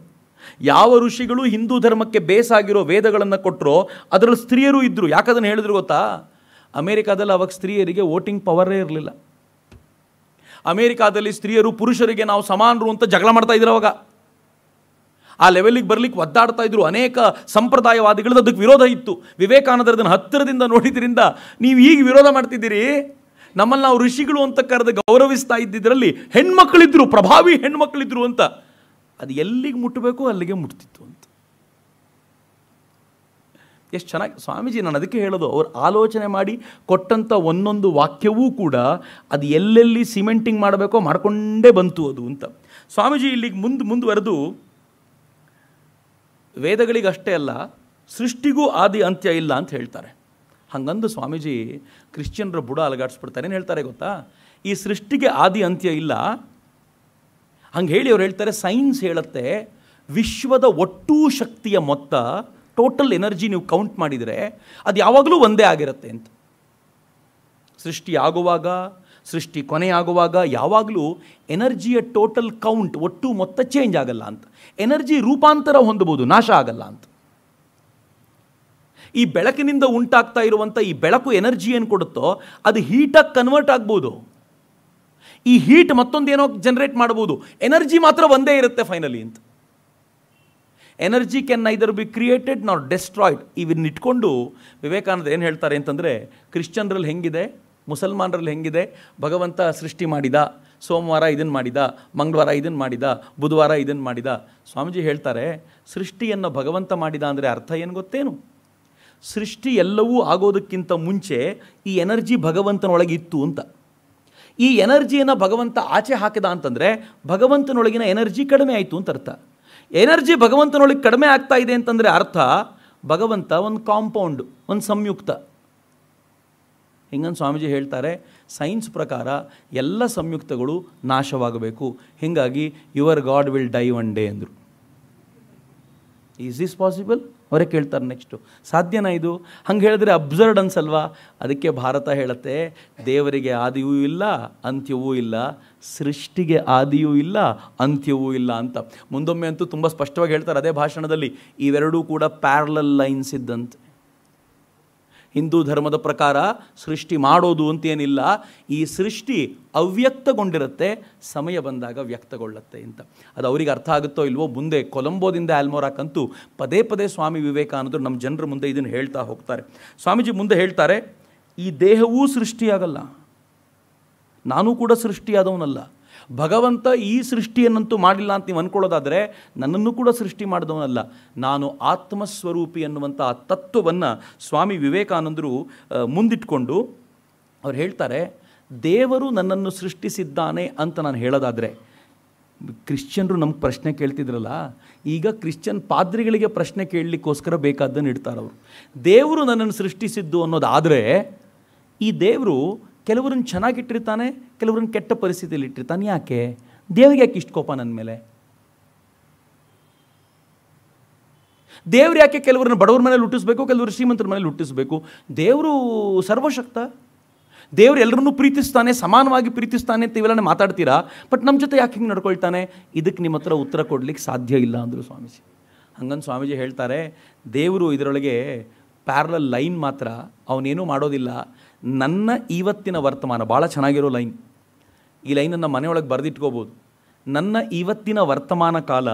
ಯಾವ ಋಷಿಗಳು ಹಿಂದೂ ಧರ್ಮಕ್ಕೆ ಬೇಸಾಗಿರೋ ವೇದಗಳನ್ನು ಕೊಟ್ಟರೋ ಅದರಲ್ಲಿ ಸ್ತ್ರೀಯರು ಇದ್ದರು ಯಾಕದನ್ನು ಹೇಳಿದ್ರು ಗೊತ್ತಾ ಅಮೇರಿಕಾದಲ್ಲಿ ಅವಾಗ ಸ್ತ್ರೀಯರಿಗೆ ವೋಟಿಂಗ್ ಪವರೇ ಇರಲಿಲ್ಲ ಅಮೇರಿಕಾದಲ್ಲಿ ಸ್ತ್ರೀಯರು ಪುರುಷರಿಗೆ ನಾವು ಸಮಾನರು ಅಂತ ಜಗಳ ಮಾಡ್ತಾ ಇದ್ರು ಅವಾಗ ಆ ಲೆವೆಲಿಗೆ ಬರಲಿಕ್ಕೆ ಒದ್ದಾಡ್ತಾ ಇದ್ರು ಅನೇಕ ಸಂಪ್ರದಾಯವಾದಿಗಳದ್ದು ಅದಕ್ಕೆ ವಿರೋಧ ಇತ್ತು ವಿವೇಕಾನಂದರದನ್ನು ಹತ್ತಿರದಿಂದ ನೋಡಿದ್ರಿಂದ ನೀವು ಈಗ ವಿರೋಧ ಮಾಡ್ತಿದ್ದೀರಿ ನಮ್ಮಲ್ಲಿ ನಾವು ಋಷಿಗಳು ಅಂತ ಕರೆದು ಗೌರವಿಸ್ತಾ ಇದ್ದಿದ್ದರಲ್ಲಿ ಹೆಣ್ಮಕ್ಳಿದ್ರು ಪ್ರಭಾವಿ ಹೆಣ್ಮಕ್ಳಿದ್ರು ಅಂತ ಅದು ಎಲ್ಲಿಗೆ ಮುಟ್ಟಬೇಕು ಅಲ್ಲಿಗೆ ಮುಟ್ತಿತ್ತು ಅಂತ ಎಷ್ಟು ಚೆನ್ನಾಗಿ ಸ್ವಾಮೀಜಿ ನಾನು ಅದಕ್ಕೆ ಹೇಳೋದು ಅವರು ಆಲೋಚನೆ ಮಾಡಿ ಕೊಟ್ಟಂಥ ಒಂದೊಂದು ವಾಕ್ಯವೂ ಕೂಡ ಅದು ಎಲ್ಲೆಲ್ಲಿ ಸಿಮೆಂಟಿಂಗ್ ಮಾಡಬೇಕೋ ಮಾಡಿಕೊಂಡೇ ಬಂತು ಅದು ಅಂತ ಸ್ವಾಮೀಜಿ ಇಲ್ಲಿಗೆ ಮುಂದೆ ಮುಂದುವರೆದು ವೇದಗಳಿಗಷ್ಟೇ ಅಲ್ಲ ಸೃಷ್ಟಿಗೂ ಆದಿ ಅಂತ್ಯ ಇಲ್ಲ ಅಂತ ಹೇಳ್ತಾರೆ ಹಾಗಂದು ಸ್ವಾಮೀಜಿ ಕ್ರಿಶ್ಚಿಯನ್ರ ಬುಡ ಅಲಗಾಡಿಸ್ಬಿಡ್ತಾರೆ ಏನು ಹೇಳ್ತಾರೆ ಗೊತ್ತಾ ಈ ಸೃಷ್ಟಿಗೆ ಆದಿ ಅಂತ್ಯ ಇಲ್ಲ ಹಂಗೆ ಹೇಳಿ ಅವ್ರು ಹೇಳ್ತಾರೆ ಸೈನ್ಸ್ ಹೇಳುತ್ತೆ ವಿಶ್ವದ ಒಟ್ಟು ಶಕ್ತಿಯ ಮೊತ್ತ ಟೋಟಲ್ ಎನರ್ಜಿ ನೀವು ಕೌಂಟ್ ಮಾಡಿದರೆ ಅದು ಯಾವಾಗಲೂ ಒಂದೇ ಆಗಿರುತ್ತೆ ಅಂತ ಸೃಷ್ಟಿ ಆಗುವಾಗ ಸೃಷ್ಟಿ ಕೊನೆಯಾಗುವಾಗ ಯಾವಾಗಲೂ ಎನರ್ಜಿಯ ಟೋಟಲ್ ಕೌಂಟ್ ಒಟ್ಟು ಮೊತ್ತ ಚೇಂಜ್ ಆಗಲ್ಲ ಅಂತ ಎನರ್ಜಿ ರೂಪಾಂತರ ಹೊಂದಬಹುದು ನಾಶ ಆಗಲ್ಲ ಅಂತ ಈ ಬೆಳಕಿನಿಂದ ಉಂಟಾಗ್ತಾ ಇರುವಂಥ ಈ ಬೆಳಕು ಎನರ್ಜಿ ಏನು ಕೊಡುತ್ತೋ ಅದು ಹೀಟಾಗಿ ಕನ್ವರ್ಟ್ ಆಗ್ಬೋದು ಈ ಹೀಟ್ ಮತ್ತೊಂದೇನೋ ಜನರೇಟ್ ಮಾಡ್ಬೋದು ಎನರ್ಜಿ ಮಾತ್ರ ಒಂದೇ ಇರುತ್ತೆ ಫೈನಲಿ ಅಂತ energy can either be created nor destroyed ಇವನ್ನ ಇಟ್ಕೊಂಡು ವಿವೇಕಾನಂದ ಏನು ಹೇಳ್ತಾರೆ ಅಂತಂದರೆ ಕ್ರಿಶ್ಚಿಯನ್ರಲ್ಲಿ ಹೆಂಗಿದೆ ಮುಸಲ್ಮಾನರಲ್ಲಿ ಹೆಂಗಿದೆ ಭಗವಂತ ಸೃಷ್ಟಿ ಮಾಡಿದ ಸೋಮವಾರ ಇದನ್ನು ಮಾಡಿದ ಮಂಗಳವಾರ ಇದನ್ನು ಮಾಡಿದ ಬುಧವಾರ ಇದನ್ನು ಮಾಡಿದ ಸ್ವಾಮೀಜಿ ಹೇಳ್ತಾರೆ ಸೃಷ್ಟಿಯನ್ನು ಭಗವಂತ ಮಾಡಿದ ಅಂದರೆ ಅರ್ಥ ಏನು ಗೊತ್ತೇನು ಸೃಷ್ಟಿ ಎಲ್ಲವೂ ಆಗೋದಕ್ಕಿಂತ ಮುಂಚೆ ಈ ಎನರ್ಜಿ ಭಗವಂತನೊಳಗಿತ್ತು ಅಂತ ಈ ಎನರ್ಜಿಯನ್ನು ಭಗವಂತ ಆಚೆ ಹಾಕಿದ ಅಂತಂದರೆ ಭಗವಂತನೊಳಗಿನ ಎನರ್ಜಿ ಕಡಿಮೆ ಆಯಿತು ಅಂತ ಅರ್ಥ ಎನರ್ಜಿ ಭಗವಂತನೊಳಗೆ ಕಡಿಮೆ ಆಗ್ತಾ ಇದೆ ಅಂತಂದರೆ ಅರ್ಥ ಭಗವಂತ ಒಂದು ಕಾಂಪೌಂಡ್ ಒಂದು ಸಂಯುಕ್ತ ಹಿಂಗಂದು ಸ್ವಾಮೀಜಿ ಹೇಳ್ತಾರೆ ಸೈನ್ಸ್ ಪ್ರಕಾರ ಎಲ್ಲ ಸಂಯುಕ್ತಗಳು ನಾಶವಾಗಬೇಕು ಹೀಗಾಗಿ your god will die one day ಅಂದರು ಈಸ್ ದಿಸ್ ಪಾಸಿಬಲ್ ಅವರೇ ಕೇಳ್ತಾರೆ ನೆಕ್ಸ್ಟು ಸಾಧ್ಯನಾ ಇದು ಹಂಗೆ ಹೇಳಿದ್ರೆ ಅಬ್ಸರ್ಡ್ ಅನ್ಸಲ್ವಾ ಅದಕ್ಕೆ ಭಾರತ ಹೇಳುತ್ತೆ ದೇವರಿಗೆ ಆದಿಯೂ ಇಲ್ಲ ಅಂತ್ಯವೂ ಇಲ್ಲ ಸೃಷ್ಟಿಗೆ ಆದಿಯೂ ಇಲ್ಲ ಅಂತ್ಯವೂ ಇಲ್ಲ ಅಂತ ಮುಂದೊಮ್ಮೆ ಅಂತೂ ತುಂಬ ಸ್ಪಷ್ಟವಾಗಿ ಹೇಳ್ತಾರೆ ಅದೇ ಭಾಷಣದಲ್ಲಿ ಇವೆರಡೂ ಕೂಡ ಪ್ಯಾರಲಲ್ ಲೈನ್ಸ್ ಇದ್ದಂತೆ ಹಿಂದೂ ಧರ್ಮದ ಪ್ರಕಾರ ಸೃಷ್ಟಿ ಮಾಡೋದು ಅಂತೇನಿಲ್ಲ ಈ ಸೃಷ್ಟಿ ಅವ್ಯಕ್ತಗೊಂಡಿರುತ್ತೆ ಸಮಯ ಬಂದಾಗ ವ್ಯಕ್ತಗೊಳ್ಳುತ್ತೆ ಅಂತ ಅದು ಅವರಿಗೆ ಅರ್ಥ ಆಗುತ್ತೋ ಇಲ್ವೋ ಮುಂದೆ ಕೊಲಂಬೋದಿಂದ ಆಲ್ಮೋರಾಕಂತೂ ಪದೇ ಪದೇ ಸ್ವಾಮಿ ವಿವೇಕಾನಂದರು ನಮ್ಮ ಜನರ ಮುಂದೆ ಇದನ್ನು ಹೇಳ್ತಾ ಹೋಗ್ತಾರೆ ಸ್ವಾಮೀಜಿ ಮುಂದೆ ಹೇಳ್ತಾರೆ ಈ ದೇಹವೂ ಸೃಷ್ಟಿಯಾಗಲ್ಲ ನಾನೂ ಕೂಡ ಸೃಷ್ಟಿಯಾದವನಲ್ಲ ಭಗವಂತ ಈ ಸೃಷ್ಟಿಯನ್ನಂತೂ ಮಾಡಿಲ್ಲ ಅಂತ ನೀವು ಅಂದ್ಕೊಳ್ಳೋದಾದರೆ ನನ್ನನ್ನು ಕೂಡ ಸೃಷ್ಟಿ ಮಾಡಿದವನಲ್ಲ ನಾನು ಆತ್ಮಸ್ವರೂಪಿ ಎನ್ನುವಂಥ ತತ್ವವನ್ನು ಸ್ವಾಮಿ ವಿವೇಕಾನಂದರು ಮುಂದಿಟ್ಕೊಂಡು ಅವ್ರು ಹೇಳ್ತಾರೆ ದೇವರು ನನ್ನನ್ನು ಸೃಷ್ಟಿಸಿದ್ದಾನೆ ಅಂತ ನಾನು ಹೇಳೋದಾದರೆ ಕ್ರಿಶ್ಚಿಯನ್ರು ನಮ್ಗೆ ಪ್ರಶ್ನೆ ಕೇಳ್ತಿದ್ರಲ್ಲ ಈಗ ಕ್ರಿಶ್ಚಿಯನ್ ಪಾದ್ರಿಗಳಿಗೆ ಪ್ರಶ್ನೆ ಕೇಳಲಿಕ್ಕೋಸ್ಕರ ಬೇಕಾದ್ದನ್ನು ಇಡ್ತಾರೆ ಅವರು ದೇವರು ನನ್ನನ್ನು ಸೃಷ್ಟಿಸಿದ್ದು ಅನ್ನೋದಾದರೆ ಈ ದೇವರು ಕೆಲವರನ್ನ ಚೆನ್ನಾಗಿಟ್ಟಿರ್ತಾನೆ ಕೆಲವ್ರನ್ನ ಕೆಟ್ಟ ಪರಿಸ್ಥಿತಿಯಲ್ಲಿ ಇಟ್ಟಿರ್ತಾನೆ ಯಾಕೆ ದೇವ್ರಿಗೆ ಯಾಕೆ ಇಷ್ಟು ಕೋಪ ನನ್ನ ಮೇಲೆ ದೇವ್ರು ಯಾಕೆ ಕೆಲವ್ರನ್ನ ಬಡವ್ರ ಮನೇಲಿ ಹುಟ್ಟಿಸ್ಬೇಕು ಕೆಲವರು ಶ್ರೀಮಂತರ ಮನೇಲಿ ಹುಟ್ಟಿಸ್ಬೇಕು ದೇವರು ಸರ್ವಶಕ್ತ ದೇವ್ರು ಎಲ್ಲರನ್ನೂ ಪ್ರೀತಿಸ್ತಾನೆ ಸಮಾನವಾಗಿ ಪ್ರೀತಿಸ್ತಾನೆ ಅಂತ ಇವೆಲ್ಲ ಮಾತಾಡ್ತೀರಾ ಬಟ್ ನಮ್ಮ ಜೊತೆ ಯಾಕೆ ಹಿಂಗೆ ನಡ್ಕೊಳ್ತಾನೆ ಇದಕ್ಕೆ ನಿಮ್ಮ ಹತ್ರ ಉತ್ತರ ಕೊಡಲಿಕ್ಕೆ ಸಾಧ್ಯ ಇಲ್ಲ ಅಂದರು ಸ್ವಾಮೀಜಿ ಹಂಗಂದು ಸ್ವಾಮೀಜಿ ಹೇಳ್ತಾರೆ ದೇವರು ಇದರೊಳಗೆ ಪ್ಯಾರಲಲ್ ಲೈನ್ ಮಾತ್ರ ಅವನೇನೂ ಮಾಡೋದಿಲ್ಲ ನನ್ನ ಇವತ್ತಿನ ವರ್ತಮಾನ ಭಾಳ ಚೆನ್ನಾಗಿರೋ ಲೈನ್ ಈ ಲೈನನ್ನು ಮನೆಯೊಳಗೆ ಬರೆದಿಟ್ಕೋಬೋದು ನನ್ನ ಇವತ್ತಿನ ವರ್ತಮಾನ ಕಾಲ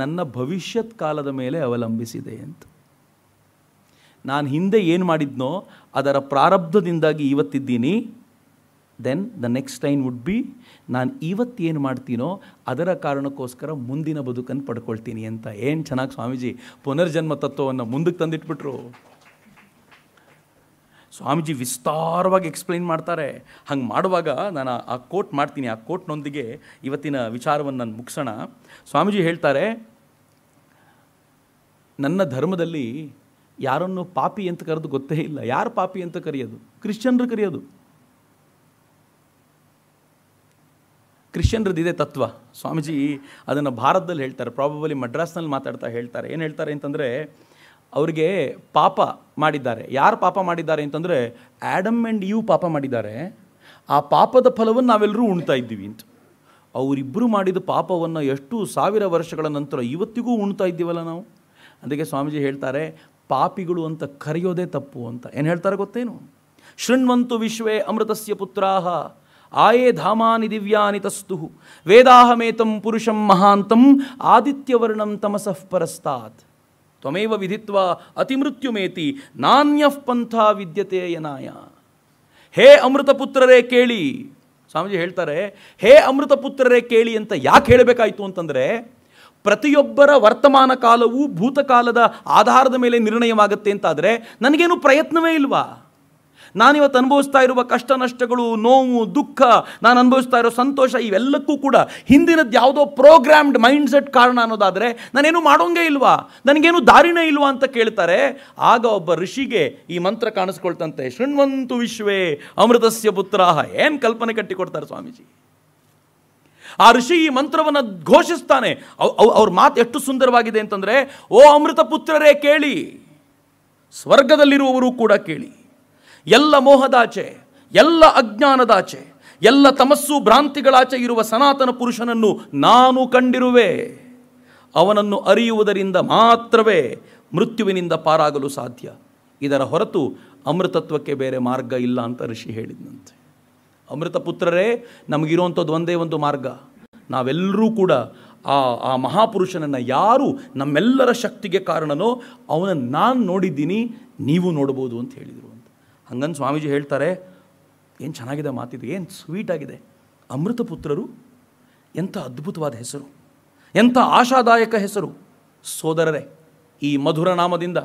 ನನ್ನ ಭವಿಷ್ಯತ್ ಕಾಲದ ಮೇಲೆ ಅವಲಂಬಿಸಿದೆ ಅಂತ ನಾನು ಹಿಂದೆ ಏನು ಮಾಡಿದ್ನೋ ಅದರ ಪ್ರಾರಬ್ಧದಿಂದಾಗಿ ಇವತ್ತಿದ್ದೀನಿ then the next time would be ನಾನು ಇವತ್ತೇನು ಮಾಡ್ತೀನೋ ಅದರ ಕಾರಣಕ್ಕೋಸ್ಕರ ಮುಂದಿನ ಬದುಕನ್ನು ಪಡ್ಕೊಳ್ತೀನಿ ಅಂತ ಏನು ಚೆನ್ನಾಗಿ ಸ್ವಾಮೀಜಿ ಪುನರ್ಜನ್ಮ ತತ್ವವನ್ನು ಮುಂದಕ್ಕೆ ತಂದಿಟ್ಬಿಟ್ರು ಸ್ವಾಮೀಜಿ ವಿಸ್ತಾರವಾಗಿ ಎಕ್ಸ್ಪ್ಲೈನ್ ಮಾಡ್ತಾರೆ ಹಂಗೆ ಮಾಡುವಾಗ ನಾನು ಆ ಕೋಟ್ ಮಾಡ್ತೀನಿ ಆ ಕೋಟ್ನೊಂದಿಗೆ ಇವತ್ತಿನ ವಿಚಾರವನ್ನು ನಾನು ಮುಗಿಸೋಣ ಸ್ವಾಮೀಜಿ ಹೇಳ್ತಾರೆ ನನ್ನ ಧರ್ಮದಲ್ಲಿ ಯಾರನ್ನು ಪಾಪಿ ಅಂತ ಕರೆದು ಗೊತ್ತೇ ಇಲ್ಲ ಯಾರು ಪಾಪಿ ಅಂತ ಕರೆಯೋದು ಕ್ರಿಶ್ಚಿಯನ್ರು ಕರೆಯೋದು ಇದೇ ತತ್ವ ಸ್ವಾಮೀಜಿ ಅದನ್ನು ಭಾರತದಲ್ಲಿ ಹೇಳ್ತಾರೆ ಪ್ರಾಬಬಲಿ ಮಡ್ರಾಸ್ನಲ್ಲಿ ಮಾತಾಡ್ತಾ ಹೇಳ್ತಾರೆ ಏನು ಹೇಳ್ತಾರೆ ಅಂತಂದರೆ ಅವರಿಗೆ ಪಾಪ ಮಾಡಿದ್ದಾರೆ ಯಾರು ಪಾಪ ಮಾಡಿದ್ದಾರೆ ಅಂತಂದರೆ ಆ್ಯಡಮ್ ಆ್ಯಂಡ್ ಯು ಪಾಪ ಮಾಡಿದ್ದಾರೆ ಆ ಪಾಪದ ಫಲವನ್ನು ನಾವೆಲ್ಲರೂ ಉಣ್ತಾ ಇದ್ದೀವಿ ಅಂತ ಅವರಿಬ್ಬರು ಮಾಡಿದ ಪಾಪವನ್ನು ಎಷ್ಟು ಸಾವಿರ ವರ್ಷಗಳ ನಂತರ ಇವತ್ತಿಗೂ ಉಣ್ತಾ ಇದ್ದೀವಲ್ಲ ನಾವು ಅದಕ್ಕೆ ಸ್ವಾಮೀಜಿ ಹೇಳ್ತಾರೆ ಪಾಪಿಗಳು ಅಂತ ಕರೆಯೋದೇ ತಪ್ಪು ಅಂತ ಏನು ಹೇಳ್ತಾರೆ ಗೊತ್ತೇನು ಶೃಣ್ವಂತು ವಿಶ್ವೇ ಅಮೃತಸ್ಯ ಪುತ್ರಾಹ ಆಯೇ ಧಾಮಾನಿ ದಿವ್ಯಾನಿ ತಸ್ತು ವೇದಾಹಮೇತಂ ಪುರುಷಂ ಮಹಾಂತಂ ಆದಿತ್ಯವರ್ಣಂ ತಮಸಃ ಪರಸ್ತಾತ್ ತ್ವಮೇವ ವಿಧಿತ್ವ ಅತಿಮೃತ್ಯುಮೇತಿ ನಾನ್ಯಃ ಪಂಥ ವಿದ್ಯತೆ ಎನಾಯ ಹೇ ಅಮೃತಪುತ್ರರೇ ಕೇಳಿ ಸ್ವಾಮೀಜಿ ಹೇಳ್ತಾರೆ ಹೇ ಅಮೃತಪುತ್ರರೇ ಕೇಳಿ ಅಂತ ಯಾಕೆ ಹೇಳಬೇಕಾಯಿತು ಅಂತಂದರೆ ಪ್ರತಿಯೊಬ್ಬರ ವರ್ತಮಾನ ಕಾಲವೂ ಭೂತಕಾಲದ ಆಧಾರದ ಮೇಲೆ ನಿರ್ಣಯವಾಗುತ್ತೆ ಅಂತಾದರೆ ನನಗೇನು ಪ್ರಯತ್ನವೇ ಇಲ್ವಾ ನಾನಿವತ್ತು ಅನುಭವಿಸ್ತಾ ಇರುವ ಕಷ್ಟ ನಷ್ಟಗಳು ನೋವು ದುಃಖ ನಾನು ಅನುಭವಿಸ್ತಾ ಇರೋ ಸಂತೋಷ ಇವೆಲ್ಲಕ್ಕೂ ಕೂಡ ಹಿಂದಿನದ್ದು ಯಾವುದೋ ಪ್ರೋಗ್ರಾಮ್ಡ್ ಮೈಂಡ್ಸೆಟ್ ಕಾರಣ ಅನ್ನೋದಾದರೆ ನಾನೇನು ಮಾಡೋಂಗೇ ಇಲ್ವಾ ನನಗೇನು ದಾರಿನೇ ಇಲ್ವಾ ಅಂತ ಕೇಳ್ತಾರೆ ಆಗ ಒಬ್ಬ ಋಷಿಗೆ ಈ ಮಂತ್ರ ಕಾಣಿಸ್ಕೊಳ್ತಂತೆ ಶೃಣ್ವಂತು ವಿಶ್ವೇ ಅಮೃತಸ್ಯ ಪುತ್ರಾಹ ಏನು ಕಲ್ಪನೆ ಕಟ್ಟಿಕೊಡ್ತಾರೆ ಸ್ವಾಮೀಜಿ ಆ ಋಷಿ ಈ ಮಂತ್ರವನ್ನು ಘೋಷಿಸ್ತಾನೆ ಅವ್ರ ಮಾತು ಎಷ್ಟು ಸುಂದರವಾಗಿದೆ ಅಂತಂದರೆ ಓ ಅಮೃತ ಪುತ್ರರೇ ಕೇಳಿ ಸ್ವರ್ಗದಲ್ಲಿರುವವರು ಕೂಡ ಕೇಳಿ ಎಲ್ಲ ಮೋಹದಾಚೆ ಎಲ್ಲ ಅಜ್ಞಾನದಾಚೆ ಎಲ್ಲ ತಮಸ್ಸು ಭ್ರಾಂತಿಗಳಾಚೆ ಇರುವ ಸನಾತನ ಪುರುಷನನ್ನು ನಾನು ಕಂಡಿರುವೆ ಅವನನ್ನು ಅರಿಯುವುದರಿಂದ ಮಾತ್ರವೇ ಮೃತ್ಯುವಿನಿಂದ ಪಾರಾಗಲು ಸಾಧ್ಯ ಇದರ ಹೊರತು ಅಮೃತತ್ವಕ್ಕೆ ಬೇರೆ ಮಾರ್ಗ ಇಲ್ಲ ಅಂತ ಋಷಿ ಹೇಳಿದ್ನಂತೆ ಅಮೃತ ಪುತ್ರರೇ ನಮಗಿರುವಂಥದ್ದು ಒಂದೇ ಒಂದು ಮಾರ್ಗ ನಾವೆಲ್ಲರೂ ಕೂಡ ಆ ಆ ಮಹಾಪುರುಷನನ್ನು ಯಾರು ನಮ್ಮೆಲ್ಲರ ಶಕ್ತಿಗೆ ಕಾರಣನೋ ಅವನನ್ನು ನಾನು ನೋಡಿದ್ದೀನಿ ನೀವು ನೋಡ್ಬೋದು ಅಂತ ಹೇಳಿದರು ಹಂಗಂದು ಸ್ವಾಮೀಜಿ ಹೇಳ್ತಾರೆ ಏನು ಚೆನ್ನಾಗಿದೆ ಮಾತಿದೆ ಏನು ಸ್ವೀಟಾಗಿದೆ ಅಮೃತಪುತ್ರರು ಎಂಥ ಅದ್ಭುತವಾದ ಹೆಸರು ಎಂಥ ಆಶಾದಾಯಕ ಹೆಸರು ಸೋದರರೇ ಈ ಮಧುರ ನಾಮದಿಂದ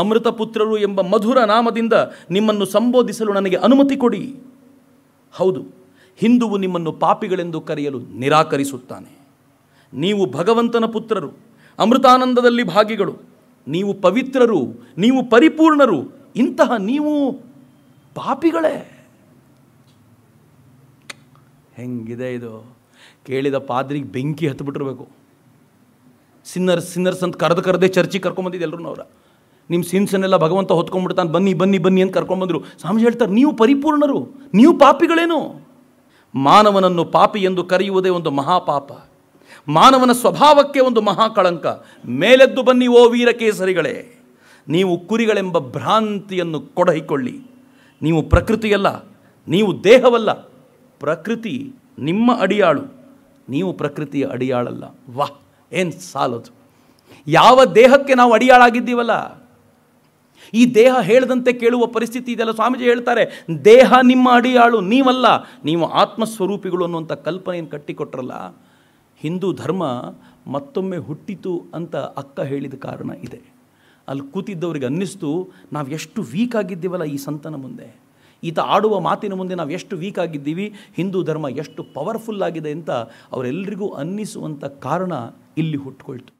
ಅಮೃತಪುತ್ರರು ಎಂಬ ಮಧುರ ನಾಮದಿಂದ ನಿಮ್ಮನ್ನು ಸಂಬೋಧಿಸಲು ನನಗೆ ಅನುಮತಿ ಕೊಡಿ ಹೌದು ಹಿಂದುವು ನಿಮ್ಮನ್ನು ಪಾಪಿಗಳೆಂದು ಕರೆಯಲು ನಿರಾಕರಿಸುತ್ತಾನೆ ನೀವು ಭಗವಂತನ ಪುತ್ರರು ಅಮೃತಾನಂದದಲ್ಲಿ ಭಾಗಿಗಳು ನೀವು ಪವಿತ್ರರು ನೀವು ಪರಿಪೂರ್ಣರು ಇಂತಹ ನೀವು ಪಾಪಿಗಳೇ ಹೆಂಗಿದೆ ಇದು ಕೇಳಿದ ಪಾದ್ರಿಗೆ ಬೆಂಕಿ ಹತ್ಬಿಟ್ಟಿರ್ಬೇಕು ಸಿನ್ನರ್ ಸಿನ್ನರ್ಸ್ ಅಂತ ಕರೆದು ಕರೆದೇ ಚರ್ಚಿಗೆ ಕರ್ಕೊಂಬಂದಿದ್ದು ಎಲ್ಲರೂ ಅವರ ನಿಮ್ಮ ಸಿನ್ಸನ್ನೆಲ್ಲ ಭಗವಂತ ಹೊತ್ಕೊಂಡ್ಬಿಡ್ತಾನೆ ಬನ್ನಿ ಬನ್ನಿ ಬನ್ನಿ ಅಂತ ಕರ್ಕೊಂಡ್ಬಂದರು ಸ್ವಾಮಿ ಹೇಳ್ತಾರೆ ನೀವು ಪರಿಪೂರ್ಣರು ನೀವು ಪಾಪಿಗಳೇನು ಮಾನವನನ್ನು ಪಾಪಿ ಎಂದು ಕರೆಯುವುದೇ ಒಂದು ಮಹಾಪಾಪ ಮಾನವನ ಸ್ವಭಾವಕ್ಕೆ ಒಂದು ಮಹಾ ಕಳಂಕ ಮೇಲೆದ್ದು ಬನ್ನಿ ಓ ಕೇಸರಿಗಳೇ ನೀವು ಕುರಿಗಳೆಂಬ ಭ್ರಾಂತಿಯನ್ನು ಕೊಡಹಿಕೊಳ್ಳಿ ನೀವು ಪ್ರಕೃತಿಯಲ್ಲ ನೀವು ದೇಹವಲ್ಲ ಪ್ರಕೃತಿ ನಿಮ್ಮ ಅಡಿಯಾಳು ನೀವು ಪ್ರಕೃತಿಯ ಅಡಿಯಾಳಲ್ಲ ವಾಹ್ ಏನು ಸಾಲದು ಯಾವ ದೇಹಕ್ಕೆ ನಾವು ಅಡಿಯಾಳಾಗಿದ್ದೀವಲ್ಲ ಈ ದೇಹ ಹೇಳದಂತೆ ಕೇಳುವ ಪರಿಸ್ಥಿತಿ ಇದೆಲ್ಲ ಸ್ವಾಮೀಜಿ ಹೇಳ್ತಾರೆ ದೇಹ ನಿಮ್ಮ ಅಡಿಯಾಳು ನೀವಲ್ಲ ನೀವು ಆತ್ಮಸ್ವರೂಪಿಗಳು ಅನ್ನುವಂಥ ಕಲ್ಪನೆಯನ್ನು ಕಟ್ಟಿಕೊಟ್ರಲ್ಲ ಹಿಂದೂ ಧರ್ಮ ಮತ್ತೊಮ್ಮೆ ಹುಟ್ಟಿತು ಅಂತ ಅಕ್ಕ ಹೇಳಿದ ಕಾರಣ ಇದೆ ಅಲ್ಲಿ ಕೂತಿದ್ದವ್ರಿಗೆ ಅನ್ನಿಸ್ತು ನಾವು ಎಷ್ಟು ವೀಕ್ ಆಗಿದ್ದೀವಲ್ಲ ಈ ಸಂತನ ಮುಂದೆ ಈತ ಆಡುವ ಮಾತಿನ ಮುಂದೆ ನಾವು ಎಷ್ಟು ವೀಕ್ ಆಗಿದ್ದೀವಿ ಹಿಂದೂ ಧರ್ಮ ಎಷ್ಟು ಪವರ್ಫುಲ್ ಆಗಿದೆ ಅಂತ ಅವರೆಲ್ಲರಿಗೂ ಅನ್ನಿಸುವಂಥ ಕಾರಣ ಇಲ್ಲಿ ಹುಟ್ಕೊಳ್ತು